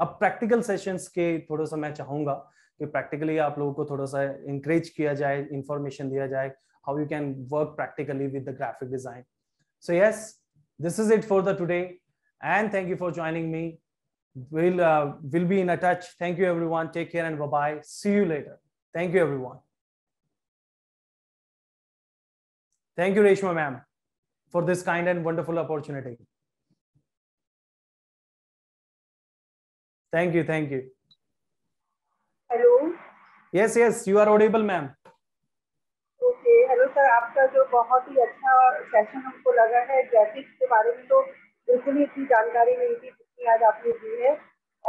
अब प्रैक्टिकल सेशंस के थोड़ा सा मैं चाहूंगा कि प्रैक्टिकली आप लोगों को थोड़ा सा इंकरेज किया जाए इंफॉर्मेशन दिया जाए how you can work practically with the graphic design so yes This is it for the today. And thank you for joining me. We'll, uh, we'll be in a touch. Thank you, everyone. Take care and bye-bye. See you later. Thank you, everyone. Thank you, Reshma ma'am, for this kind and wonderful opportunity. Thank you, thank you. Hello. Yes, yes, you are audible, ma'am. Sir आपका जो बहुत ही अच्छा session हमको लगा है जैविक के बारे में तो बिल्कुल ही इतनी जानकारी नहीं थी जितनी आज आपने दी है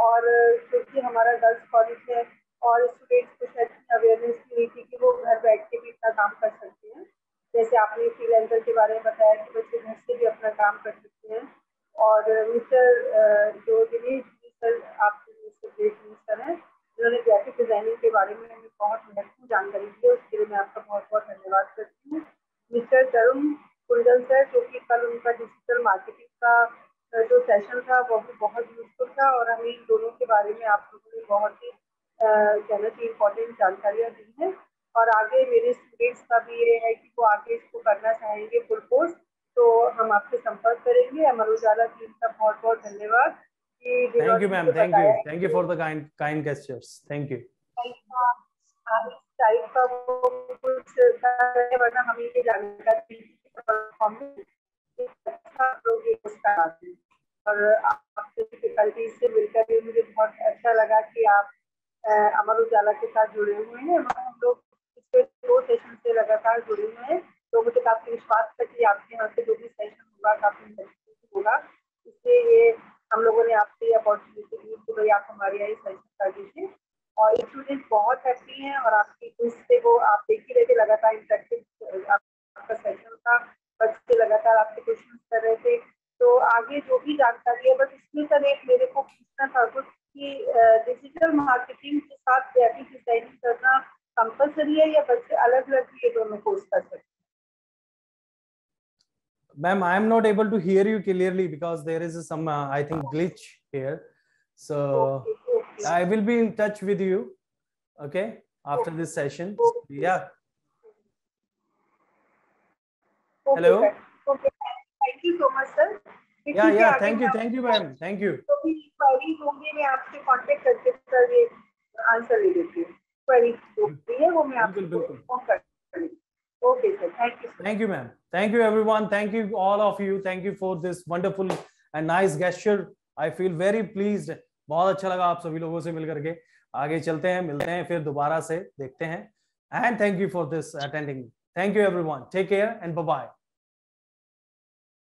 और क्योंकि हमारा गर्ल्स कॉलेज है और स्टूडेंट्स को शायद अवेयरनेस की नहीं थी कि वो घर बैठ के भी इतना काम कर सकते हैं जैसे आपने फ्रीलेंसर के बारे में बताया कि बच्चे घर से भी अपना काम कर सकते हैं और मिस्टर जो दिनेश जी सर आप मिस्टर ग्रेट मिनिस्टर हैं उन्होंने ग्राफिक डिजाइनिंग के बारे में हमें बहुत महत्वपूर्ण जानकारी दी है उसके लिए मैं आपका बहुत बहुत धन्यवाद करती हूँ मिस्टर तरुण कुंडल सर जो कि कल उनका डिजिटल मार्केटिंग का जो सेशन था वो भी बहुत यूजफुल था और हमें इन दोनों के बारे में आप लोगों ने बहुत ही कहना चाहिए इम्पोर्टेंट जानकारियाँ दी हैं और आगे मेरे स्टूडेंट्स का भी ये है कि वो आगे इसको करना चाहेंगे फुल कोर्स तो हम आपसे संपर्क करेंगे अमर उजाला टीम का बहुत बहुत धन्यवाद thank you ma'am thank you thank you for the kind kind gestures thank you और से मिलकर भी मुझे बहुत अच्छा लगा कि आप अमर उजाला के साथ जुड़े हुए हैं हम लोग पिछले दो सेशन से लगातार जुड़े हुए हैं तो मुझे काफी विश्वास था कि आपके यहाँ से जो भी सेशन होगा काफी होगा इसलिए ये हम लोगों ने आपसे अपॉर्चुनिटी दी कि तो भाई आप हमारे यहाँ सेशन कर दीजिए और स्टूडेंट बहुत हैप्पी हैं और आपकी क्विज से वो आप देख ही रहे थे लगातार इंटरेक्टिव आपका सेशन था बच्चे लगातार आपसे क्वेश्चन कर रहे थे तो आगे जो भी जानकारी है बस इसमें सर एक मेरे को पूछना था कुछ कि डिजिटल मार्केटिंग के साथ ग्राफिक डिजाइनिंग करना कंपलसरी है या बच्चे अलग अलग ये दोनों कोर्स कर सकते हैं ma'am, I'm not able to hear you clearly because there is some, uh, I think, glitch here. So I will be in touch with you, okay, after this session. Yeah. Okay, Hello. Sir. Okay. Thank you so much, sir. If yeah, yeah. Thank you, thank you, ma'am. Thank you. तो भी query होंगी मैं आपसे contact करके sir ये answer ले देती हूँ क्वेरी होती है वो मैं आपको Okay, sir. Thank you. Sir. Thank you, ma'am. Thank you, everyone. Thank you, all of you. Thank you for this wonderful and nice gesture. I feel very pleased. बहुत अच्छा लगा आप सभी लोगों से मिल करके आगे चलते हैं मिलते हैं फिर दोबारा से देखते हैं and thank you for this attending thank you everyone take care and bye